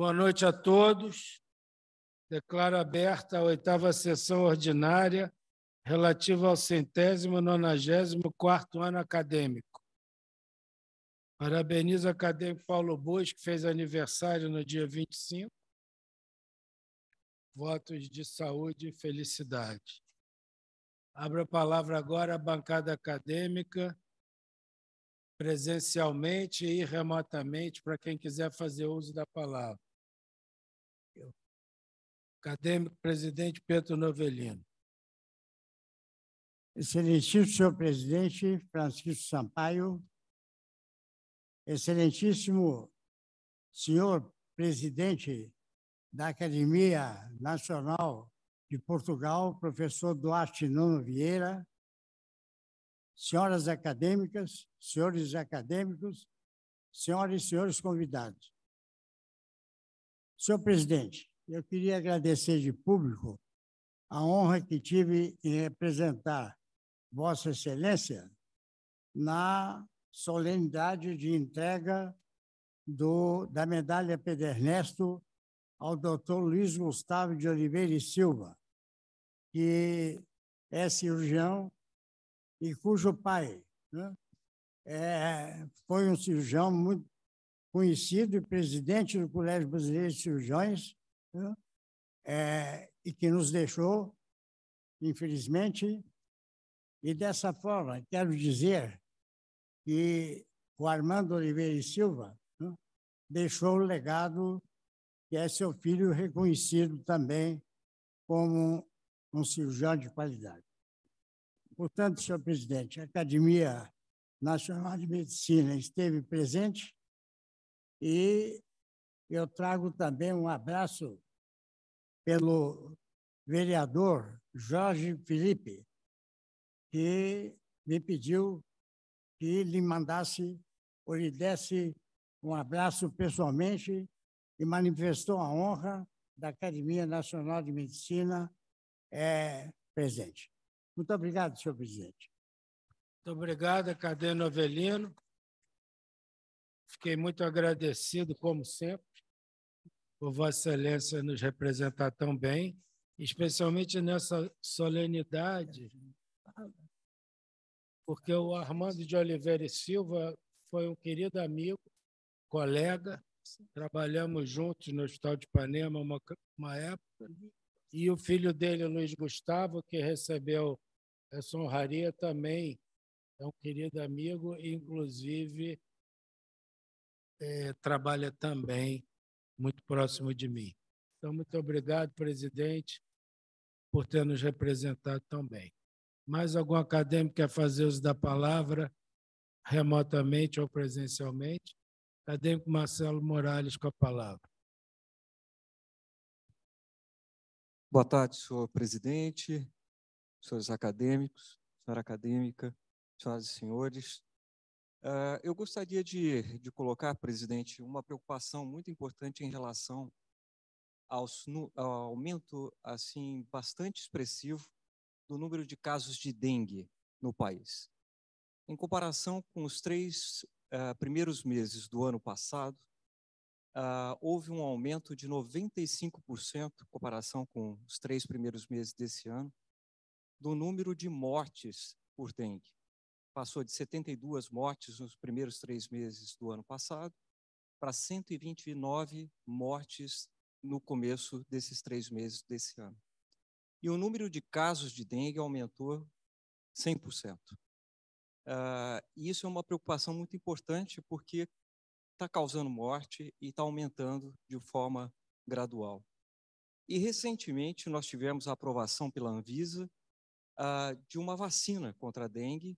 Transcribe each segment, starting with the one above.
Boa noite a todos. Declaro aberta a oitava sessão ordinária relativa ao centésimo nonagésimo quarto ano acadêmico. Parabenizo o acadêmico Paulo Bosch, que fez aniversário no dia 25. Votos de saúde e felicidade. Abro a palavra agora à bancada acadêmica, presencialmente e remotamente, para quem quiser fazer uso da palavra acadêmico presidente Pedro Novelino. Excelentíssimo senhor presidente Francisco Sampaio, excelentíssimo senhor presidente da Academia Nacional de Portugal, professor Duarte Nuno Vieira, senhoras acadêmicas, senhores acadêmicos, senhoras e senhores convidados. Senhor presidente, eu queria agradecer de público a honra que tive em representar Vossa Excelência na solenidade de entrega do, da medalha Pedernesto ao Dr. Luiz Gustavo de Oliveira e Silva, que é cirurgião e cujo pai né, é, foi um cirurgião muito conhecido e presidente do Colégio Brasileiro de Cirurgiões né? É, e que nos deixou, infelizmente. E dessa forma, quero dizer que o Armando Oliveira e Silva viu? Né, deixou o legado que é seu filho reconhecido também como um cirurgião de qualidade. Portanto, senhor presidente, a Academia Nacional de Medicina esteve presente e eu trago também um abraço pelo vereador Jorge Felipe, que me pediu que lhe mandasse ou lhe desse um abraço pessoalmente e manifestou a honra da Academia Nacional de Medicina é, presente. Muito obrigado, senhor presidente. Muito obrigado, Cadê Novelino. Fiquei muito agradecido, como sempre por Vossa Excelência nos representar tão bem, especialmente nessa solenidade, porque o Armando de Oliveira e Silva foi um querido amigo, colega, trabalhamos juntos no Hospital de Ipanema uma, uma época, e o filho dele, Luiz Gustavo, que recebeu essa honraria também, é um querido amigo, inclusive é, trabalha também muito próximo de mim. Então, muito obrigado, presidente, por ter nos representado tão bem. Mais algum acadêmico quer fazer uso da palavra, remotamente ou presencialmente? Acadêmico Marcelo Morales com a palavra. Boa tarde, senhor presidente, senhores acadêmicos, senhora acadêmica, senhoras e senhores. Uh, eu gostaria de, de, colocar, presidente, uma preocupação muito importante em relação ao, ao aumento assim bastante expressivo do número de casos de dengue no país. Em comparação com os três uh, primeiros meses do ano passado, uh, houve um aumento de 95% em comparação com os três primeiros meses desse ano do número de mortes por dengue passou de 72 mortes nos primeiros três meses do ano passado para 129 mortes no começo desses três meses desse ano. E o número de casos de dengue aumentou 100%. Uh, ah, isso é uma preocupação muito importante porque está causando morte e está aumentando de forma gradual. E recentemente nós tivemos a aprovação pela Anvisa uh, de uma vacina contra a dengue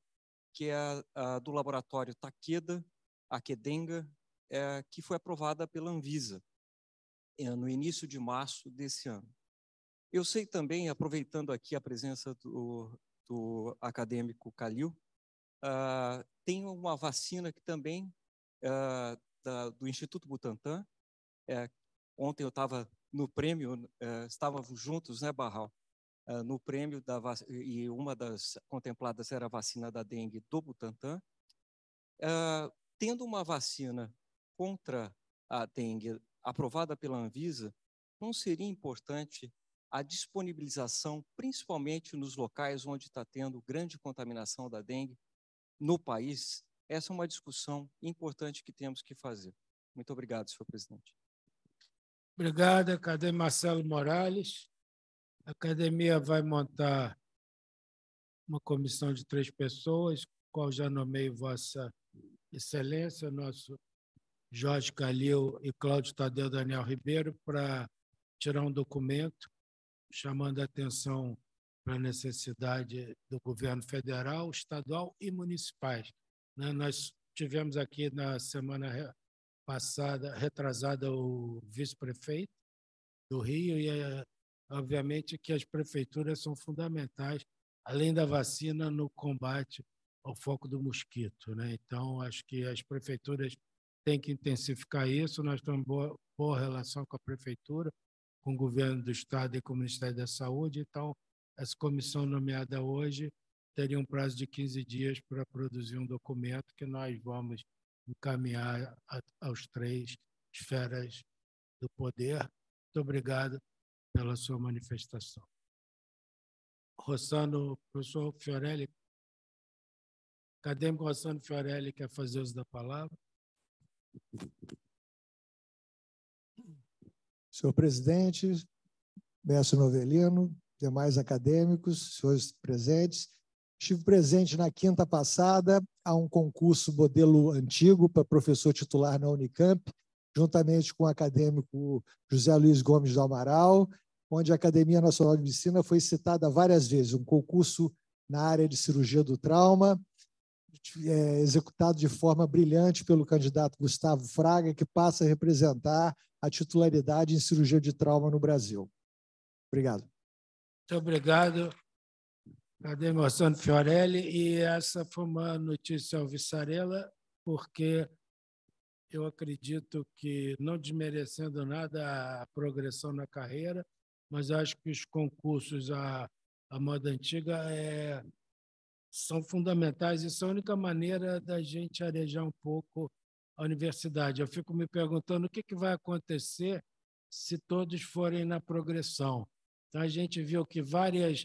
que é a, a do laboratório Takeda, Akedenga, é, que foi aprovada pela Anvisa é, no início de março desse ano. Eu sei também, aproveitando aqui a presença do, do acadêmico Calil, uh, ah, tem uma vacina que também uh, da, do Instituto Butantan. Uh, ontem eu estava no prêmio, eh, estávamos juntos, né, Barral? uh, no prêmio da e uma das contempladas era a vacina da dengue do Butantan. Uh, tendo uma vacina contra a dengue aprovada pela Anvisa, não seria importante a disponibilização, principalmente nos locais onde está tendo grande contaminação da dengue no país? Essa é uma discussão importante que temos que fazer. Muito obrigado, senhor presidente. Obrigada, Cadê Marcelo Morales? A academia vai montar uma comissão de três pessoas, qual já nomeei Vossa Excelência, nosso Jorge Calil e Cláudio Tadeu Daniel Ribeiro, para tirar um documento chamando a atenção para a necessidade do governo federal, estadual e municipais. Né? Nós tivemos aqui na semana passada, retrasada, o vice-prefeito do Rio e a Obviamente que as prefeituras são fundamentais, além da vacina, no combate ao foco do mosquito. Né? Então, acho que as prefeituras têm que intensificar isso. Nós temos boa, boa relação com a prefeitura, com o governo do Estado e com o Ministério da Saúde. Então, essa comissão nomeada hoje teria um prazo de 15 dias para produzir um documento que nós vamos encaminhar a, aos três esferas do poder. Muito obrigado pela sua manifestação. Rossano, professor Fiorelli, acadêmico Rossano Fiorelli quer é fazer uso da palavra. Senhor presidente, Mestre Novelino, demais acadêmicos, senhores presentes, estive presente na quinta passada a um concurso modelo antigo para professor titular na Unicamp, juntamente com o acadêmico José Luiz Gomes do Amaral, onde a Academia Nacional de Medicina foi citada várias vezes, um concurso na área de cirurgia do trauma, é, executado de forma brilhante pelo candidato Gustavo Fraga, que passa a representar a titularidade em cirurgia de trauma no Brasil. Obrigado. Muito obrigado, Acadêmico Sandro Fiorelli. E essa foi uma notícia alvissarela, porque eu acredito que, não desmerecendo nada a progressão na carreira, mas acho que os concursos à, à moda antiga é, são fundamentais e são a única maneira da gente arejar um pouco a universidade. Eu fico me perguntando o que, que vai acontecer se todos forem na progressão. Então, a gente viu que várias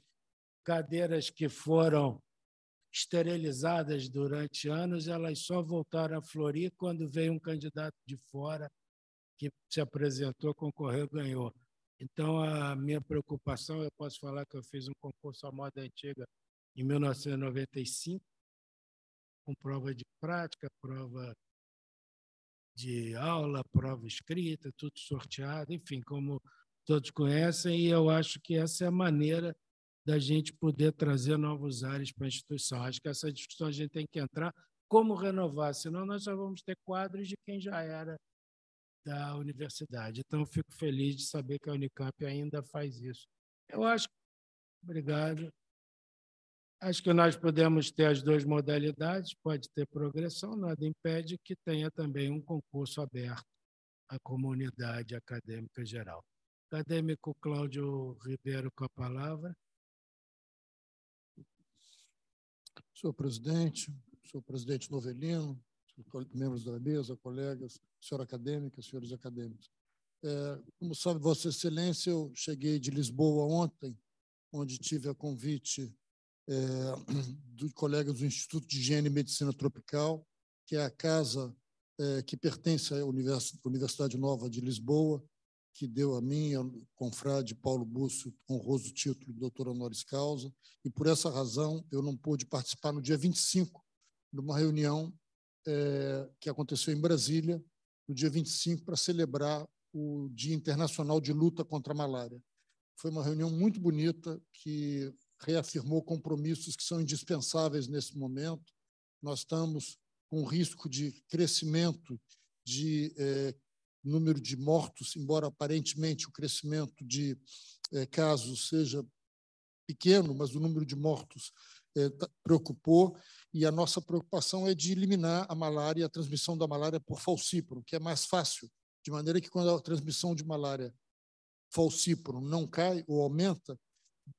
cadeiras que foram esterilizadas durante anos, elas só voltaram a florir quando veio um candidato de fora que se apresentou, concorreu, ganhou. Então, a minha preocupação, eu posso falar que eu fiz um concurso à moda antiga em 1995, com prova de prática, prova de aula, prova escrita, tudo sorteado, enfim, como todos conhecem, e eu acho que essa é a maneira da gente poder trazer novos ares para a instituição. Acho que essa discussão a gente tem que entrar, como renovar, senão nós só vamos ter quadros de quem já era da universidade. Então, fico feliz de saber que a Unicamp ainda faz isso. Eu acho. Obrigado. Acho que nós podemos ter as duas modalidades, pode ter progressão, nada impede que tenha também um concurso aberto à comunidade acadêmica geral. Acadêmico Cláudio Ribeiro com a palavra. senhor presidente, senhor presidente Novelino, membros da mesa, colegas, senhora acadêmica, senhores acadêmicos. É, como sabe Vossa Excelência, eu cheguei de Lisboa ontem, onde tive a convite é, colegas do Instituto de Higiene e Medicina Tropical, que é a casa é, que pertence à Universidade Nova de Lisboa, que deu a mim, ao confrade Paulo Búcio, honroso título de doutor honoris causa, e por essa razão eu não pude participar no dia 25 de uma reunião é, que aconteceu em Brasília, no dia 25, para celebrar o Dia Internacional de Luta contra a Malária. Foi uma reunião muito bonita que reafirmou compromissos que são indispensáveis nesse momento. Nós estamos com risco de crescimento de eh, número de mortos, embora aparentemente o crescimento de eh, casos seja pequeno, mas o número de mortos eh, tá, preocupou, e a nossa preocupação é de eliminar a malária, a transmissão da malária por falcíparo, que é mais fácil, de maneira que quando a transmissão de malária falcíparo não cai ou aumenta,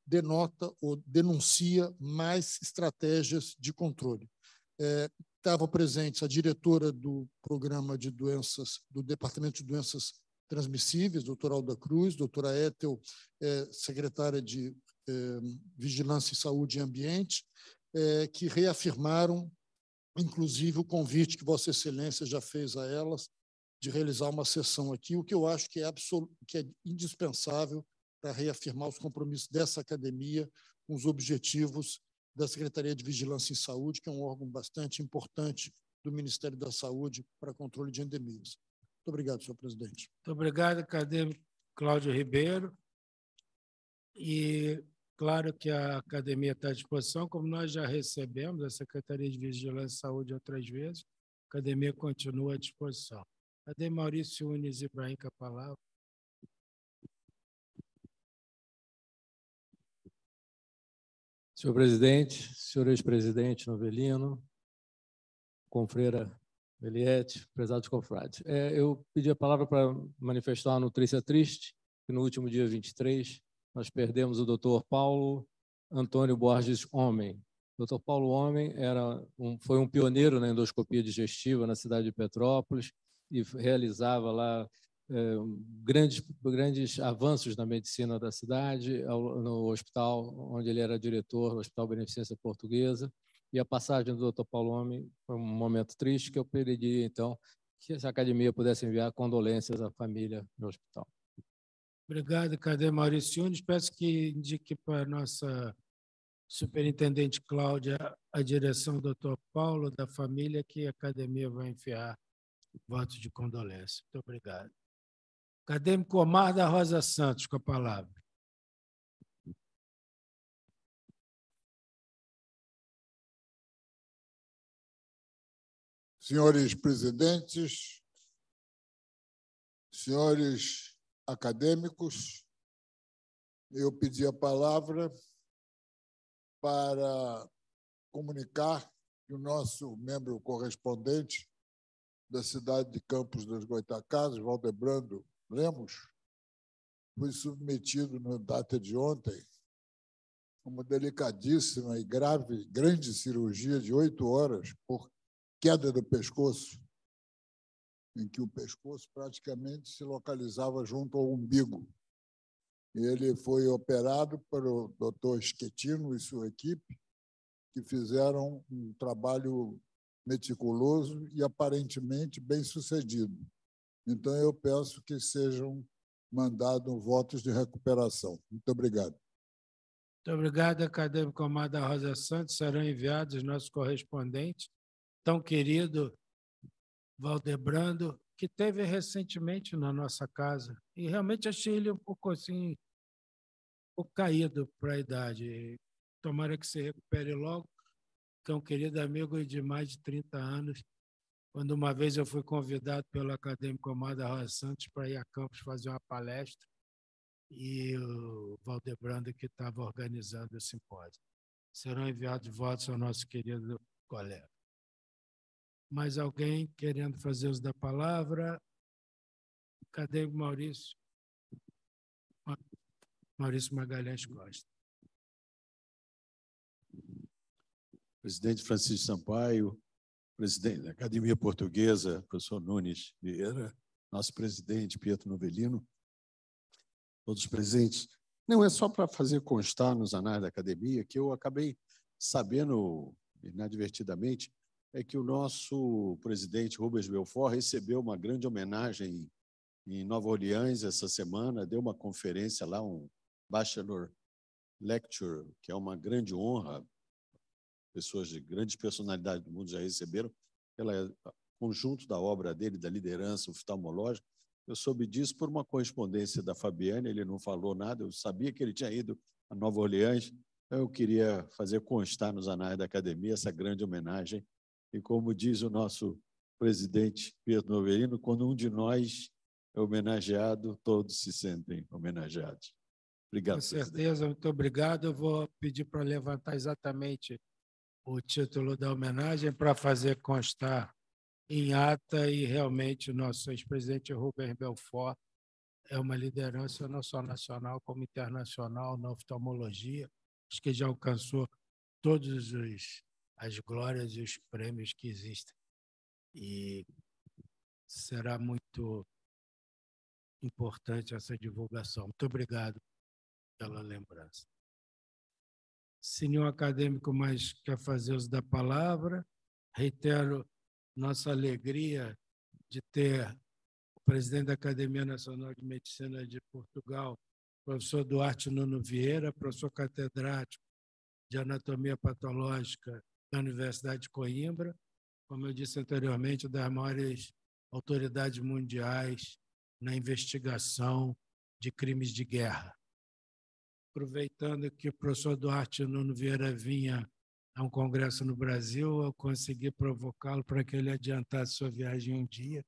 denota ou denuncia mais estratégias de controle. É, estavam presentes a diretora do programa de doenças, do Departamento de Doenças Transmissíveis, doutora Alda Cruz, doutora Ethel, é, secretária de é, Vigilância e Saúde e Ambiente, é, que reafirmaram, inclusive, o convite que Vossa Excelência já fez a elas de realizar uma sessão aqui, o que eu acho que é, que é indispensável para reafirmar os compromissos dessa academia com os objetivos da Secretaria de Vigilância em Saúde, que é um órgão bastante importante do Ministério da Saúde para controle de endemias. Muito obrigado, senhor presidente. Muito obrigado, acadêmico Cláudio Ribeiro. E claro que a academia está à disposição, como nós já recebemos a Secretaria de Vigilância em Saúde outras vezes, a academia continua à disposição. Cadê Maurício Unes Ibrahim com a palavra? Senhor presidente, senhor ex-presidente Novelino, confreira Meliette, prezados confrades. É, eu pedi a palavra para manifestar uma notícia triste, que no último dia 23 nós perdemos o doutor Paulo Antônio Borges Homem. O doutor Paulo Homem era um, foi um pioneiro na endoscopia digestiva na cidade de Petrópolis e realizava lá eh, grandes, grandes avanços na medicina da cidade, no hospital onde ele era diretor, no Hospital Beneficência Portuguesa, e a passagem do Dr. Paulo Homem foi um momento triste que eu pediria, então, que essa academia pudesse enviar condolências à família do hospital. Obrigado, Cadê Unes. Peço que indique para a nossa superintendente Cláudia a direção do Dr. Paulo, da família, que a academia vai enviar votos de condolência. Muito obrigado. Acadêmico Omar da Rosa Santos, com a palavra. Senhores presidentes, senhores acadêmicos, eu pedi a palavra para comunicar que o nosso membro correspondente da cidade de Campos dos Goitacazes, Valdebrando Lemos foi submetido na data de ontem a uma delicadíssima e grave, grande cirurgia de oito horas por queda do pescoço, em que o pescoço praticamente se localizava junto ao umbigo. Ele foi operado pelo Dr. Schettino e sua equipe, que fizeram um trabalho meticuloso e aparentemente bem sucedido. Então, eu peço que sejam mandados votos de recuperação. Muito obrigado. Muito obrigado, acadêmico Amada Rosa Santos. Serão enviados nossos correspondentes, tão querido Valdebrando, que teve recentemente na nossa casa. E realmente achei ele um pouco assim, um pouco caído para a idade. Tomara que se recupere logo, Tão é um querido amigo de mais de 30 anos quando uma vez eu fui convidado pelo acadêmico Amado Arroz Santos para ir a Campos fazer uma palestra e o Valdebrando que estava organizando o simpósio. Serão enviados votos ao nosso querido colega. Mais alguém querendo fazer uso da palavra? Cadê o Maurício? Maurício Magalhães Costa. Presidente Francisco Sampaio, presidente da Academia Portuguesa, professor Nunes Vieira, nosso presidente Pietro Novelino, todos presentes. Não é só para fazer constar nos anais da academia que eu acabei sabendo inadvertidamente é que o nosso presidente Rubens Belfort recebeu uma grande homenagem em Nova Orleans essa semana, deu uma conferência lá, um bachelor lecture, que é uma grande honra pessoas de grandes personalidades do mundo já receberam, pelo ah, conjunto da obra dele, da liderança oftalmológica. Eu soube disso por uma correspondência da Fabiana, ele não falou nada, eu sabia que ele tinha ido a Nova Orleans, então, eu queria fazer constar nos anais da academia essa grande homenagem. E como diz o nosso presidente Pedro Novelino, quando um de nós é homenageado, todos se sentem homenageados. Obrigado, Com certeza, presidente. muito obrigado. Eu vou pedir para levantar exatamente o título da homenagem para fazer constar em ata e realmente o nosso ex-presidente Rubens Belfort é uma liderança não só nacional como internacional na oftalmologia, acho que já alcançou todos os as glórias e os prêmios que existem. E será muito importante essa divulgação. Muito obrigado pela lembrança se nenhum acadêmico mais quer fazer uso da palavra, reitero nossa alegria de ter o presidente da Academia Nacional de Medicina de Portugal, professor Duarte Nuno Vieira, professor catedrático de Anatomia Patológica da Universidade de Coimbra, como eu disse anteriormente, das maiores autoridades mundiais na investigação de crimes de guerra aproveitando que o professor Duarte Nuno Vieira vinha a um congresso no Brasil, eu consegui provocá-lo para que ele adiantasse sua viagem um dia.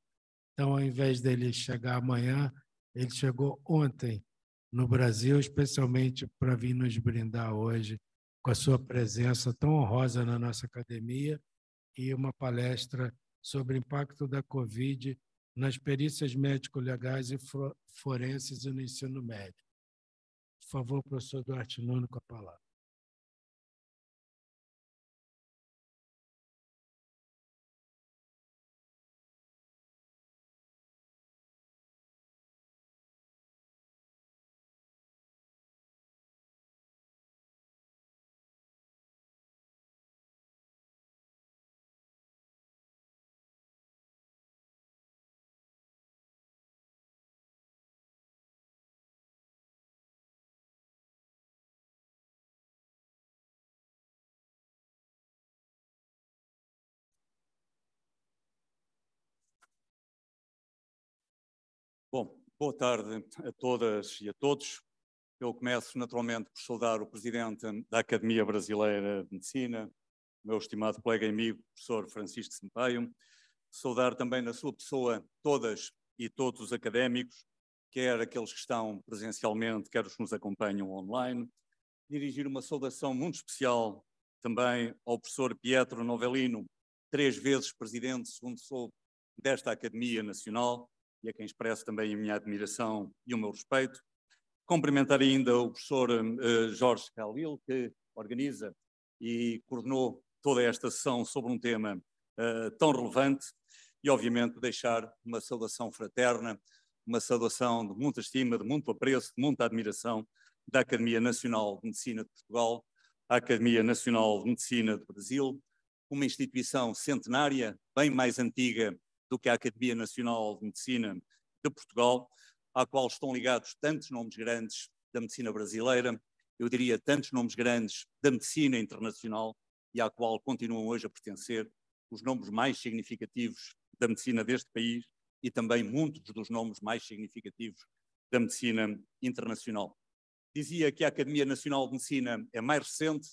Então, ao invés dele chegar amanhã, ele chegou ontem no Brasil, especialmente para vir nos brindar hoje com a sua presença tão honrosa na nossa academia e uma palestra sobre o impacto da Covid nas perícias médico-legais e forenses e no ensino médio favor, professor Duarte Nuno, com a palavra. Bom, boa tarde a todas e a todos. Eu começo naturalmente por saudar o Presidente da Academia Brasileira de Medicina, meu estimado colega e amigo, professor Francisco Sampaio. Saudar também na sua pessoa todas e todos os académicos, quer aqueles que estão presencialmente, quer os que nos acompanham online. Dirigir uma saudação muito especial também ao professor Pietro Novellino, três vezes presidente, segundo soube, desta Academia Nacional, e a quem expresso também a minha admiração e o meu respeito. Cumprimentar ainda o professor eh, Jorge Calil, que organiza e coordenou toda esta sessão sobre um tema eh, tão relevante e, obviamente, deixar uma saudação fraterna, uma saudação de muita estima, de muito apreço, de muita admiração da Academia Nacional de Medicina de Portugal, da Academia Nacional de Medicina do Brasil, uma instituição centenária, bem mais antiga do que a Academia Nacional de Medicina de Portugal, à qual estão ligados tantos nomes grandes da medicina brasileira, eu diria tantos nomes grandes da medicina internacional e à qual continuam hoje a pertencer os nomes mais significativos da medicina deste país e também muitos dos nomes mais significativos da medicina internacional. Dizia que a Academia Nacional de Medicina é mais recente,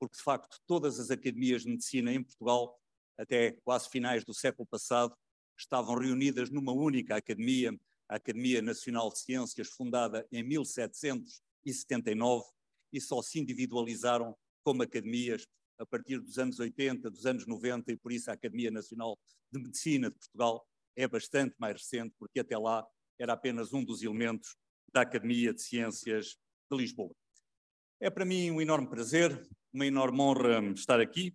porque de facto todas as academias de medicina em Portugal, até quase finais do século passado, estavam reunidas numa única academia, a Academia Nacional de Ciências, fundada em 1779, e só se individualizaram como academias a partir dos anos 80, dos anos 90, e por isso a Academia Nacional de Medicina de Portugal é bastante mais recente, porque até lá era apenas um dos elementos da Academia de Ciências de Lisboa. É para mim um enorme prazer, uma enorme honra estar aqui.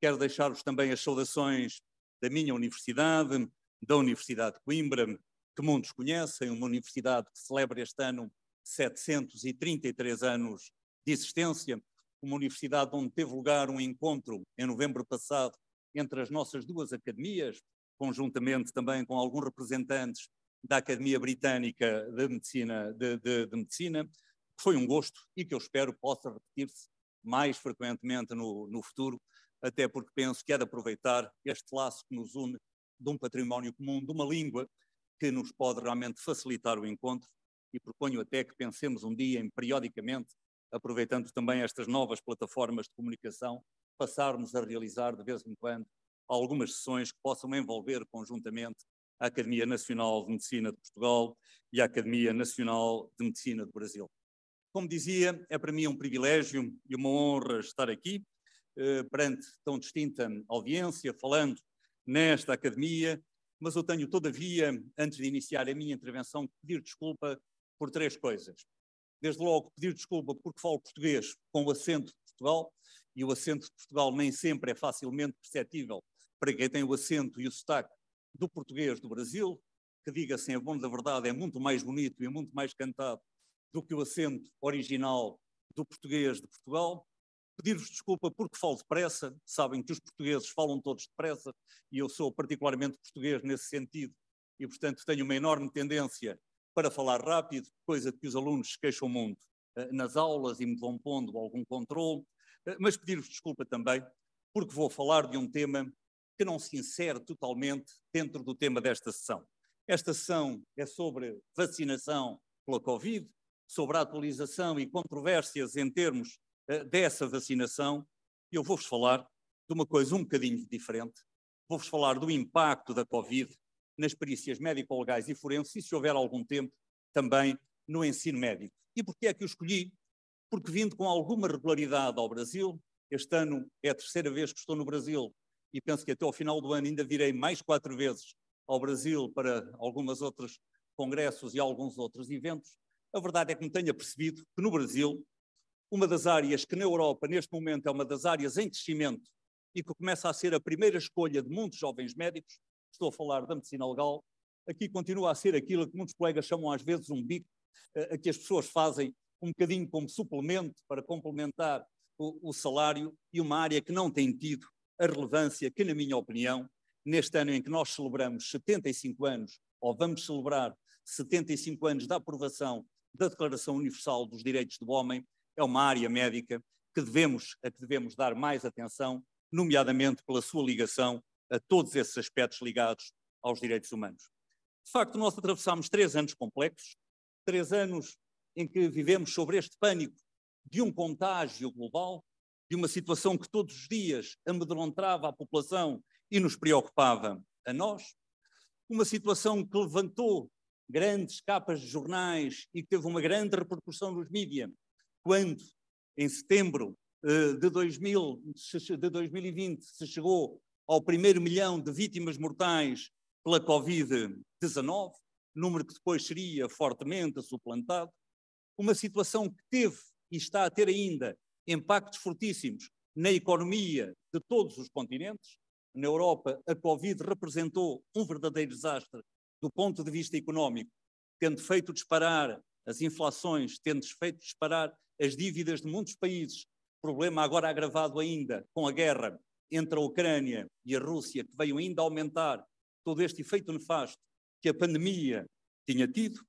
Quero deixar-vos também as saudações da minha universidade, da Universidade de Coimbra, que muitos conhecem, uma universidade que celebra este ano 733 anos de existência, uma universidade onde teve lugar um encontro em novembro passado entre as nossas duas academias, conjuntamente também com alguns representantes da Academia Britânica de Medicina, de, de, de Medicina que foi um gosto e que eu espero possa repetir-se mais frequentemente no, no futuro, até porque penso que é de aproveitar este laço que nos une de um património comum, de uma língua que nos pode realmente facilitar o encontro e proponho até que pensemos um dia em periodicamente, aproveitando também estas novas plataformas de comunicação, passarmos a realizar de vez em quando algumas sessões que possam envolver conjuntamente a Academia Nacional de Medicina de Portugal e a Academia Nacional de Medicina do Brasil. Como dizia, é para mim um privilégio e uma honra estar aqui eh, perante tão distinta audiência, falando nesta academia, mas eu tenho, todavia, antes de iniciar a minha intervenção, que pedir desculpa por três coisas. Desde logo, pedir desculpa porque falo português com o acento de Portugal, e o acento de Portugal nem sempre é facilmente perceptível para quem tem o acento e o sotaque do português do Brasil, que diga-se em bom da verdade, é muito mais bonito e muito mais cantado do que o acento original do português de Portugal pedir-vos desculpa porque falo depressa, sabem que os portugueses falam todos depressa e eu sou particularmente português nesse sentido e, portanto, tenho uma enorme tendência para falar rápido, coisa de que os alunos queixam muito eh, nas aulas e me vão pondo algum controle, eh, mas pedir-vos desculpa também porque vou falar de um tema que não se insere totalmente dentro do tema desta sessão. Esta sessão é sobre vacinação pela Covid, sobre a atualização e controvérsias em termos eh, dessa vacinação, eu vou-vos falar de uma coisa um bocadinho diferente. Vou-vos falar do impacto da Covid nas perícias médico-legais e forenses e, se houver algum tempo, também no ensino médico. E porquê é que eu escolhi? Porque vindo com alguma regularidade ao Brasil, este ano é a terceira vez que estou no Brasil e penso que até ao final do ano ainda virei mais quatro vezes ao Brasil para algumas outras congressos e alguns outros eventos. A verdade é que me tenho apercebido que no Brasil uma das áreas que na Europa, neste momento, é uma das áreas em crescimento e que começa a ser a primeira escolha de muitos jovens médicos, estou a falar da medicina legal, aqui continua a ser aquilo que muitos colegas chamam às vezes um bico, eh, a que as pessoas fazem um bocadinho como suplemento para complementar o, o salário e uma área que não tem tido a relevância que, na minha opinião, neste ano em que nós celebramos 75 anos, ou vamos celebrar 75 anos da aprovação da Declaração Universal dos Direitos do Homem, é uma área médica que devemos, a que devemos dar mais atenção, nomeadamente pela sua ligação a todos esses aspectos ligados aos direitos humanos. De facto, nós atravessámos três anos complexos, três anos em que vivemos sobre este pânico de um contágio global, de uma situação que todos os dias amedrontava a população e nos preocupava a nós, uma situação que levantou grandes capas de jornais e que teve uma grande repercussão nos mídias quando, em setembro eh, de, 2000, de 2020, se chegou ao primeiro milhão de vítimas mortais pela Covid-19, número que depois seria fortemente suplantado, uma situação que teve e está a ter ainda impactos fortíssimos na economia de todos os continentes. Na Europa, a Covid representou um verdadeiro desastre do ponto de vista económico, tendo feito disparar as inflações, tendo feito disparar as dívidas de muitos países, problema agora agravado ainda com a guerra entre a Ucrânia e a Rússia, que veio ainda aumentar todo este efeito nefasto que a pandemia tinha tido.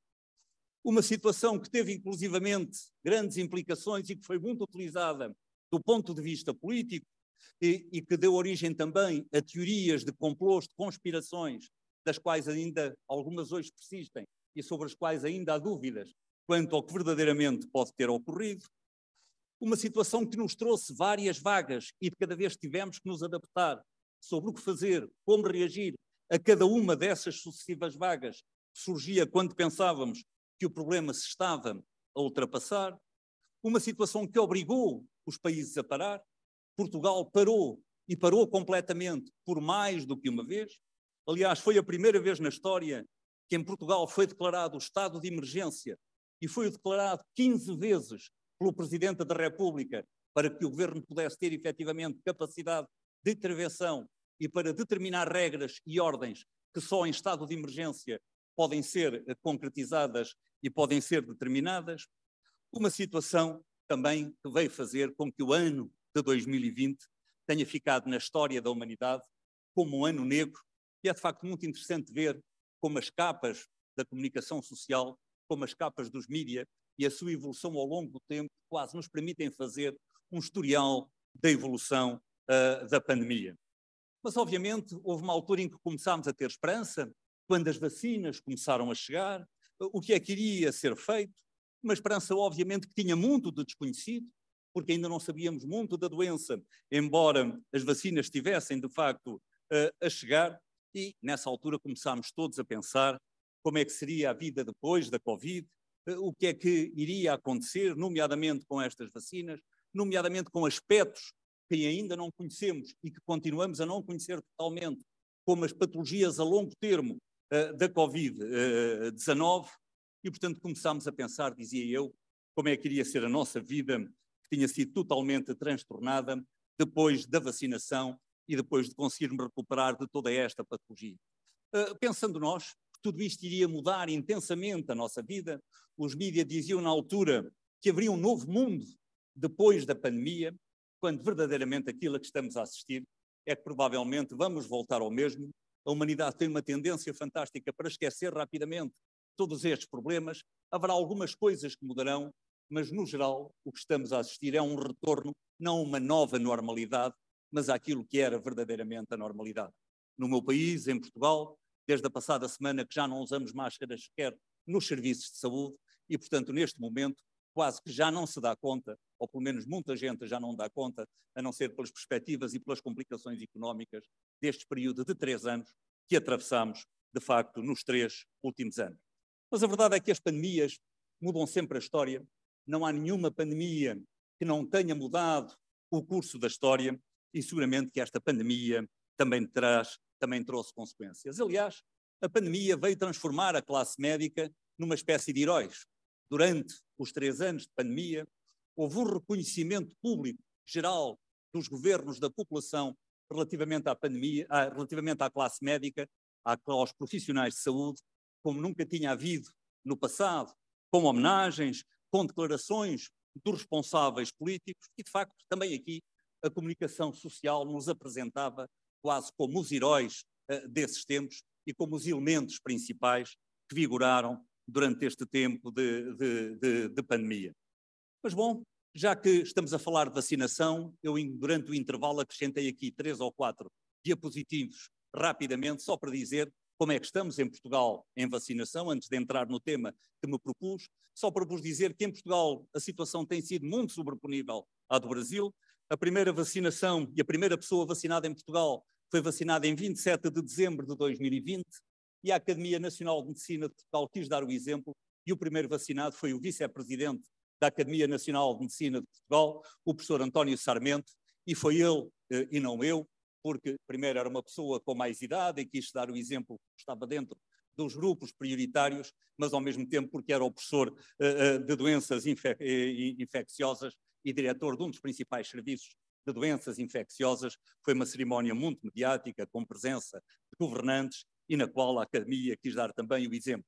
Uma situação que teve, inclusivamente, grandes implicações e que foi muito utilizada do ponto de vista político e, e que deu origem também a teorias de complôs, de conspirações, das quais ainda algumas hoje persistem e sobre as quais ainda há dúvidas quanto ao que verdadeiramente pode ter ocorrido, uma situação que nos trouxe várias vagas e de cada vez tivemos que nos adaptar sobre o que fazer, como reagir a cada uma dessas sucessivas vagas que surgia quando pensávamos que o problema se estava a ultrapassar, uma situação que obrigou os países a parar, Portugal parou e parou completamente por mais do que uma vez. Aliás, foi a primeira vez na história que em Portugal foi declarado o estado de emergência e foi declarado 15 vezes pelo Presidente da República para que o governo pudesse ter efetivamente capacidade de intervenção e para determinar regras e ordens que só em estado de emergência podem ser eh, concretizadas e podem ser determinadas. Uma situação também que veio fazer com que o ano de 2020 tenha ficado na história da humanidade como um ano negro, e é de facto muito interessante ver como as capas da comunicação social como as capas dos mídia e a sua evolução ao longo do tempo, quase nos permitem fazer um historial da evolução uh, da pandemia. Mas, obviamente, houve uma altura em que começámos a ter esperança, quando as vacinas começaram a chegar, o que é que iria ser feito, uma esperança, obviamente, que tinha muito de desconhecido, porque ainda não sabíamos muito da doença, embora as vacinas estivessem, de facto, uh, a chegar, e nessa altura começámos todos a pensar como é que seria a vida depois da Covid, eh, o que é que iria acontecer, nomeadamente com estas vacinas, nomeadamente com aspectos que ainda não conhecemos e que continuamos a não conhecer totalmente, como as patologias a longo termo eh, da Covid-19. Eh, e, portanto, começámos a pensar, dizia eu, como é que iria ser a nossa vida, que tinha sido totalmente transtornada depois da vacinação e depois de conseguirmos recuperar de toda esta patologia. Uh, pensando nós, tudo isto iria mudar intensamente a nossa vida. Os mídias diziam na altura que haveria um novo mundo depois da pandemia, quando verdadeiramente aquilo a que estamos a assistir é que provavelmente vamos voltar ao mesmo. A humanidade tem uma tendência fantástica para esquecer rapidamente todos estes problemas. Haverá algumas coisas que mudarão, mas no geral o que estamos a assistir é um retorno, não uma nova normalidade, mas àquilo que era verdadeiramente a normalidade. No meu país, em Portugal, desde a passada semana que já não usamos máscaras sequer nos serviços de saúde e, portanto, neste momento quase que já não se dá conta, ou pelo menos muita gente já não dá conta, a não ser pelas perspectivas e pelas complicações económicas deste período de três anos que atravessamos, de facto, nos três últimos anos. Mas a verdade é que as pandemias mudam sempre a história. Não há nenhuma pandemia que não tenha mudado o curso da história e seguramente que esta pandemia também traz também trouxe consequências. Aliás, a pandemia veio transformar a classe médica numa espécie de heróis. Durante os três anos de pandemia, houve um reconhecimento público geral dos governos da população relativamente à pandemia, à, relativamente à classe médica, à, aos profissionais de saúde, como nunca tinha havido no passado, com homenagens, com declarações dos responsáveis políticos e, de facto, também aqui a comunicação social nos apresentava quase como os heróis eh, desses tempos e como os elementos principais que vigoraram durante este tempo de, de, de, de pandemia. Mas bom, já que estamos a falar de vacinação, eu durante o intervalo acrescentei aqui três ou quatro diapositivos rapidamente, só para dizer como é que estamos em Portugal em vacinação, antes de entrar no tema que me propus, só para vos dizer que em Portugal a situação tem sido muito sobreponível à do Brasil. A primeira vacinação e a primeira pessoa vacinada em Portugal foi vacinada em 27 de dezembro de 2020 e a Academia Nacional de Medicina de Portugal quis dar o exemplo e o primeiro vacinado foi o vice-presidente da Academia Nacional de Medicina de Portugal, o professor António Sarmento, e foi ele eh, e não eu, porque primeiro era uma pessoa com mais idade e quis dar o exemplo que estava dentro dos grupos prioritários, mas ao mesmo tempo porque era o professor eh, eh, de doenças infecciosas e diretor de um dos principais serviços de doenças infecciosas, foi uma cerimónia muito mediática, com presença de governantes e na qual a Academia quis dar também o exemplo.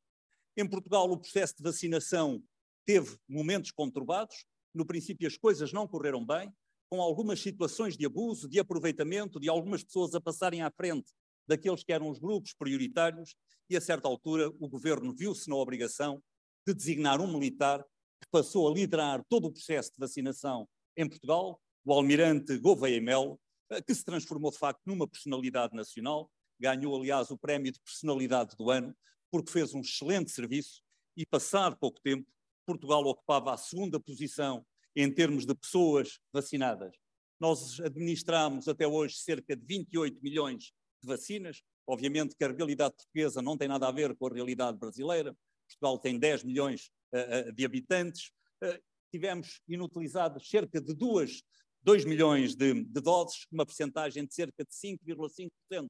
Em Portugal, o processo de vacinação teve momentos conturbados, no princípio as coisas não correram bem, com algumas situações de abuso, de aproveitamento, de algumas pessoas a passarem à frente daqueles que eram os grupos prioritários, e a certa altura o governo viu-se na obrigação de designar um militar que passou a liderar todo o processo de vacinação em Portugal, o almirante Gouveia Melo, eh, que se transformou de facto numa personalidade nacional, ganhou aliás o prémio de personalidade do ano, porque fez um excelente serviço e passado pouco tempo Portugal ocupava a segunda posição em termos de pessoas vacinadas. Nós administramos até hoje cerca de 28 milhões de vacinas, obviamente que a realidade portuguesa não tem nada a ver com a realidade brasileira, Portugal tem 10 milhões uh, de habitantes, uh, tivemos inutilizadas cerca de duas 2 milhões de, de doses, uma percentagem de cerca de 5,5%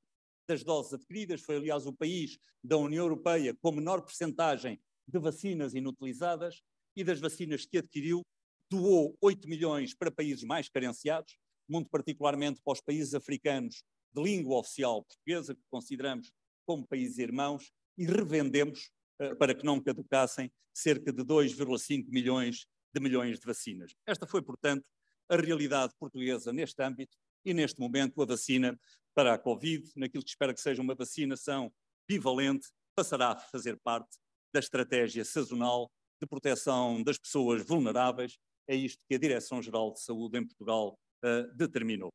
das doses adquiridas. Foi, aliás, o país da União Europeia com menor percentagem de vacinas inutilizadas e das vacinas que adquiriu, doou 8 milhões para países mais carenciados, muito particularmente para os países africanos de língua oficial portuguesa, que consideramos como países irmãos, e revendemos, eh, para que não caducassem, cerca de 2,5 milhões de milhões de vacinas. Esta foi, portanto, a realidade portuguesa neste âmbito e, neste momento, a vacina para a Covid, naquilo que espera que seja uma vacinação bivalente, passará a fazer parte da estratégia sazonal de proteção das pessoas vulneráveis. É isto que a Direção-Geral de Saúde em Portugal uh, determinou.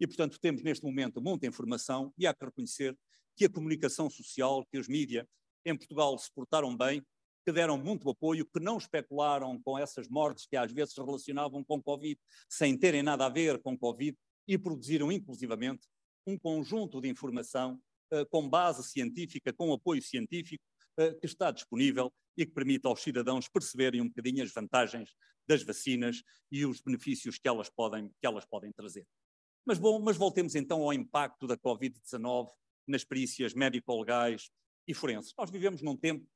E, portanto, temos neste momento muita informação e há que reconhecer que a comunicação social, que os mídias em Portugal se portaram bem que deram muito apoio, que não especularam com essas mortes que às vezes se relacionavam com Covid, sem terem nada a ver com Covid, e produziram inclusivamente um conjunto de informação uh, com base científica, com apoio científico, uh, que está disponível e que permite aos cidadãos perceberem um bocadinho as vantagens das vacinas e os benefícios que elas podem, que elas podem trazer. Mas, bom, mas voltemos então ao impacto da Covid-19 nas perícias médico-legais e forenses. Nós vivemos num tempo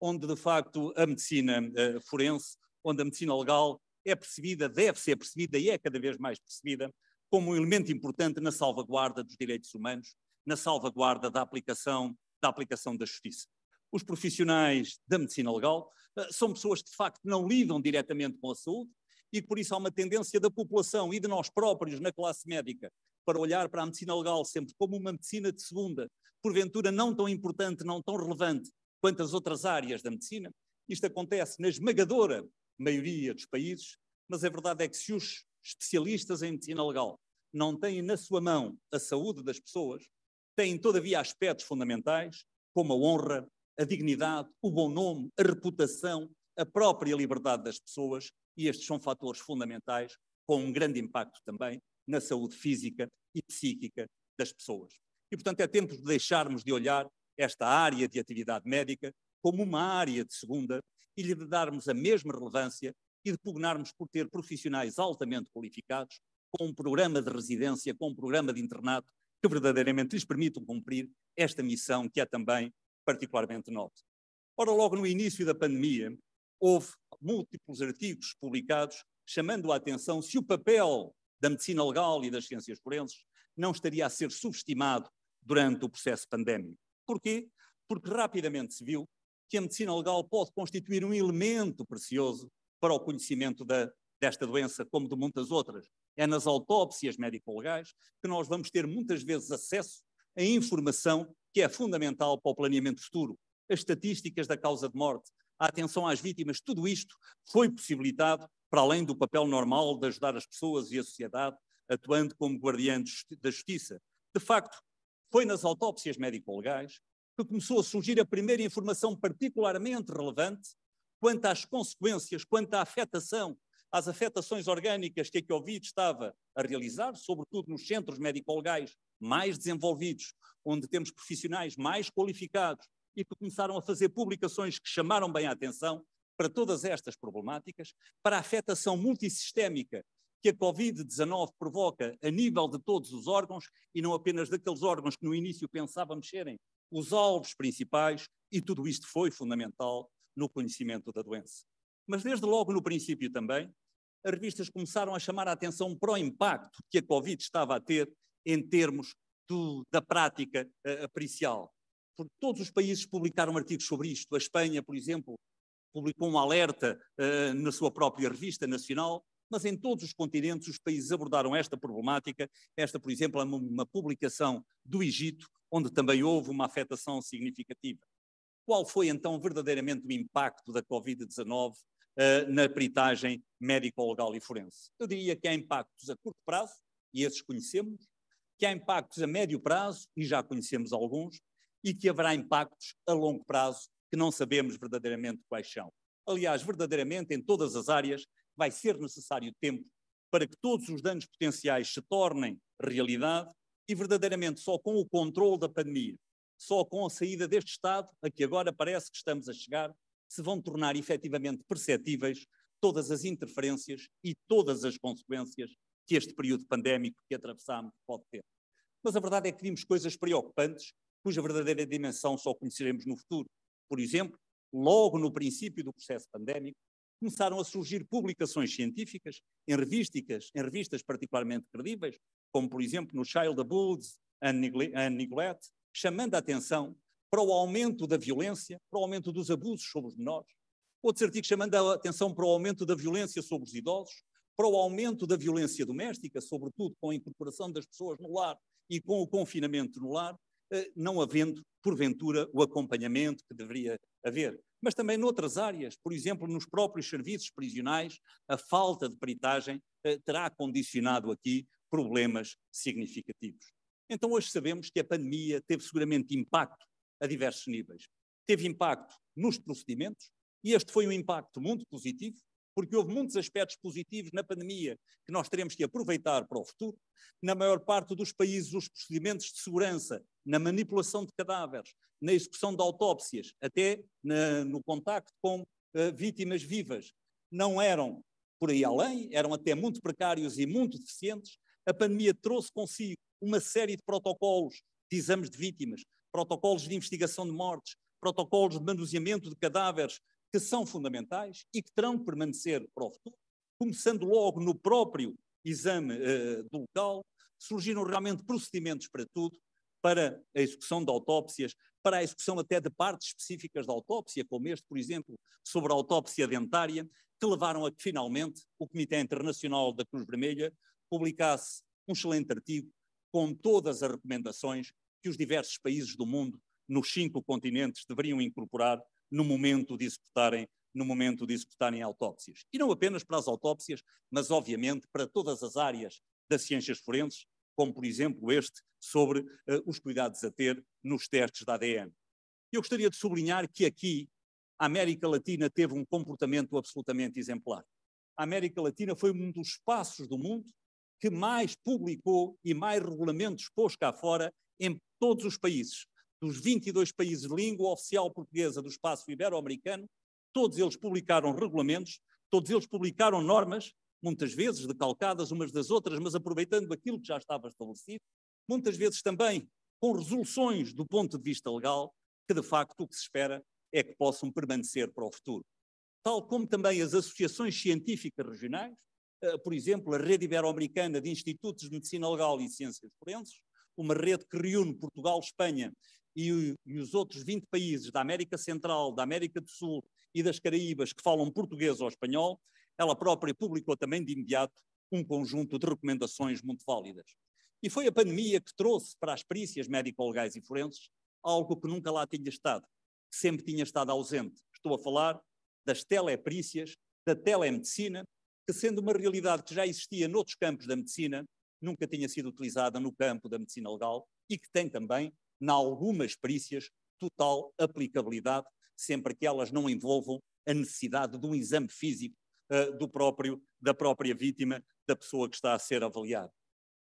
onde de facto a medicina uh, forense, onde a medicina legal é percebida, deve ser percebida e é cada vez mais percebida como um elemento importante na salvaguarda dos direitos humanos, na salvaguarda da aplicação da aplicação da justiça. Os profissionais da medicina legal uh, são pessoas que de facto não lidam diretamente com a saúde e por isso há uma tendência da população e de nós próprios na classe médica para olhar para a medicina legal sempre como uma medicina de segunda, porventura não tão importante, não tão relevante, quantas outras áreas da medicina. Isto acontece na esmagadora maioria dos países, mas a verdade é que se os especialistas em medicina legal não têm na sua mão a saúde das pessoas, têm todavia aspectos fundamentais, como a honra, a dignidade, o bom nome, a reputação, a própria liberdade das pessoas, e estes são fatores fundamentais com um grande impacto também na saúde física e psíquica das pessoas. E, portanto, é tempo de deixarmos de olhar esta área de atividade médica como uma área de segunda e lhe darmos a mesma relevância e de pugnarmos por ter profissionais altamente qualificados, com um programa de residência, com um programa de internato, que verdadeiramente lhes permitam cumprir esta missão que é também particularmente nossa. Ora, logo no início da pandemia, houve múltiplos artigos publicados chamando a atenção se o papel da medicina legal e das ciências forenses não estaria a ser subestimado durante o processo pandémico. Porquê? Porque rapidamente se viu que a medicina legal pode constituir um elemento precioso para o conhecimento da, desta doença, como de muitas outras. É nas autópsias médico-legais que nós vamos ter muitas vezes acesso a informação que é fundamental para o planeamento futuro. As estatísticas da causa de morte, a atenção às vítimas, tudo isto foi possibilitado para além do papel normal de ajudar as pessoas e a sociedade, atuando como guardiã da justiça. De facto, foi nas autópsias médico-legais que começou a surgir a primeira informação particularmente relevante quanto às consequências, quanto à afetação, às afetações orgânicas que a Covid estava a realizar, sobretudo nos centros médico-legais mais desenvolvidos, onde temos profissionais mais qualificados e que começaram a fazer publicações que chamaram bem a atenção para todas estas problemáticas, para a afetação multissistémica que a Covid-19 provoca a nível de todos os órgãos e não apenas daqueles órgãos que no início pensávamos serem os alvos principais, e tudo isto foi fundamental no conhecimento da doença. Mas desde logo no princípio também, as revistas começaram a chamar a atenção para o impacto que a Covid estava a ter em termos do, da prática uh, pericial. Porque todos os países publicaram artigos sobre isto. A Espanha, por exemplo, publicou um alerta uh, na sua própria revista nacional mas em todos os continentes os países abordaram esta problemática. Esta, por exemplo, é uma, publicação do Egito, onde também houve uma afetação significativa. Qual foi então verdadeiramente o impacto da Covid-19 uh, eh, na peritagem médico-legal e forense? Eu diria que há impactos a curto prazo, e esses conhecemos, que há impactos a médio prazo, e já conhecemos alguns, e que haverá impactos a longo prazo que não sabemos verdadeiramente quais são. Aliás, verdadeiramente em todas as áreas vai ser necessário tempo para que todos os danos potenciais se tornem realidade e verdadeiramente só com o controle da pandemia, só com a saída deste estado a que agora parece que estamos a chegar, se vão tornar efetivamente perceptíveis todas as interferências e todas as consequências que este período pandémico que atravessamos pode ter. Mas a verdade é que vimos coisas preocupantes cuja verdadeira dimensão só conheceremos no futuro. Por exemplo, logo no princípio do processo pandémico, começaram a surgir publicações científicas em, revistas, em revistas particularmente credíveis, como por exemplo no Child Abuse and Neglect, chamando a atenção para o aumento da violência, para o aumento dos abusos sobre os menores. Outros artigos chamando a atenção para o aumento da violência sobre os idosos, para o aumento da violência doméstica, sobretudo com a incorporação das pessoas no lar e com o confinamento no lar, eh, não havendo, porventura, o acompanhamento que deveria haver mas também noutras áreas, por exemplo, nos próprios serviços prisionais, a falta de peritagem eh, terá condicionado aqui problemas significativos. Então, hoje sabemos que a pandemia teve seguramente impacto a diversos níveis. Teve impacto nos procedimentos, e este foi um impacto muito positivo, porque houve muitos aspectos positivos na pandemia que nós teremos que aproveitar para o futuro. Na maior parte dos países, os procedimentos de segurança, na manipulação de cadáveres, na execução de autópsias, até na, no contacto com uh, vítimas vivas, não eram por aí além, eram até muito precários e muito deficientes. A pandemia trouxe consigo uma série de protocolos de exames de vítimas, protocolos de investigação de mortes, protocolos de manuseamento de cadáveres que são fundamentais e que terão que permanecer para o futuro, começando logo no próprio exame uh, do local, surgiram realmente procedimentos para tudo, para a execução de autópsias, para a execução até de partes específicas da autópsia, como este, por exemplo, sobre a autópsia dentária, que levaram a que finalmente o Comitê Internacional da Cruz Vermelha publicasse um excelente artigo com todas as recomendações que os diversos países do mundo, nos cinco continentes, deveriam incorporar no momento de executarem no momento de executarem autópsias. E não apenas para as autópsias, mas obviamente para todas as áreas das ciências forenses, como por exemplo este sobre uh, os cuidados a ter nos testes da ADN. Eu gostaria de sublinhar que aqui a América Latina teve um comportamento absolutamente exemplar. A América Latina foi um dos espaços do mundo que mais publicou e mais regulamentos pôs cá fora em todos os países, dos 22 países de língua oficial portuguesa do espaço ibero-americano, todos eles publicaram regulamentos, todos eles publicaram normas, muitas vezes decalcadas umas das outras, mas aproveitando aquilo que já estava estabelecido, muitas vezes também com resoluções do ponto de vista legal, que de facto o que se espera é que possam permanecer para o futuro. Tal como também as associações científicas regionais, eh, por exemplo, a Rede Ibero-Americana de Institutos de Medicina Legal e Ciências Forenses, uma rede que reúne Portugal, Espanha e, e os outros 20 países da América Central, da América do Sul e das Caraíbas que falam português ou espanhol, ela própria publicou também de imediato um conjunto de recomendações muito válidas. E foi a pandemia que trouxe para as perícias médico-legais e forenses algo que nunca lá tinha estado, que sempre tinha estado ausente. Estou a falar das teleperícias, da telemedicina, que sendo uma realidade que já existia noutros campos da medicina, nunca tinha sido utilizada no campo da medicina legal e que tem também, em algumas perícias, total aplicabilidade, sempre que elas não envolvam a necessidade de um exame físico uh, do próprio, da própria vítima, da pessoa que está a ser avaliada.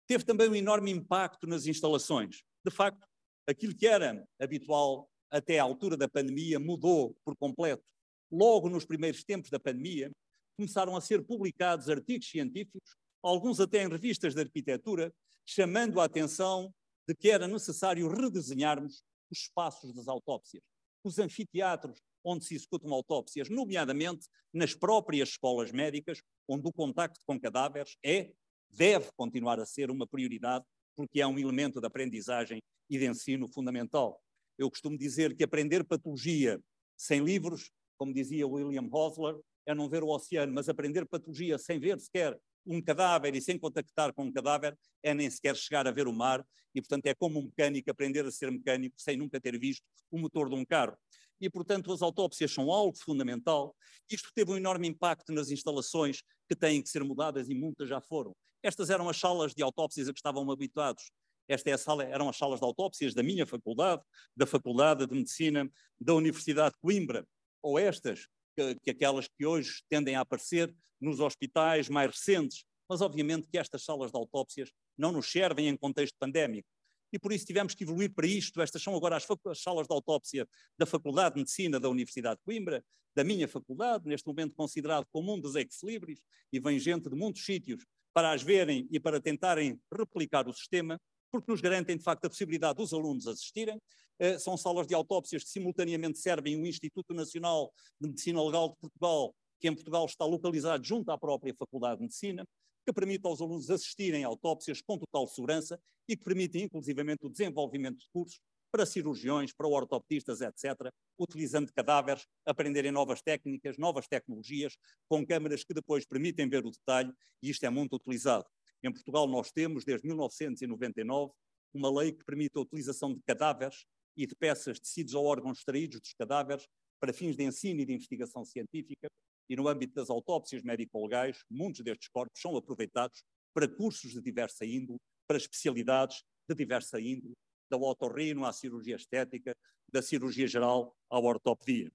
Teve também um enorme impacto nas instalações. De facto, aquilo que era habitual até à altura da pandemia mudou por completo. Logo nos primeiros tempos da pandemia, começaram a ser publicados artigos científicos alguns até em revistas de arquitetura, chamando a atenção de que era necessário redesenharmos os espaços das autópsias, os anfiteatros onde se executam autópsias, nomeadamente nas próprias escolas médicas, onde o contacto com cadáveres é, deve continuar a ser uma prioridade, porque é um elemento de aprendizagem e de ensino fundamental. Eu costumo dizer que aprender patologia sem livros, como dizia William Hosler, é não ver o oceano, mas aprender patologia sem ver sequer um cadáver e sem contactar com um cadáver é nem sequer chegar a ver o mar e, portanto, é como um mecânico aprender a ser mecânico sem nunca ter visto o motor de um carro. E, portanto, as autópsias são algo fundamental. Isto teve um enorme impacto nas instalações que têm que ser mudadas e muitas já foram. Estas eram as salas de autópsias a que estavam habituados. Esta é sala, eram as salas de autópsias da minha faculdade, da Faculdade de Medicina da Universidade de Coimbra, ou estas que, que aquelas que hoje tendem a aparecer nos hospitais mais recentes, mas obviamente que estas salas de autópsias não nos servem em contexto pandémico. E por isso tivemos que evoluir para isto. Estas são agora as, as, salas de autópsia da Faculdade de Medicina da Universidade de Coimbra, da minha faculdade, neste momento considerado como um dos ex-libris, e vem gente de muitos sítios para as verem e para tentarem replicar o sistema, porque nos garantem, de facto, a possibilidade dos alunos assistirem, eh, são salas de autópsias que simultaneamente servem o Instituto Nacional de Medicina Legal de Portugal, que em Portugal está localizado junto à própria Faculdade de Medicina, que permite aos alunos assistirem a autópsias com total segurança e que permite inclusivamente o desenvolvimento de cursos para cirurgiões, para ortopedistas, etc., utilizando cadáveres, aprenderem novas técnicas, novas tecnologias, com câmaras que depois permitem ver o detalhe, e isto é muito utilizado. Em Portugal, nós temos, desde 1999, uma lei que permite a utilização de cadáveres e de peças, tecidos ou órgãos extraídos dos cadáveres para fins de ensino e de investigação científica, e no âmbito das autópsias médico-legais, muitos destes corpos são aproveitados para cursos de diversa índole, para especialidades de diversa índole, da otorrino à cirurgia estética, da cirurgia geral à ortopedia.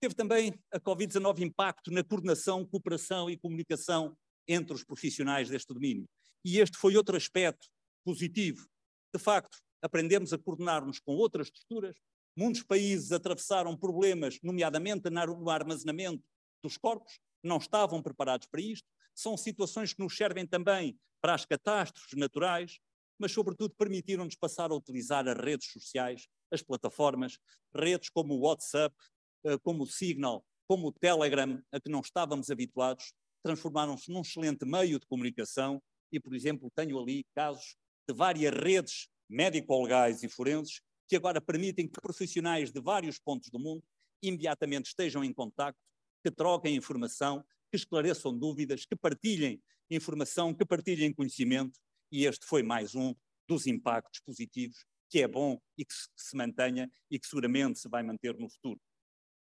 Teve também a Covid-19 impacto na coordenação, cooperação e comunicação entre os profissionais deste domínio. E este foi outro aspecto positivo. De facto, aprendemos a coordenar-nos com outras estruturas, muitos países atravessaram problemas, nomeadamente no armazenamento dos corpos, não estavam preparados para isto. São situações que nos servem também para as catástrofes naturais, mas, sobretudo, permitiram-nos passar a utilizar as redes sociais, as plataformas, redes como o WhatsApp, eh, como o Signal, como o Telegram, a que não estávamos habituados, transformaram-se num excelente meio de comunicação. E, por exemplo, tenho ali casos de várias redes médico-legais e forenses, que agora permitem que profissionais de vários pontos do mundo imediatamente estejam em contacto, que troquem informação, que esclareçam dúvidas, que partilhem informação, que partilhem conhecimento, e este foi mais um dos impactos positivos que é bom e que se mantenha e que seguramente se vai manter no futuro.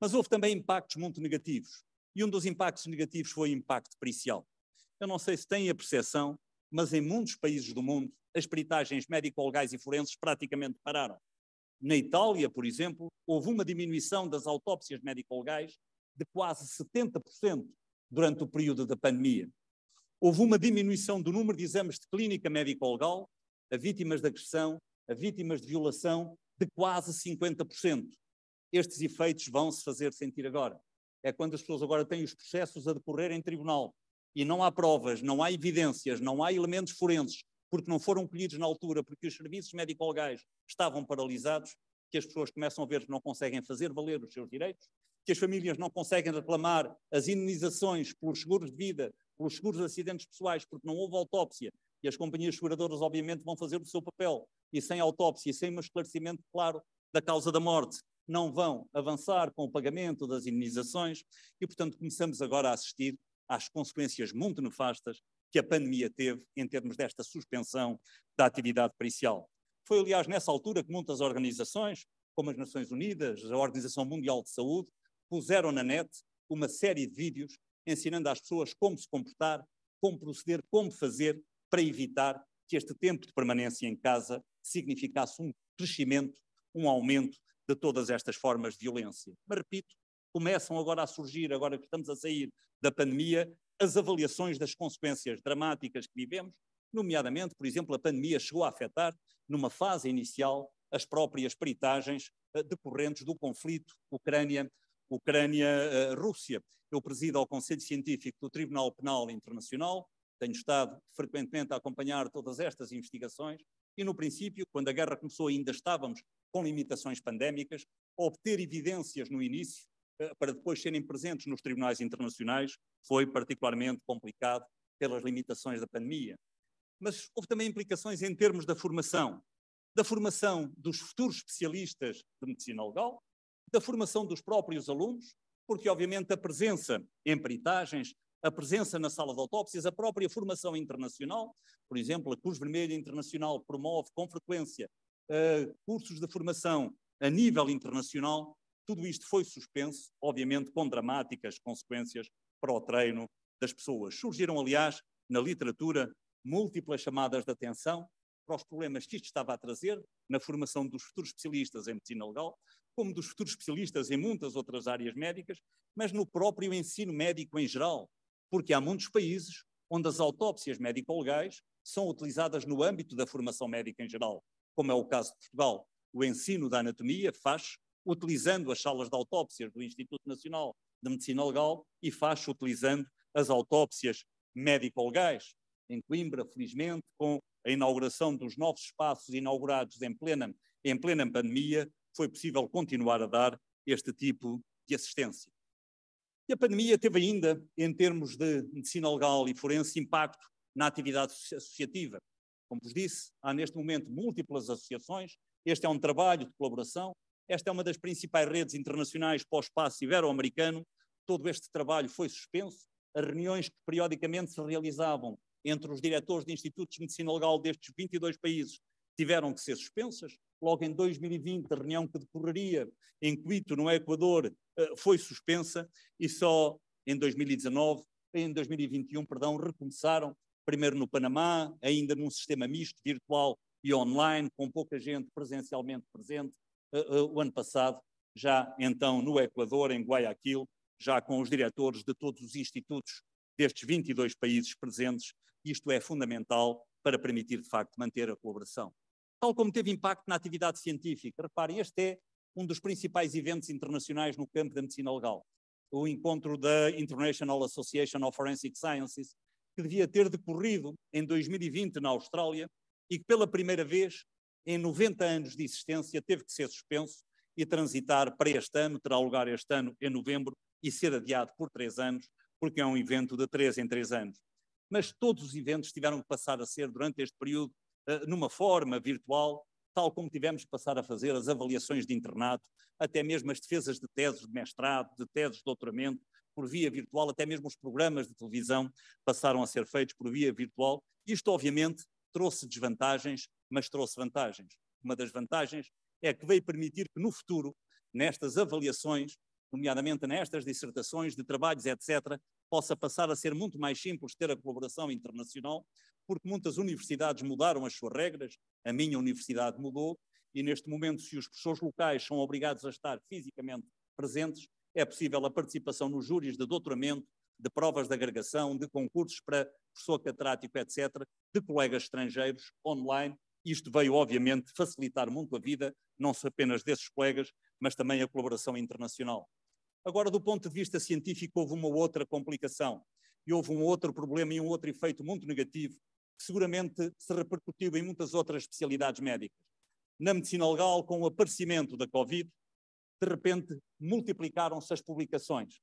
Mas houve também impactos muito negativos, e um dos impactos negativos foi o impacto pericial. Eu não sei se têm a percepção mas em muitos países do mundo as peritagens médico-legais e forenses praticamente pararam. Na Itália, por exemplo, houve uma diminuição das autópsias médico-legais de quase 70% durante o período da pandemia. Houve uma diminuição do número de exames de clínica médico-legal a vítimas de agressão, a vítimas de violação, de quase 50%. Estes efeitos vão se fazer sentir agora. É quando as pessoas agora têm os processos a decorrer em tribunal e não há provas, não há evidências, não há elementos forenses, porque não foram colhidos na altura, porque os serviços médico-legais estavam paralisados, que as pessoas começam a ver que não conseguem fazer valer os seus direitos, que as famílias não conseguem reclamar as indenizações pelos seguros de vida, pelos seguros de acidentes pessoais, porque não houve autópsia, e as companhias seguradoras, obviamente, vão fazer o seu papel, e sem autópsia, sem um esclarecimento claro da causa da morte, não vão avançar com o pagamento das indenizações, e, portanto, começamos agora a assistir às consequências muito nefastas que a pandemia teve em termos desta suspensão da atividade pericial. Foi, aliás, nessa altura que muitas organizações, como as Nações Unidas, a Organização Mundial de Saúde, puseram na net uma série de vídeos ensinando às pessoas como se comportar, como proceder, como fazer para evitar que este tempo de permanência em casa significasse um crescimento, um aumento de todas estas formas de violência. Mas repito, começam agora a surgir, agora que estamos a sair da pandemia, as avaliações das consequências dramáticas que vivemos, nomeadamente, por exemplo, a pandemia chegou a afetar, numa fase inicial, as próprias peritagens eh, decorrentes do conflito Ucrânia-Rússia. Ucrânia, Eu presido ao Conselho Científico do Tribunal Penal Internacional, tenho estado frequentemente a acompanhar todas estas investigações e, no princípio, quando a guerra começou, ainda estávamos com limitações pandémicas, obter evidências no início eh, para depois serem presentes nos tribunais internacionais, foi particularmente complicado pelas limitações da pandemia. Mas houve também implicações em termos da formação, da formação dos futuros especialistas de medicina legal, da formação dos próprios alunos, porque obviamente a presença em peritagens, a presença na sala de autópsias, a própria formação internacional, por exemplo, a Cruz Vermelha Internacional promove com frequência uh, cursos de formação a nível internacional tudo isto foi suspenso, obviamente com dramáticas consequências para o treino das pessoas. Surgiram, aliás, na literatura, múltiplas chamadas de atenção para os problemas que isto estava a trazer na formação dos futuros especialistas em medicina legal, como dos futuros especialistas em muitas outras áreas médicas, mas no próprio ensino médico em geral, porque há muitos países onde as autópsias médico-legais são utilizadas no âmbito da formação médica em geral, como é o caso de Portugal. O ensino da anatomia faz utilizando as salas de autópsias do Instituto Nacional de Medicina Legal e faz-se utilizando as autópsias médico-legais. Em Coimbra, felizmente, com a inauguração dos novos espaços inaugurados em plena, em plena pandemia, foi possível continuar a dar este tipo de assistência. E a pandemia teve ainda, em termos de medicina legal e forense, impacto na atividade associativa. Como vos disse, há neste momento múltiplas associações, este é um trabalho de colaboração esta é uma das principais redes internacionais para o espaço ibero-americano. Todo este trabalho foi suspenso. As reuniões que periodicamente se realizavam entre os diretores de institutos de medicina legal destes 22 países tiveram que ser suspensas. Logo em 2020, a reunião que decorreria em Quito, no Equador, eh, foi suspensa e só em 2019, em 2021, perdão, recomeçaram, primeiro no Panamá, ainda num sistema misto, virtual e online, com pouca gente presencialmente presente, eh, eh, o ano passado, já então no Equador, em Guayaquil, já com os diretores de todos os institutos destes 22 países presentes. Isto é fundamental para permitir, de facto, manter a colaboração. Tal como teve impacto na atividade científica. Reparem, este é um dos principais eventos internacionais no campo da medicina legal. O encontro da International Association of Forensic Sciences, que devia ter decorrido em 2020 na Austrália e que pela primeira vez em 90 anos de existência, teve que ser suspenso e transitar para este ano, terá lugar este ano em novembro e ser adiado por três anos, porque é um evento de três em três anos. Mas todos os eventos tiveram que passar a ser, durante este período, eh, numa forma virtual, tal como tivemos que passar a fazer as avaliações de internato, até mesmo as defesas de teses de mestrado, de teses de doutoramento, por via virtual, até mesmo os programas de televisão passaram a ser feitos por via virtual. Isto, obviamente, trouxe desvantagens mas trouxe vantagens. Uma das vantagens é que veio permitir que no futuro, nestas avaliações, nomeadamente nestas dissertações de trabalhos, etc., possa passar a ser muito mais simples ter a colaboração internacional, porque muitas universidades mudaram as suas regras, a minha universidade mudou, e neste momento, se os professores locais são obrigados a estar fisicamente presentes, é possível a participação nos júris de doutoramento, de provas de agregação, de concursos para professor catedrático, etc., de colegas estrangeiros, online, isto veio, obviamente, facilitar muito a vida, não só apenas desses colegas, mas também a colaboração internacional. Agora, do ponto de vista científico, houve uma outra complicação e houve um outro problema e um outro efeito muito negativo, que seguramente se repercutiu em muitas outras especialidades médicas. Na medicina legal, com o aparecimento da Covid, de repente multiplicaram-se as publicações.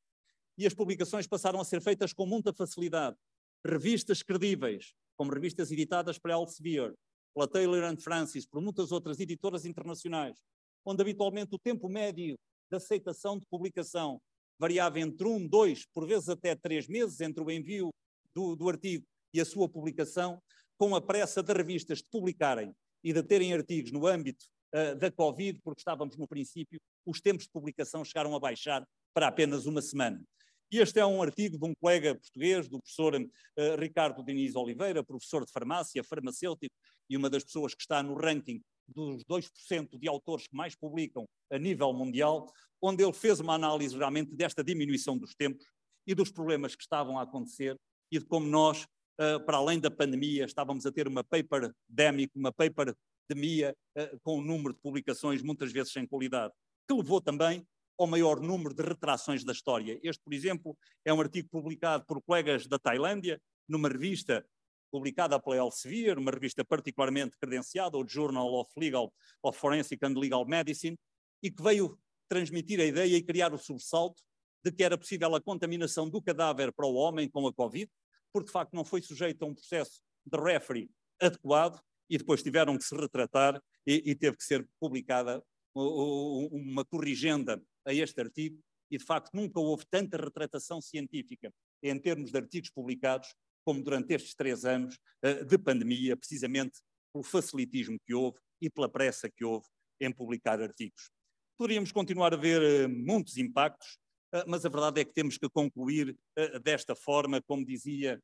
E as publicações passaram a ser feitas com muita facilidade. Revistas credíveis, como revistas editadas pela Elsevier, pela Taylor and Francis, por muitas outras editoras internacionais, onde habitualmente o tempo médio de aceitação de publicação variava entre um, dois, por vezes até três meses entre o envio do, do artigo e a sua publicação, com a pressa das revistas de publicarem e de terem artigos no âmbito uh, da Covid, porque estávamos no princípio, os tempos de publicação chegaram a baixar para apenas uma semana. E este é um artigo de um colega português, do professor uh, Ricardo Diniz Oliveira, professor de farmácia, farmacêutico, e uma das pessoas que está no ranking dos 2% de autores que mais publicam a nível mundial, onde ele fez uma análise realmente desta diminuição dos tempos e dos problemas que estavam a acontecer e de como nós, eh, para além da pandemia, estávamos a ter uma paper demic, uma paper demia eh, com um número de publicações muitas vezes sem qualidade, que levou também ao maior número de retrações da história. Este, por exemplo, é um artigo publicado por colegas da Tailândia, numa revista publicada pela Elsevier, uma revista particularmente credenciada, o Journal of Legal of Forensic and Legal Medicine, e que veio transmitir a ideia e criar o sobressalto de que era possível a contaminação do cadáver para o homem com a Covid, porque de facto não foi sujeito a um processo de referee adequado e depois tiveram que se retratar e, e teve que ser publicada uma corrigenda a este artigo e de facto nunca houve tanta retratação científica em termos de artigos publicados como durante estes três anos eh, de pandemia, precisamente pelo facilitismo que houve e pela pressa que houve em publicar artigos. Poderíamos continuar a ver eh, muitos impactos, eh, mas a verdade é que temos que concluir desta forma, como dizia,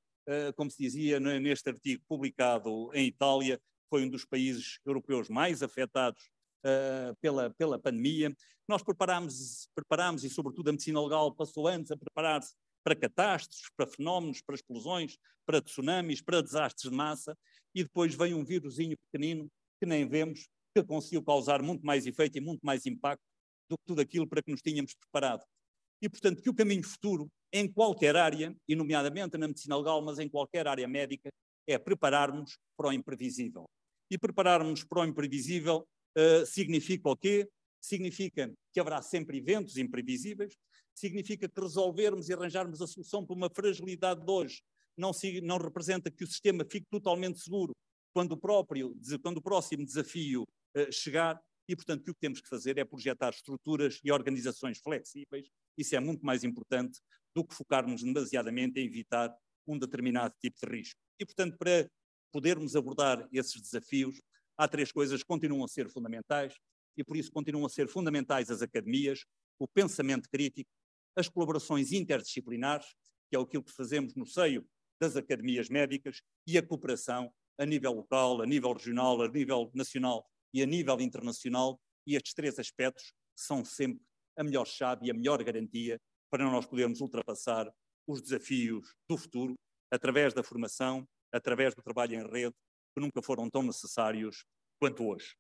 como se dizia neste artigo publicado em Itália, foi um dos países europeus mais afetados Uh, pela, pela pandemia. Nós preparámos, preparámos, e sobretudo a medicina legal passou antes a preparar-se para catástrofes, para fenómenos, para explosões, para tsunamis, para desastres de massa, e depois vem um vírusinho pequenino que nem vemos, que conseguiu causar muito mais efeito e muito mais impacto do que tudo aquilo para que nos tínhamos preparado. E, portanto, que o caminho futuro, em qualquer área, e nomeadamente na medicina legal, mas em qualquer área médica, é prepararmos para o imprevisível. E prepararmos para o imprevisível uh, significa o quê? Significa que haverá sempre eventos imprevisíveis, significa que resolvermos e arranjarmos a solução para uma fragilidade de hoje não, se, não representa que o sistema fique totalmente seguro quando o, próprio, quando o próximo desafio uh, chegar. E, portanto, o que temos que fazer é projetar estruturas e organizações flexíveis. Isso é muito mais importante do que focarmos demasiadamente em evitar um determinado tipo de risco. E, portanto, para podermos abordar esses desafios, há três coisas que continuam a ser fundamentais, e por isso continuam a ser fundamentais as academias, o pensamento crítico as colaborações interdisciplinares, que é aquilo que fazemos no seio das academias médicas, e a cooperação a nível local, a nível regional, a nível nacional e a nível internacional, e estes três aspectos são sempre a melhor chave e a melhor garantia para nós podermos ultrapassar os desafios do futuro através da formação, através do trabalho em rede, que nunca foram tão necessários quanto hoje.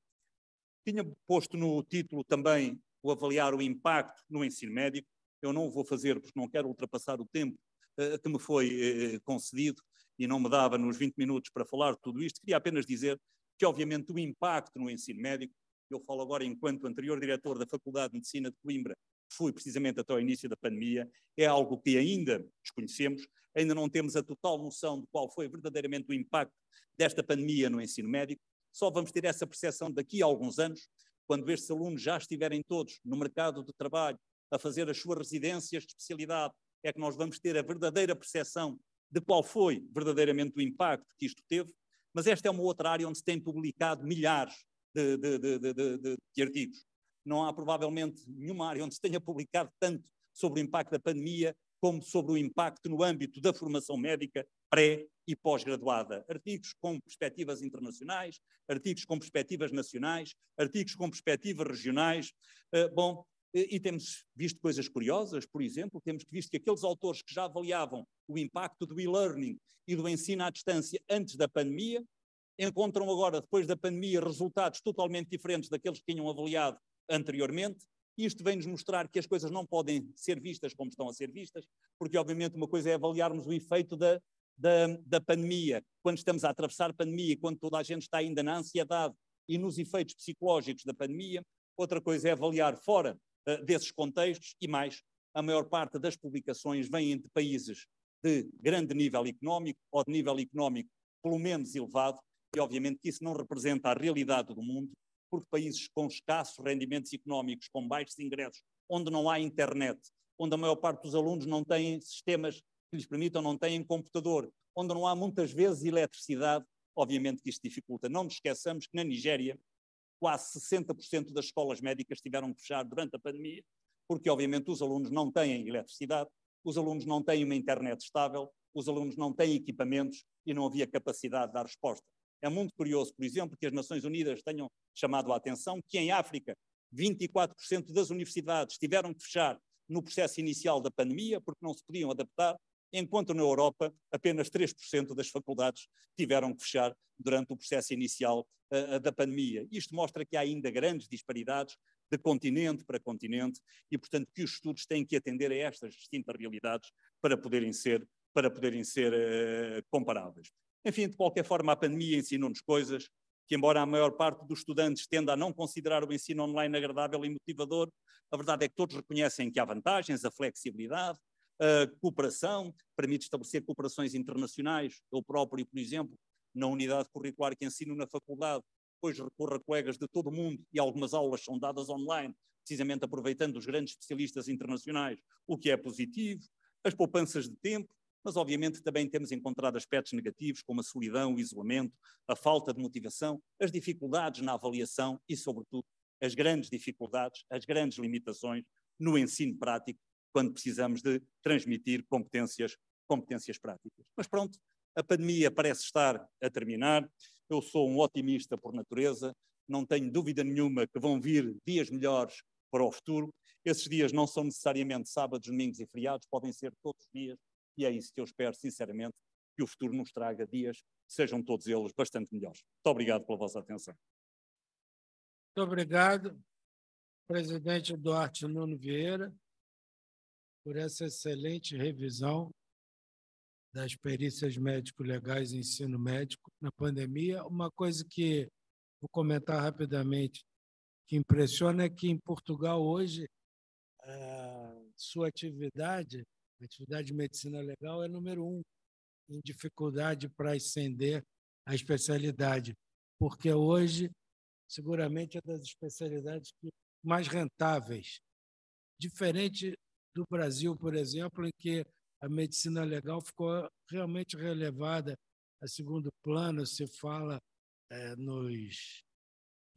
Tinha posto no título também o avaliar o impacto no ensino médico, eu não o vou fazer porque não quero ultrapassar o tempo uh, que me foi uh, concedido e não me dava nos 20 minutos para falar tudo isto. Queria apenas dizer que, obviamente, o impacto no ensino médico, eu falo agora enquanto anterior diretor da Faculdade de Medicina de Coimbra, fui precisamente até o início da pandemia, é algo que ainda desconhecemos, ainda não temos a total noção de qual foi verdadeiramente o impacto desta pandemia no ensino médico. Só vamos ter essa percepção daqui a alguns anos, quando estes alunos já estiverem todos no mercado de trabalho, a fazer as suas residências de especialidade, é que nós vamos ter a verdadeira percepção de qual foi verdadeiramente o impacto que isto teve, mas esta é uma outra área onde se tem publicado milhares de, de, de, de artigos. Não há provavelmente nenhuma área onde se tenha publicado tanto sobre o impacto da pandemia como sobre o impacto no âmbito da formação médica pré e pós-graduada. Artigos com perspectivas internacionais, artigos com perspectivas nacionais, artigos com perspectivas regionais. Eh, bom, e temos visto coisas curiosas, por exemplo, temos visto que aqueles autores que já avaliavam o impacto do e-learning e do ensino à distância antes da pandemia, encontram agora, depois da pandemia, resultados totalmente diferentes daqueles que tinham avaliado anteriormente. Isto vem-nos mostrar que as coisas não podem ser vistas como estão a ser vistas, porque, obviamente, uma coisa é avaliarmos o efeito da, da, da pandemia, quando estamos a atravessar a pandemia, quando toda a gente está ainda na ansiedade e nos efeitos psicológicos da pandemia. Outra coisa é avaliar fora eh, desses contextos e mais, a maior parte das publicações vêm de países de grande nível económico ou de nível económico pelo menos elevado, e obviamente que isso não representa a realidade do mundo, porque países com escassos rendimentos económicos, com baixos ingressos, onde não há internet, onde a maior parte dos alunos não têm sistemas que lhes permitam, não têm computador, onde não há muitas vezes eletricidade, obviamente que isto dificulta. Não nos esqueçamos que na Nigéria quase 60% das escolas médicas tiveram que fechar durante a pandemia, porque obviamente os alunos não têm eletricidade, os alunos não têm uma internet estável, os alunos não têm equipamentos e não havia capacidade de dar resposta. É muito curioso, por exemplo, que as Nações Unidas tenham chamado a atenção que em África 24% das universidades tiveram que fechar no processo inicial da pandemia porque não se podiam adaptar enquanto na Europa apenas 3% das faculdades tiveram que fechar durante o processo inicial uh, da pandemia. Isto mostra que há ainda grandes disparidades de continente para continente e, portanto, que os estudos têm que atender a estas distintas realidades para poderem ser, para poderem ser uh, comparáveis. Enfim, de qualquer forma, a pandemia ensinou-nos coisas que, embora a maior parte dos estudantes tenda a não considerar o ensino online agradável e motivador, a verdade é que todos reconhecem que há vantagens, a flexibilidade, a cooperação, permite estabelecer cooperações internacionais. Eu próprio, por exemplo, na unidade curricular que ensino na faculdade, depois recorro a colegas de todo o mundo e algumas aulas são dadas online, precisamente aproveitando os grandes especialistas internacionais, o que é positivo, as poupanças de tempo, mas obviamente também temos encontrado aspectos negativos, como a solidão, o isolamento, a falta de motivação, as dificuldades na avaliação e, sobretudo, as grandes dificuldades, as grandes limitações no ensino prático quando precisamos de transmitir competências, competências práticas. Mas pronto, a pandemia parece estar a terminar. Eu sou um otimista por natureza, não tenho dúvida nenhuma que vão vir dias melhores para o futuro. Esses dias não são necessariamente sábados, domingos e feriados, podem ser todos os dias, e é isso que eu espero, sinceramente, que o futuro nos traga dias que sejam todos eles bastante melhores. Muito obrigado pela vossa atenção. Muito obrigado, presidente Duarte Nuno Vieira por essa excelente revisão das perícias médico-legais e ensino médico na pandemia. Uma coisa que vou comentar rapidamente que impressiona é que em Portugal hoje a sua atividade, a atividade de medicina legal é número um em dificuldade para ascender a especialidade, porque hoje seguramente é das especialidades mais rentáveis, diferente do Brasil, por exemplo, em que a medicina legal ficou realmente relevada a segundo plano. Se fala é, nos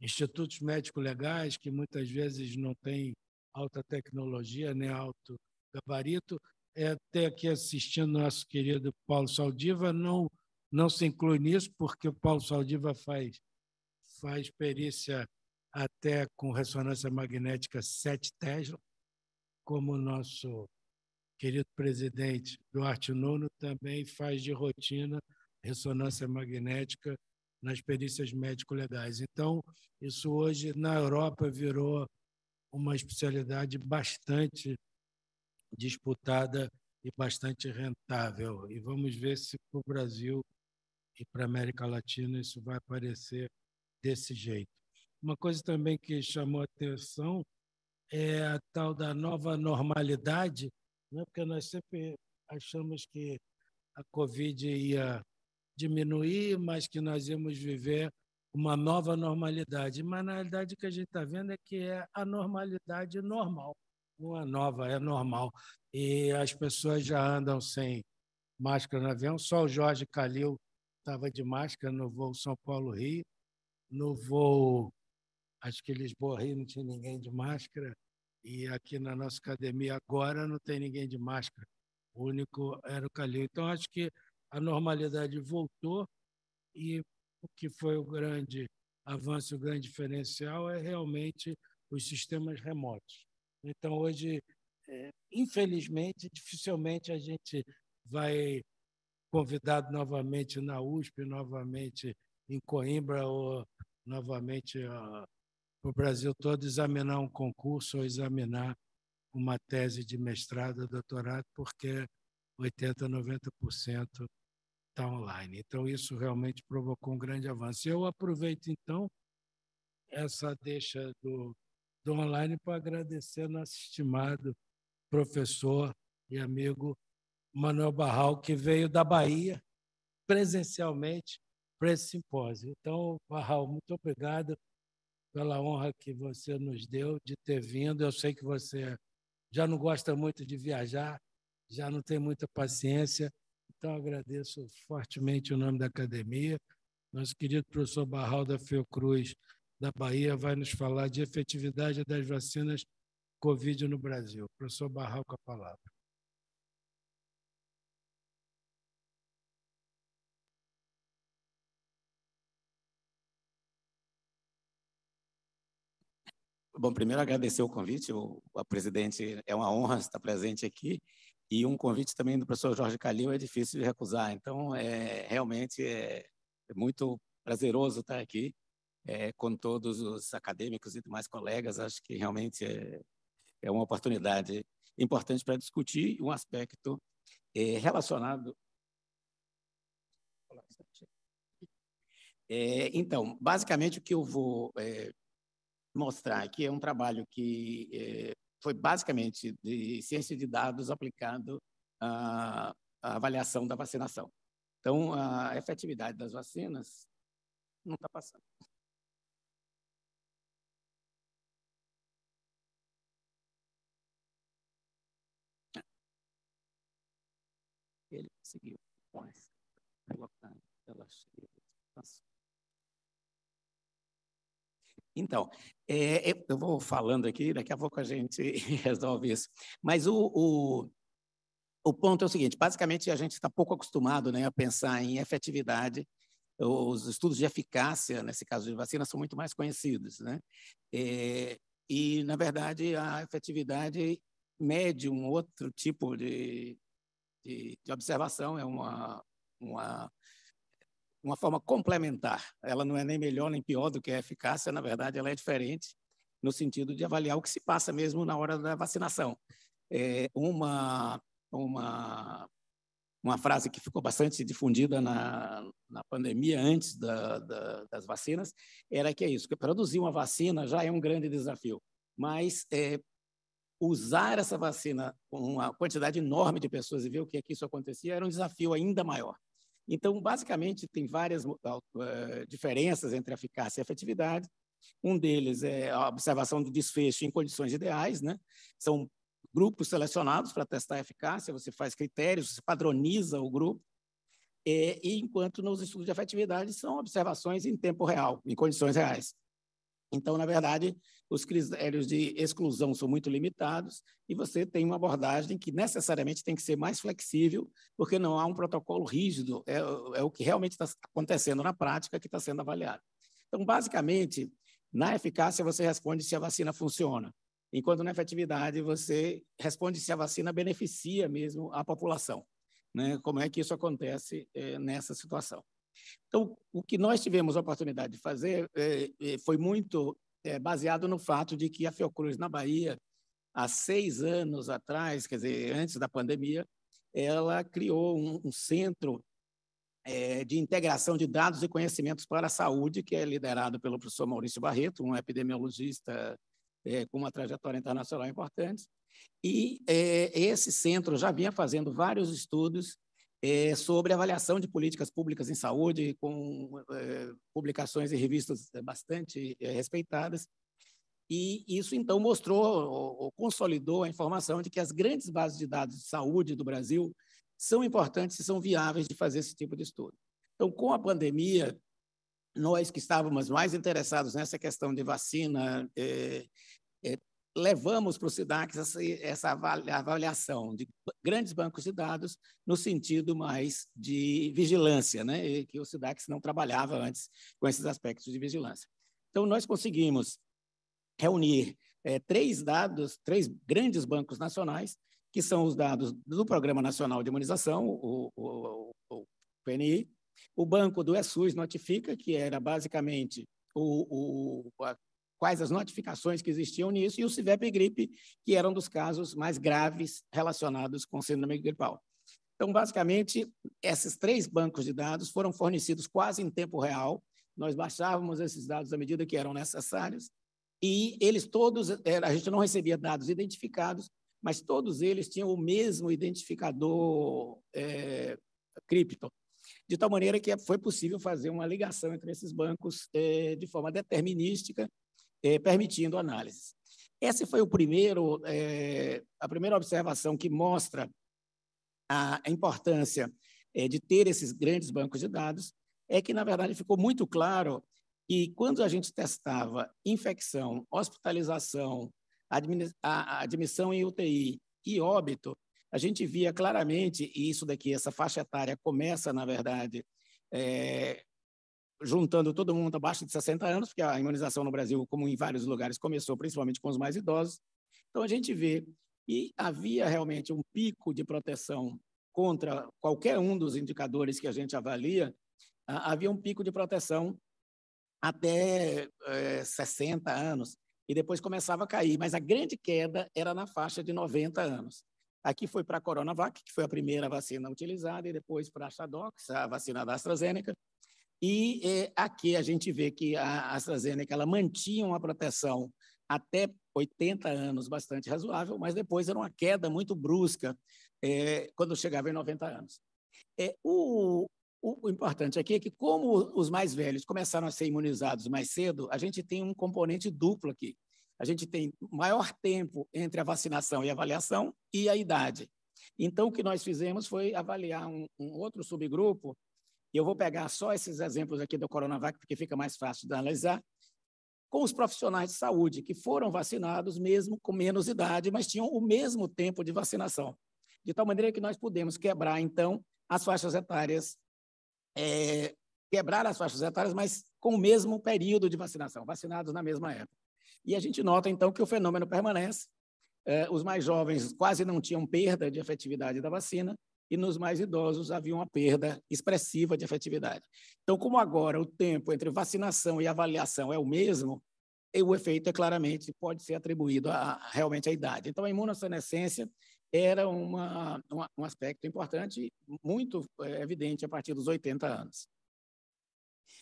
institutos médico-legais, que muitas vezes não têm alta tecnologia nem né, alto gabarito. É, até aqui assistindo nosso querido Paulo Saldiva, não, não se inclui nisso, porque o Paulo Saldiva faz, faz perícia até com ressonância magnética 7 Tesla, como o nosso querido presidente Duarte Nuno também faz de rotina ressonância magnética nas perícias médico-legais. Então, isso hoje na Europa virou uma especialidade bastante disputada e bastante rentável. E vamos ver se para o Brasil e para a América Latina isso vai aparecer desse jeito. Uma coisa também que chamou atenção é, a tal da nova normalidade, né? porque nós sempre achamos que a Covid ia diminuir, mas que nós íamos viver uma nova normalidade. Mas, na realidade, o que a gente está vendo é que é a normalidade normal, não é nova, é normal. E as pessoas já andam sem máscara no avião, só o Jorge Calil estava de máscara no voo São Paulo-Rio, no voo Acho que Lisboa Rio não tinha ninguém de máscara e aqui na nossa academia agora não tem ninguém de máscara. O único era o Calil. Então acho que a normalidade voltou e o que foi o grande avanço, o grande diferencial é realmente os sistemas remotos. Então hoje, é, infelizmente, dificilmente a gente vai convidado novamente na USP, novamente em Coimbra ou novamente o Brasil todo examinar um concurso ou examinar uma tese de mestrado, doutorado, porque 80, 90% está online. Então, isso realmente provocou um grande avanço. Eu aproveito, então, essa deixa do, do online para agradecer nosso estimado professor e amigo Manuel Barral, que veio da Bahia presencialmente para esse simpósio. Então, Barral, muito obrigado pela honra que você nos deu de ter vindo. Eu sei que você já não gosta muito de viajar, já não tem muita paciência, então agradeço fortemente o nome da academia. Nosso querido professor Barral da Fiocruz, da Bahia, vai nos falar de efetividade das vacinas Covid no Brasil. Professor Barral, com a palavra. Bom, primeiro agradecer o convite, o, a presidente, é uma honra estar presente aqui, e um convite também do professor Jorge Calil é difícil de recusar, então é, realmente é, é muito prazeroso estar aqui é, com todos os acadêmicos e demais colegas, acho que realmente é, é uma oportunidade importante para discutir um aspecto é, relacionado é, então, basicamente o que eu vou é, mostrar que é um trabalho que é, foi basicamente de ciência de dados aplicado à, à avaliação da vacinação. Então, a efetividade das vacinas não está passando. Ele conseguiu colocar ela tá, cheia. Então, é, é, eu vou falando aqui, daqui a pouco a gente resolve isso. Mas o, o, o ponto é o seguinte: basicamente, a gente está pouco acostumado né, a pensar em efetividade. Os estudos de eficácia, nesse caso de vacina, são muito mais conhecidos. Né? É, e, na verdade, a efetividade mede um outro tipo de, de, de observação, é uma, uma uma forma complementar. Ela não é nem melhor nem pior do que a eficácia, na verdade, ela é diferente no sentido de avaliar o que se passa mesmo na hora da vacinação. É uma, uma, uma frase que ficou bastante difundida na, na pandemia, antes da, da, das vacinas, era que é isso, que produzir uma vacina já é um grande desafio, mas é, usar essa vacina com uma quantidade enorme de pessoas e ver o que é que isso acontecia era um desafio ainda maior. Então, basicamente, tem várias eh, diferenças entre eficácia e efetividade. Um deles é a observação do desfecho em condições ideais, né? São grupos selecionados para testar a eficácia, você faz critérios, você padroniza o grupo. É, e enquanto nos estudos de efetividade são observações em tempo real, em condições reais. Então, na verdade, os critérios de exclusão são muito limitados e você tem uma abordagem que necessariamente tem que ser mais flexível, porque não há um protocolo rígido, é, é o que realmente está acontecendo na prática que está sendo avaliado. Então, basicamente, na eficácia, você responde se a vacina funciona, enquanto na efetividade, você responde se a vacina beneficia mesmo a população. Né? Como é que isso acontece é, nessa situação? Então, o que nós tivemos a oportunidade de fazer eh, eh, foi muito eh, baseado no fato de que a Fiocruz, na Bahia, há seis anos atrás, quer dizer, antes da pandemia, ela criou um, um centro é, de integração de dados e conhecimentos para a saúde, que é liderado pelo professor Maurício Barreto, um epidemiologista é, com uma trajetória internacional importante. E é, esse centro já vinha fazendo vários estudos é, sobre avaliação de políticas públicas em saúde, com é, publicações e revistas eh, bastante respeitadas. E isso, então, mostrou ou, ou consolidou a informação de que as grandes bases de dados de saúde do Brasil são importantes e são viáveis de fazer esse tipo de estudo. Então, com a pandemia, nós que estávamos mais interessados nessa questão de vacina, eh, levamos para o SIDAX essa, essa avaliação de grandes bancos de dados no sentido mais de vigilância, né? E que o SIDAX não trabalhava antes com esses aspectos de vigilância. Então, nós conseguimos reunir é, três dados, três grandes bancos nacionais, que são os dados do Programa Nacional de Imunização, o, o, o PNI, o banco do ESUS Notifica, que era basicamente o, o, quais as notificações que existiam nisso, e o CIVEP e gripe, que eram dos casos mais graves relacionados com síndrome gripal. Então, basicamente, esses três bancos de dados foram fornecidos quase em tempo real. Nós baixávamos esses dados à medida que eram necessários, e eles todos, é, a gente não recebia dados identificados, mas todos eles tinham o mesmo identificador é, cripto, de tal maneira que é, foi possível fazer uma ligação entre esses bancos é, de forma determinística é, permitindo análises. Essa foi o primeiro, é, a primeira observação que mostra a importância é, de ter esses grandes bancos de dados, é que, na verdade, ficou muito claro que quando a gente testava infecção, hospitalização, a admissão em UTI e óbito, a gente via claramente, e isso daqui, essa faixa etária começa, na verdade, é, juntando todo mundo abaixo de 60 anos, porque a imunização no Brasil, como em vários lugares, começou principalmente com os mais idosos. Então, a gente vê e havia realmente um pico de proteção contra qualquer um dos indicadores que a gente avalia, ah, havia um pico de proteção até é, eh, 60 anos, e depois começava a cair, mas a grande queda era na faixa de 90 anos. Aqui foi para a Coronavac, que foi a primeira vacina utilizada, e depois para a Shadox, a vacina da AstraZeneca, e eh, aqui a gente vê que a AstraZeneca ela mantinha uma proteção até 80 anos bastante razoável, mas depois era uma queda muito brusca eh, quando chegava em 90 anos. Eh, o, o, importante aqui é que, como os mais velhos começaram a ser imunizados mais cedo, a gente tem um componente duplo aqui. A gente tem maior tempo entre a vacinação e a avaliação e a idade. Então, o que nós fizemos foi avaliar um, um outro subgrupo eu vou pegar só esses exemplos aqui do Coronavac, porque fica mais fácil de analisar, com os profissionais de saúde que foram vacinados mesmo com menos idade, mas tinham o mesmo tempo de vacinação. De tal maneira que nós podemos quebrar, então, as faixas etárias, é, quebrar as faixas etárias, mas com o mesmo período de vacinação, vacinados na mesma época. E a gente nota, então, que o fenômeno permanece. É, os mais jovens quase não tinham perda de efetividade da vacina, e nos mais idosos havia uma perda expressiva de efetividade. Então, como agora o tempo entre vacinação e avaliação é o mesmo, o efeito é claramente pode ser atribuído a, realmente à idade. Então, a imunossenescência era uma, uma, um aspecto importante, muito é, evidente a partir dos 80 anos.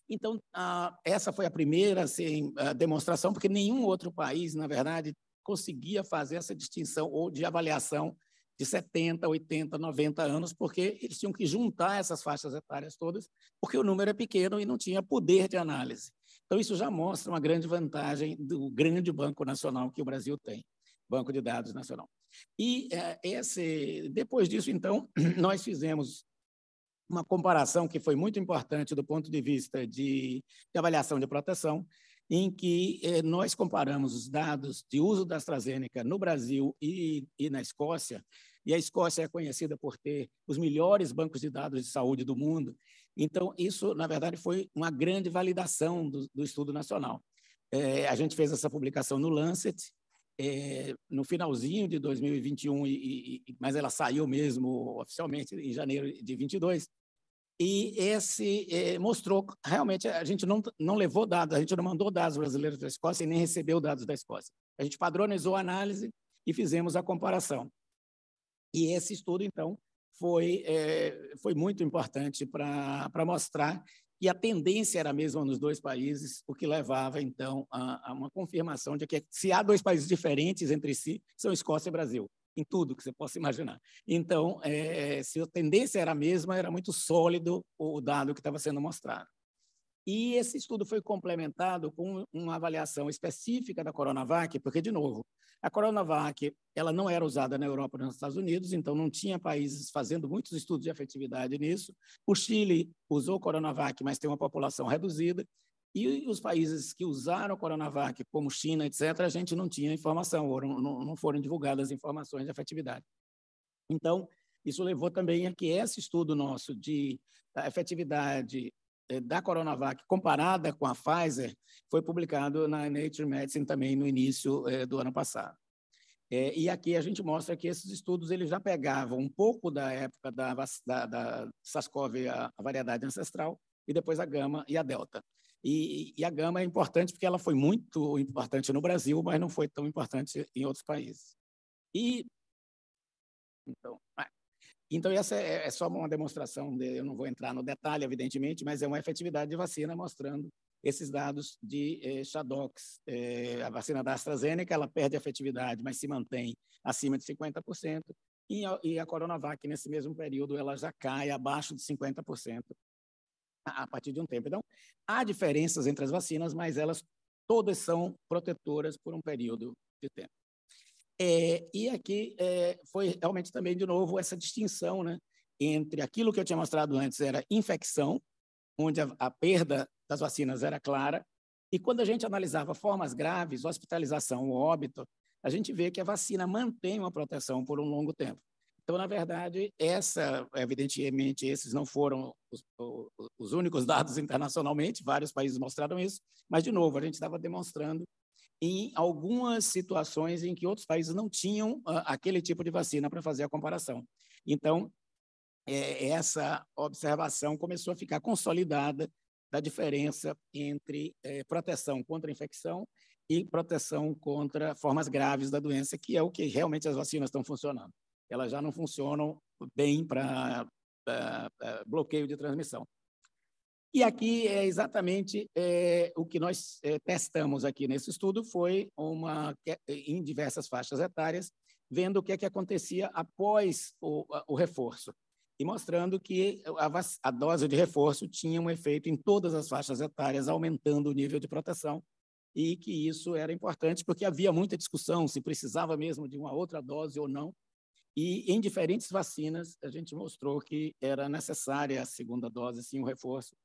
Então, a, essa foi a primeira assim, a demonstração, porque nenhum outro país, na verdade, conseguia fazer essa distinção ou de avaliação de 70, 80, 90 anos, porque eles tinham que juntar essas faixas etárias todas, porque o número é pequeno e não tinha poder de análise. Então, isso já mostra uma grande vantagem do grande banco nacional que o Brasil tem, Banco de Dados Nacional. E é, esse, depois disso, então, nós fizemos uma comparação que foi muito importante do ponto de vista de, de avaliação de proteção, em que eh, nós comparamos os dados de uso da AstraZeneca no Brasil e, e, na Escócia, e a Escócia é conhecida por ter os melhores bancos de dados de saúde do mundo. Então, isso, na verdade, foi uma grande validação do, do estudo nacional. Eh, a gente fez essa publicação no Lancet, eh, no finalzinho de 2021, e, e, mas ela saiu mesmo oficialmente em janeiro de 22, e esse eh, mostrou realmente a gente não, não levou dados, a gente não mandou dados brasileiros da Escócia e nem recebeu dados da Escócia. A gente padronizou a análise e fizemos a comparação. E esse estudo, então, foi, eh, foi muito importante para mostrar que a tendência era a mesma nos dois países, o que levava, então, a, a uma confirmação de que se há dois países diferentes entre si, são Escócia e Brasil em tudo que você possa imaginar. Então, é, se a tendência era a mesma, era muito sólido o dado que estava sendo mostrado. E esse estudo foi complementado com uma avaliação específica da Coronavac, porque, de novo, a Coronavac ela não era usada na Europa e nos Estados Unidos, então não tinha países fazendo muitos estudos de efetividade nisso. O Chile usou Coronavac, mas tem uma população reduzida. E os países que usaram a Coronavac, como China, etc., a gente não tinha informação, ou não, não foram divulgadas informações de efetividade. Então, isso levou também a que esse estudo nosso de efetividade eh, da Coronavac comparada com a Pfizer foi publicado na Nature Medicine também no início eh, do ano passado. Eh, e aqui a gente mostra que esses estudos eles já pegavam um pouco da época da, da, da SARS-CoV, a, a variedade ancestral, e depois a gama e a delta. E, e, a Gama é importante porque ela foi muito importante no Brasil, mas não foi tão importante em outros países. E então, ah, então essa é, é só uma demonstração. De, eu não vou entrar no detalhe, evidentemente, mas é uma efetividade de vacina mostrando esses dados de eh, Shadox. Eh, a vacina da AstraZeneca ela perde a efetividade, mas se mantém acima de 50%. E a, e a Coronavac, nesse mesmo período, ela já cai abaixo de 50%, a partir de um tempo. Então, há diferenças entre as vacinas, mas elas todas são protetoras por um período de tempo. É, e aqui é, foi realmente também, de novo, essa distinção né, entre aquilo que eu tinha mostrado antes era infecção, onde a, a perda das vacinas era clara, e quando a gente analisava formas graves, hospitalização, óbito, a gente vê que a vacina mantém uma proteção por um longo tempo. Então, na verdade, essa, evidentemente, esses não foram os, os, únicos dados internacionalmente, vários países mostraram isso, mas, de novo, a gente estava demonstrando em algumas situações em que outros países não tinham ah, aquele tipo de vacina para fazer a comparação. Então, é, essa observação começou a ficar consolidada da diferença entre é, proteção contra infecção e proteção contra formas graves da doença, que é o que realmente as vacinas estão funcionando elas já não funcionam bem para bloqueio de transmissão. E aqui é exatamente é, o que nós é, testamos aqui nesse estudo foi uma em diversas faixas etárias, vendo o que é que acontecia após o, o reforço e mostrando que a, a, dose de reforço tinha um efeito em todas as faixas etárias, aumentando o nível de proteção e que isso era importante porque havia muita discussão se precisava mesmo de uma outra dose ou não. E em diferentes vacinas, a gente mostrou que era necessária a segunda dose, sim, o reforço.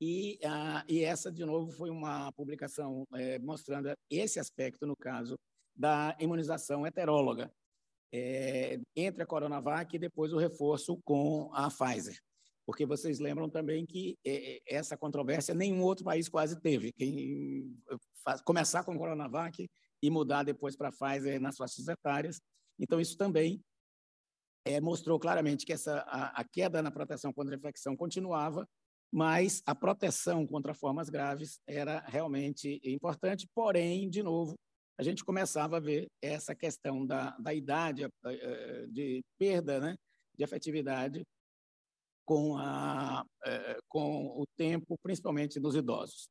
E, ah, e essa, de novo, foi uma publicação eh, mostrando esse aspecto, no caso, da imunização heteróloga, eh, entre a Coronavac e depois o reforço com a Pfizer. Porque vocês lembram também que eh, essa controvérsia nenhum outro país quase teve. Quem faz, começar com a Coronavac e mudar depois para a Pfizer nas faixas etárias então, isso também é, mostrou claramente que essa, a, a queda na proteção contra a infecção continuava, mas a proteção contra formas graves era realmente importante, porém, de novo, a gente começava a ver essa questão da, da idade, eh, eh, de perda né, de afetividade com, a, com o tempo, principalmente nos idosos.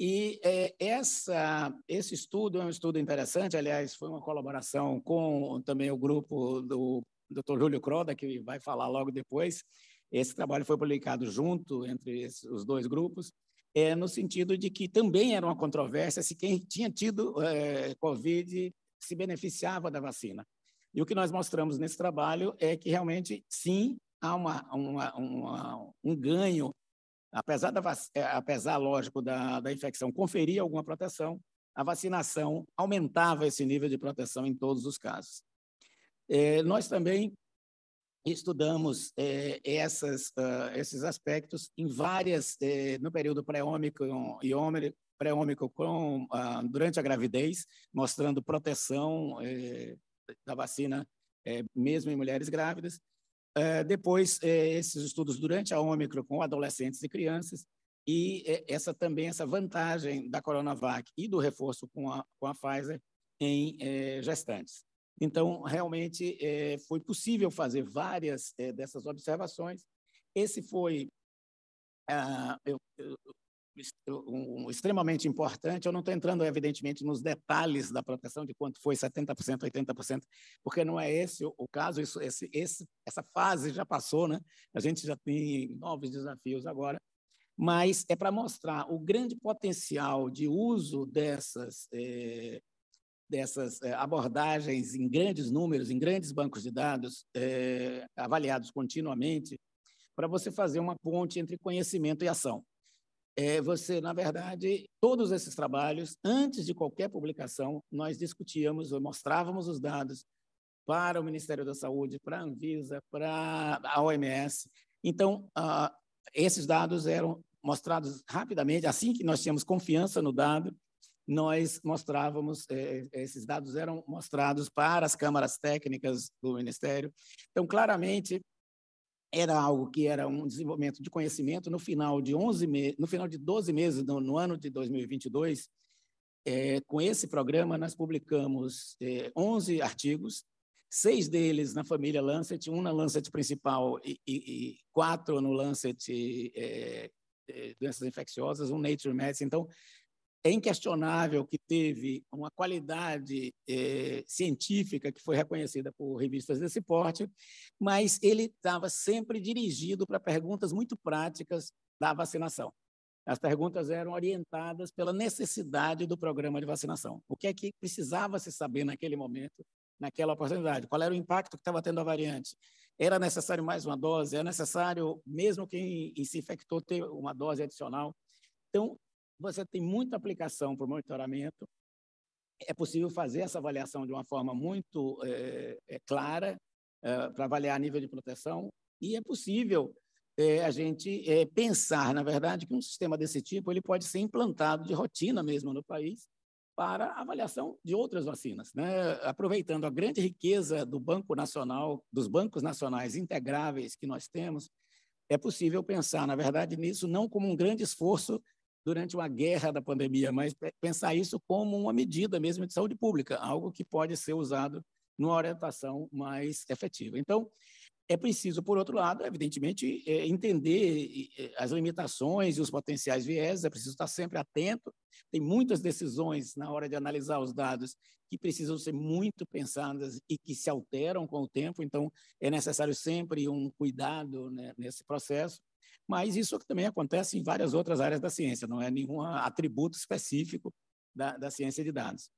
E é, essa, esse estudo é um estudo interessante, aliás, foi uma colaboração com também o grupo do Dr. Júlio Croda, que vai falar logo depois. Esse trabalho foi publicado junto entre os dois grupos, é, no sentido de que também era uma controvérsia se quem tinha tido é, Covid se beneficiava da vacina. E o que nós mostramos nesse trabalho é que realmente, sim, há uma, uma, uma um ganho Apesar, da, eh, apesar lógico, da, da infecção conferir alguma proteção, a vacinação aumentava esse nível de proteção em todos os casos. É, nós também estudamos é, essas, uh, esses aspectos em várias, é, no período pré-ômico e ômico, pré-ômico com, uh, ah, durante a gravidez, mostrando proteção da vacina, mesmo em mulheres grávidas, é, depois, é, esses estudos durante a Ômicron com adolescentes e crianças, e é, essa também essa vantagem da Coronavac e do reforço com a, com a Pfizer em gestantes. Então, realmente foi possível fazer várias dessas observações. Esse foi, ah, um, extremamente importante. Eu não estou entrando, evidentemente, nos detalhes da proteção, de quanto foi 70%, 80%, porque não é esse o, caso, isso, esse, esse, essa fase já passou, né? a gente já tem novos desafios agora, mas é para mostrar o grande potencial de uso dessas. Eh, dessas eh, abordagens em grandes números, em grandes bancos de dados, eh, avaliados continuamente, para você fazer uma ponte entre conhecimento e ação é, você, na verdade, todos esses trabalhos, antes de qualquer publicação, nós discutíamos, mostrávamos os dados para o Ministério da Saúde, para a Anvisa, para a OMS. Então, uh, esses dados eram mostrados rapidamente, assim que nós tínhamos confiança no dado, nós mostrávamos, eh, esses dados eram mostrados para as câmaras técnicas do Ministério. Então, claramente, era algo que era um desenvolvimento de conhecimento. No final de 11 no final de 12 meses, no, no ano de 2022, é, com esse programa, nós publicamos é, 11 artigos, seis deles na família Lancet, um na Lancet principal e, e, e quatro no Lancet é, é doenças infecciosas, um Nature Medicine. Então, é inquestionável que teve uma qualidade eh, científica que foi reconhecida por revistas desse porte, mas ele estava sempre dirigido para perguntas muito práticas da vacinação. As perguntas eram orientadas pela necessidade do programa de vacinação. O que é que precisava se saber naquele momento, naquela oportunidade? Qual era o impacto que estava tendo a variante? Era necessário mais uma dose? Era é necessário, mesmo quem se infectou, ter uma dose adicional? Então, você tem muita aplicação para o monitoramento, é possível fazer essa avaliação de uma forma muito é, é, clara é, para avaliar nível de proteção e é possível a gente pensar, na verdade, que um sistema desse tipo ele pode ser implantado de rotina mesmo no país para avaliação de outras vacinas, né? aproveitando a grande riqueza do Banco Nacional, dos bancos nacionais integráveis que nós temos, é possível pensar, na verdade, nisso não como um grande esforço durante uma guerra da pandemia, mas pensar isso como uma medida mesmo de saúde pública, algo que pode ser usado numa orientação mais efetiva. Então, é preciso, por outro lado, evidentemente, é, entender as limitações e os potenciais vieses, é preciso estar sempre atento. Tem muitas decisões na hora de analisar os dados que precisam ser muito pensadas e que se alteram com o tempo, então é necessário sempre um cuidado né, nesse processo mas isso também acontece em várias outras áreas da ciência, não é nenhum atributo específico da, da ciência de dados.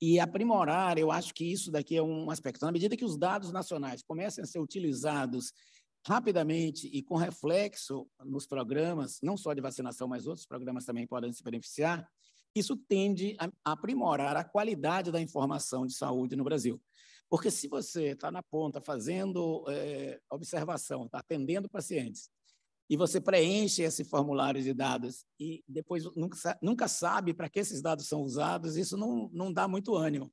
E aprimorar, eu acho que isso daqui é um aspecto. Na medida que os dados nacionais comecem a ser utilizados rapidamente e com reflexo nos programas, não só de vacinação, mas outros programas também podem se beneficiar, isso tende a aprimorar a qualidade da informação de saúde no Brasil. Porque se você está na ponta fazendo é, observação, está atendendo pacientes, e você preenche esse formulário de dados e depois nunca, nunca sabe para que esses dados são usados, isso não, não dá muito ânimo.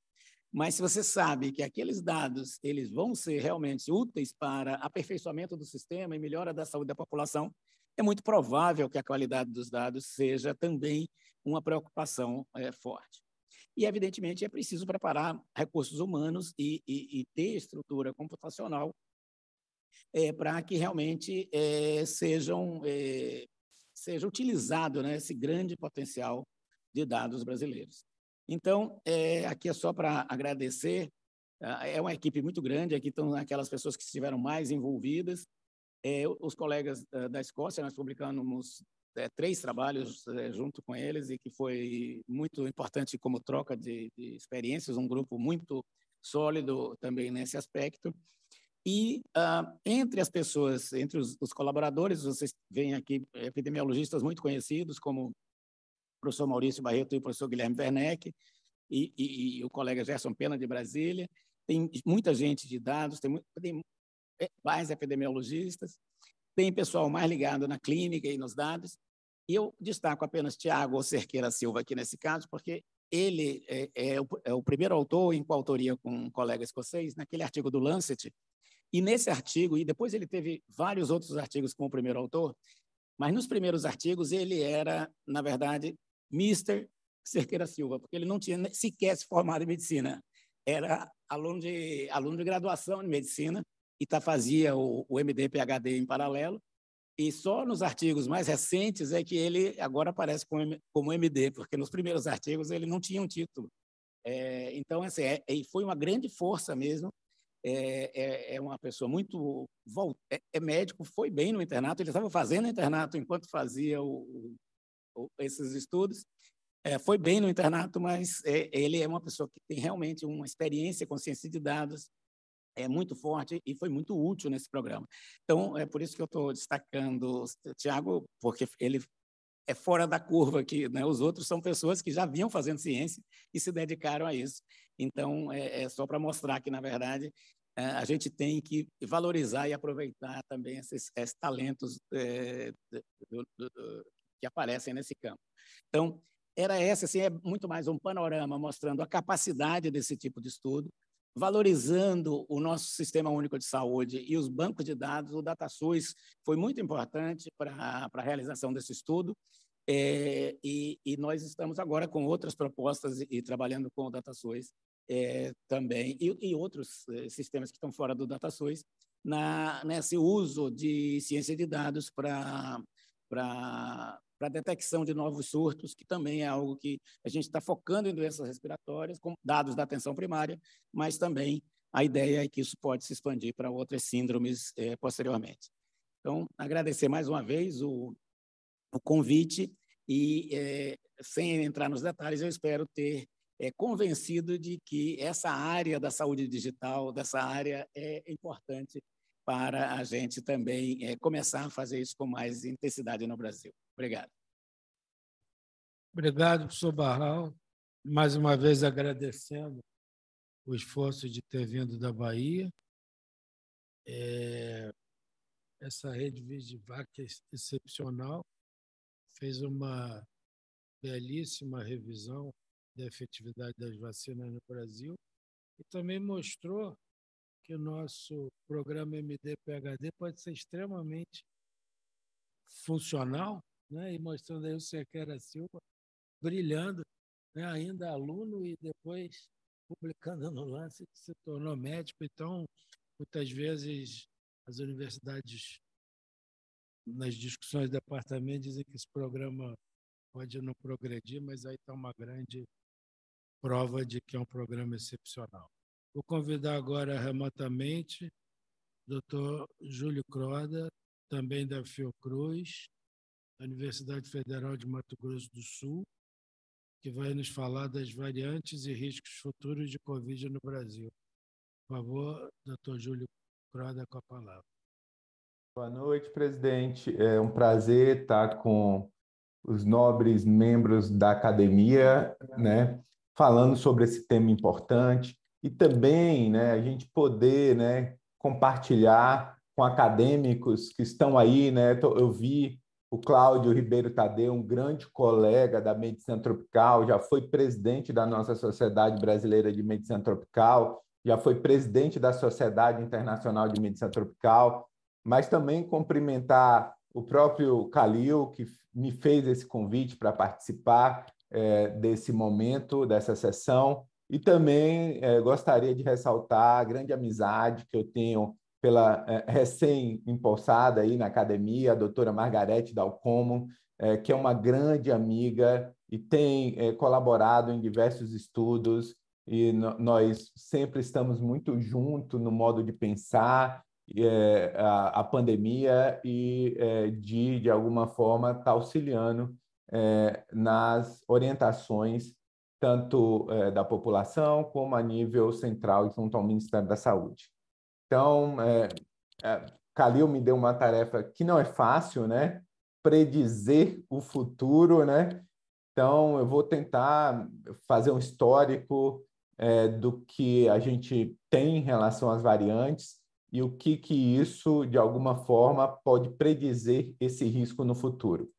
Mas se você sabe que aqueles dados eles vão ser realmente úteis para aperfeiçoamento do sistema e melhora da saúde da população, é muito provável que a qualidade dos dados seja também uma preocupação é, forte. E, evidentemente, é preciso preparar recursos humanos e, e, e ter estrutura computacional é, para que realmente é, sejam, é, seja utilizado né, esse grande potencial de dados brasileiros. Então, é, aqui é só para agradecer, tá? é uma equipe muito grande, aqui estão aquelas pessoas que estiveram mais envolvidas, é, os colegas ah, da Escócia, nós publicamos é, três trabalhos é, junto com eles e que foi muito importante como troca de, de experiências, um grupo muito sólido também nesse aspecto. E uh, entre as pessoas, entre os, os, colaboradores, vocês veem aqui epidemiologistas muito conhecidos, como o professor Maurício Barreto e o professor Guilherme Werneck, e, e, e o colega Gerson Pena, de Brasília. Tem muita gente de dados, tem, tem é, mais epidemiologistas, tem pessoal mais ligado na clínica e nos dados. E eu destaco apenas Tiago Cerqueira Silva aqui nesse caso, porque ele é, é, o, é, o, primeiro autor em coautoria com um colega escocês, naquele artigo do Lancet, e nesse artigo, e depois ele teve vários outros artigos com o primeiro autor, mas nos primeiros artigos ele era, na verdade, Mr. Cerqueira Silva, porque ele não tinha sequer se formado em medicina. Era aluno de, aluno de graduação em medicina e tá, fazia o, o MD PhD em paralelo. E só nos artigos mais recentes é que ele agora aparece como, como MD, porque nos primeiros artigos ele não tinha um título. É, então, assim, é, foi uma grande força mesmo é, é, é, uma pessoa muito. É, é, médico, foi bem no internato, ele estava fazendo internato enquanto fazia o, o, esses estudos. É, foi bem no internato, mas é, ele é uma pessoa que tem realmente uma experiência com ciência de dados é muito forte e foi muito útil nesse programa. Então, é por isso que eu estou destacando o Tiago, porque ele é fora da curva aqui. Né? Os outros são pessoas que já vinham fazendo ciência e se dedicaram a isso. Então, é, é só para mostrar que, na verdade, é, a gente tem que valorizar e aproveitar também esses, esses talentos é, do, do, do, que aparecem nesse campo. Então, era essa, assim, é muito mais um panorama mostrando a capacidade desse tipo de estudo, valorizando o nosso Sistema Único de Saúde e os bancos de dados, o DataSUS foi muito importante para a realização desse estudo, é, e, e, nós estamos agora com outras propostas e, e trabalhando com o DataSois é, também, e, e outros é, sistemas que estão fora do DataSois na, nesse uso de ciência de dados para para detecção de novos surtos, que também é algo que a gente está focando em doenças respiratórias, com dados da atenção primária, mas também a ideia é que isso pode se expandir para outras síndromes é, posteriormente. Então, agradecer mais uma vez o, o convite e, é, sem entrar nos detalhes, eu espero ter é, convencido de que essa área da saúde digital, dessa área, é importante para a gente também é, começar a fazer isso com mais intensidade no Brasil. Obrigado. Obrigado, professor Barral. Mais uma vez agradecendo o esforço de ter vindo da Bahia. É... essa rede Vigivac é excepcional fez uma belíssima revisão da efetividade das vacinas no Brasil e também mostrou que o nosso programa MD-PHD pode ser extremamente funcional, né? e mostrando aí o Sequeira Silva brilhando, né? ainda aluno e depois publicando no lance que se tornou médico. Então, muitas vezes as universidades nas discussões do departamento, dizem que esse programa pode não progredir, mas aí está uma grande prova de que é um programa excepcional. Vou convidar agora remotamente o Dr. Júlio Croda, também da Fiocruz, da Universidade Federal de Mato Grosso do Sul, que vai nos falar das variantes e riscos futuros de Covid no Brasil. Por favor, Dr. Júlio Croda, com a palavra. Boa noite, presidente. É um prazer estar com os nobres membros da academia, né, falando sobre esse tema importante e também, né, a gente poder, né, compartilhar com acadêmicos que estão aí, né? Eu vi o Cláudio Ribeiro Tadeu, um grande colega da medicina tropical, já foi presidente da nossa Sociedade Brasileira de Medicina Tropical, já foi presidente da Sociedade Internacional de Medicina Tropical, mas também cumprimentar o próprio Calil, que me fez esse convite para participar é, desse momento, dessa sessão, e também é, gostaria de ressaltar a grande amizade que eu tenho pela é, recém-impulsada aí na academia, a doutora Margarete Dalcomo, é, que é uma grande amiga e tem é, colaborado em diversos estudos, e nós sempre estamos muito juntos no modo de pensar, eh, a, pandemia e, eh, de, de alguma forma, está auxiliando eh, nas orientações tanto da população como a nível central junto ao Ministério da Saúde. Então, Calil me deu uma tarefa que não é fácil, né? Predizer o futuro, né? Então, eu vou tentar fazer um histórico do que a gente tem em relação às variantes, e o que, que isso, de alguma forma, pode predizer esse risco no futuro.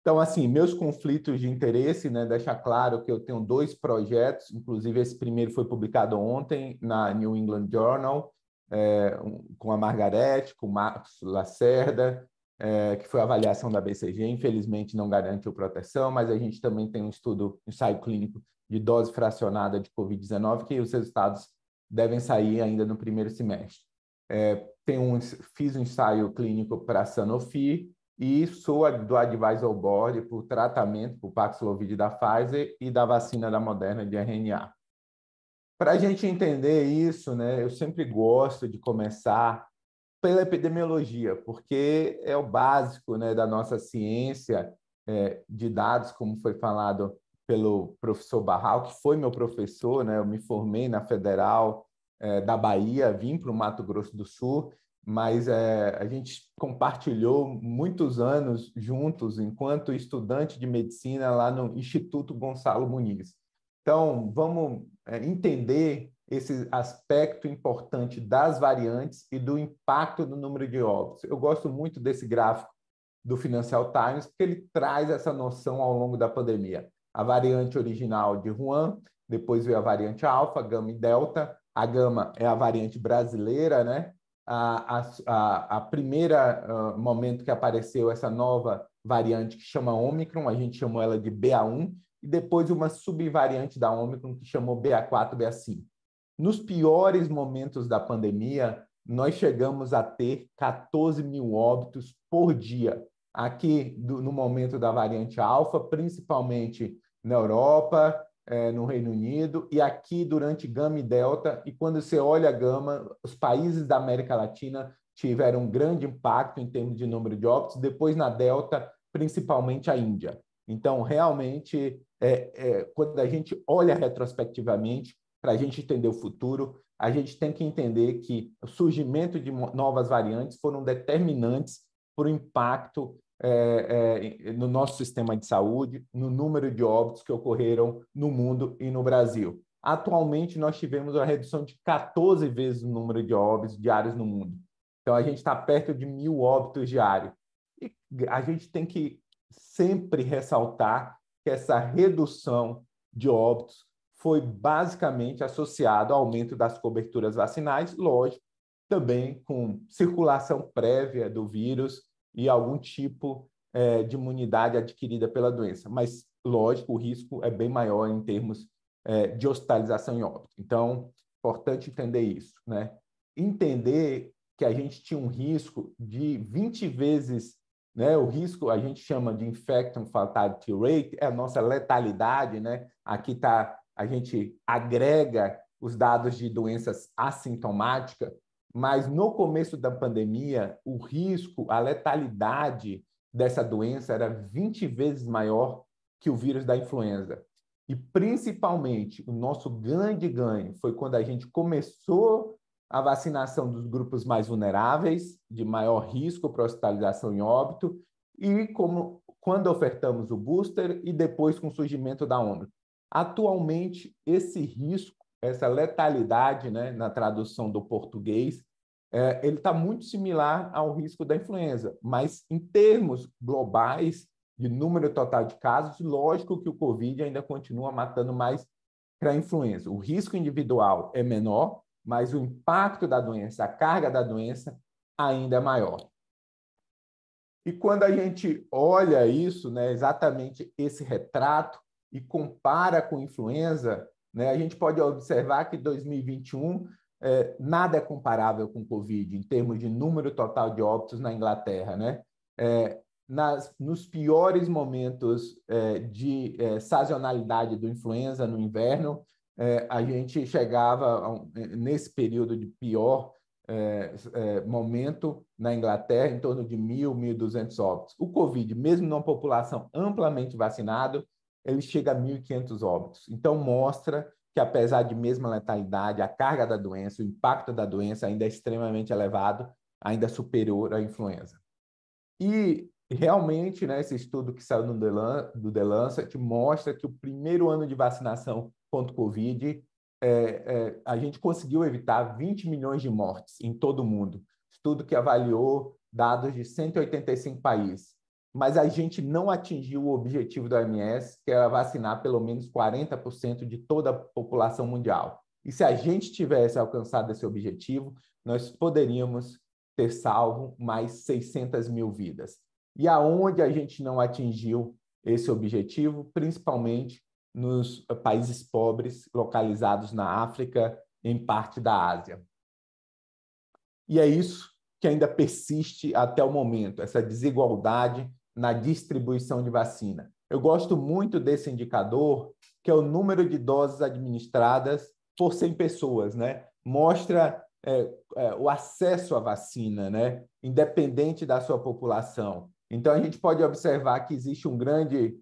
Então, assim, meus conflitos de interesse, né? Deixar claro que eu tenho dois projetos, inclusive esse primeiro foi publicado ontem na New England Journal, é, com a Margarete, com o Marcos Lacerda, é, que foi a avaliação da BCG, infelizmente não garantiu proteção, mas a gente também tem um estudo, um ensaio clínico de dose fracionada de Covid-19, que os resultados devem sair ainda no primeiro semestre. É, um, fiz um ensaio clínico para a Sanofi e sou do Advisor Board o tratamento para o Paxlovid da Pfizer e da vacina da Moderna de RNA. Para a gente entender isso, né, eu sempre gosto de começar pela epidemiologia, porque é o básico né, da nossa ciência é, de dados, como foi falado pelo professor Barral, que foi meu professor, né? Eu me formei na Federal é, da Bahia, vim para o Mato Grosso do Sul, mas é, a gente compartilhou muitos anos juntos enquanto estudante de medicina lá no Instituto Gonçalo Muniz. Então, vamos é, entender esse aspecto importante das variantes e do impacto do número de óbitos. Eu gosto muito desse gráfico do Financial Times, porque ele traz essa noção ao longo da pandemia a variante original de Wuhan, depois veio a variante alfa, gama e delta. A gama é a variante brasileira, né? A, a, a primeira uh, momento que apareceu essa nova variante que chama Omicron, a gente chamou ela de BA1, e depois uma subvariante da Omicron que chamou BA4, BA5. Nos piores momentos da pandemia, nós chegamos a ter 14 mil óbitos por dia. Aqui, do, no momento da variante alfa, principalmente na Europa, é, no Reino Unido e aqui durante Gama e Delta. E quando você olha a Gama, os países da América Latina tiveram um grande impacto em termos de número de óbitos, depois na Delta, principalmente a Índia. Então, realmente, é, é, quando a gente olha retrospectivamente, para a gente entender o futuro, a gente tem que entender que o surgimento de novas variantes foram determinantes para o impacto é, é, no nosso sistema de saúde, no número de óbitos que ocorreram no mundo e no Brasil. Atualmente, nós tivemos uma redução de 14 vezes o número de óbitos diários no mundo. Então, a gente está perto de mil óbitos diários. E a gente tem que sempre ressaltar que essa redução de óbitos foi basicamente associado ao aumento das coberturas vacinais, lógico, também com circulação prévia do vírus e algum tipo é, de imunidade adquirida pela doença. Mas, lógico, o risco é bem maior em termos é, de hospitalização e óbito. Então, importante entender isso, né? Entender que a gente tinha um risco de 20 vezes, né? O risco a gente chama de infection fatality rate, é a nossa letalidade, né? Aqui tá a gente agrega os dados de doenças assintomática mas no começo da pandemia, o risco, a letalidade dessa doença era 20 vezes maior que o vírus da influenza. E principalmente, o nosso grande ganho foi quando a gente começou a vacinação dos grupos mais vulneráveis, de maior risco para hospitalização e óbito, e como quando ofertamos o booster e depois com o surgimento da Ômicron. Atualmente, esse risco, essa letalidade, né, na tradução do português, é, ele está muito similar ao risco da influenza, mas em termos globais de número total de casos, lógico que o Covid ainda continua matando mais que a influenza. O risco individual é menor, mas o impacto da doença, a carga da doença ainda é maior. E quando a gente olha isso, né, exatamente esse retrato e compara com influenza, né, a gente pode observar que 2021 é, nada é comparável com o Covid em termos de número total de óbitos na Inglaterra, né? É, nas, nos piores momentos é, de é, sazonalidade do influenza no inverno, é, a gente chegava a um, é, nesse período de pior momento na Inglaterra, em torno de 1.000, 1.200 óbitos. O Covid, mesmo numa população amplamente vacinada, ele chega a 1.500 óbitos. Então, mostra que apesar de mesma letalidade, a carga da doença, o impacto da doença ainda é extremamente elevado, ainda superior à influenza. E realmente, né, esse estudo que saiu no do The Lancet mostra que o primeiro ano de vacinação contra o Covid, é, é, a gente conseguiu evitar 20 milhões de mortes em todo o mundo. Estudo que avaliou dados de 185 países mas a gente não atingiu o objetivo do OMS, que era vacinar pelo menos 40% de toda a população mundial. E se a gente tivesse alcançado esse objetivo, nós poderíamos ter salvo mais 600 mil vidas. E aonde a gente não atingiu esse objetivo, principalmente nos países pobres localizados na África, em parte da Ásia. E é isso que ainda persiste até o momento, essa desigualdade na distribuição de vacina. Eu gosto muito desse indicador, que é o número de doses administradas por 100 pessoas, né? Mostra é, é, o acesso à vacina, né? Independente da sua população. Então, a gente pode observar que existe um grande,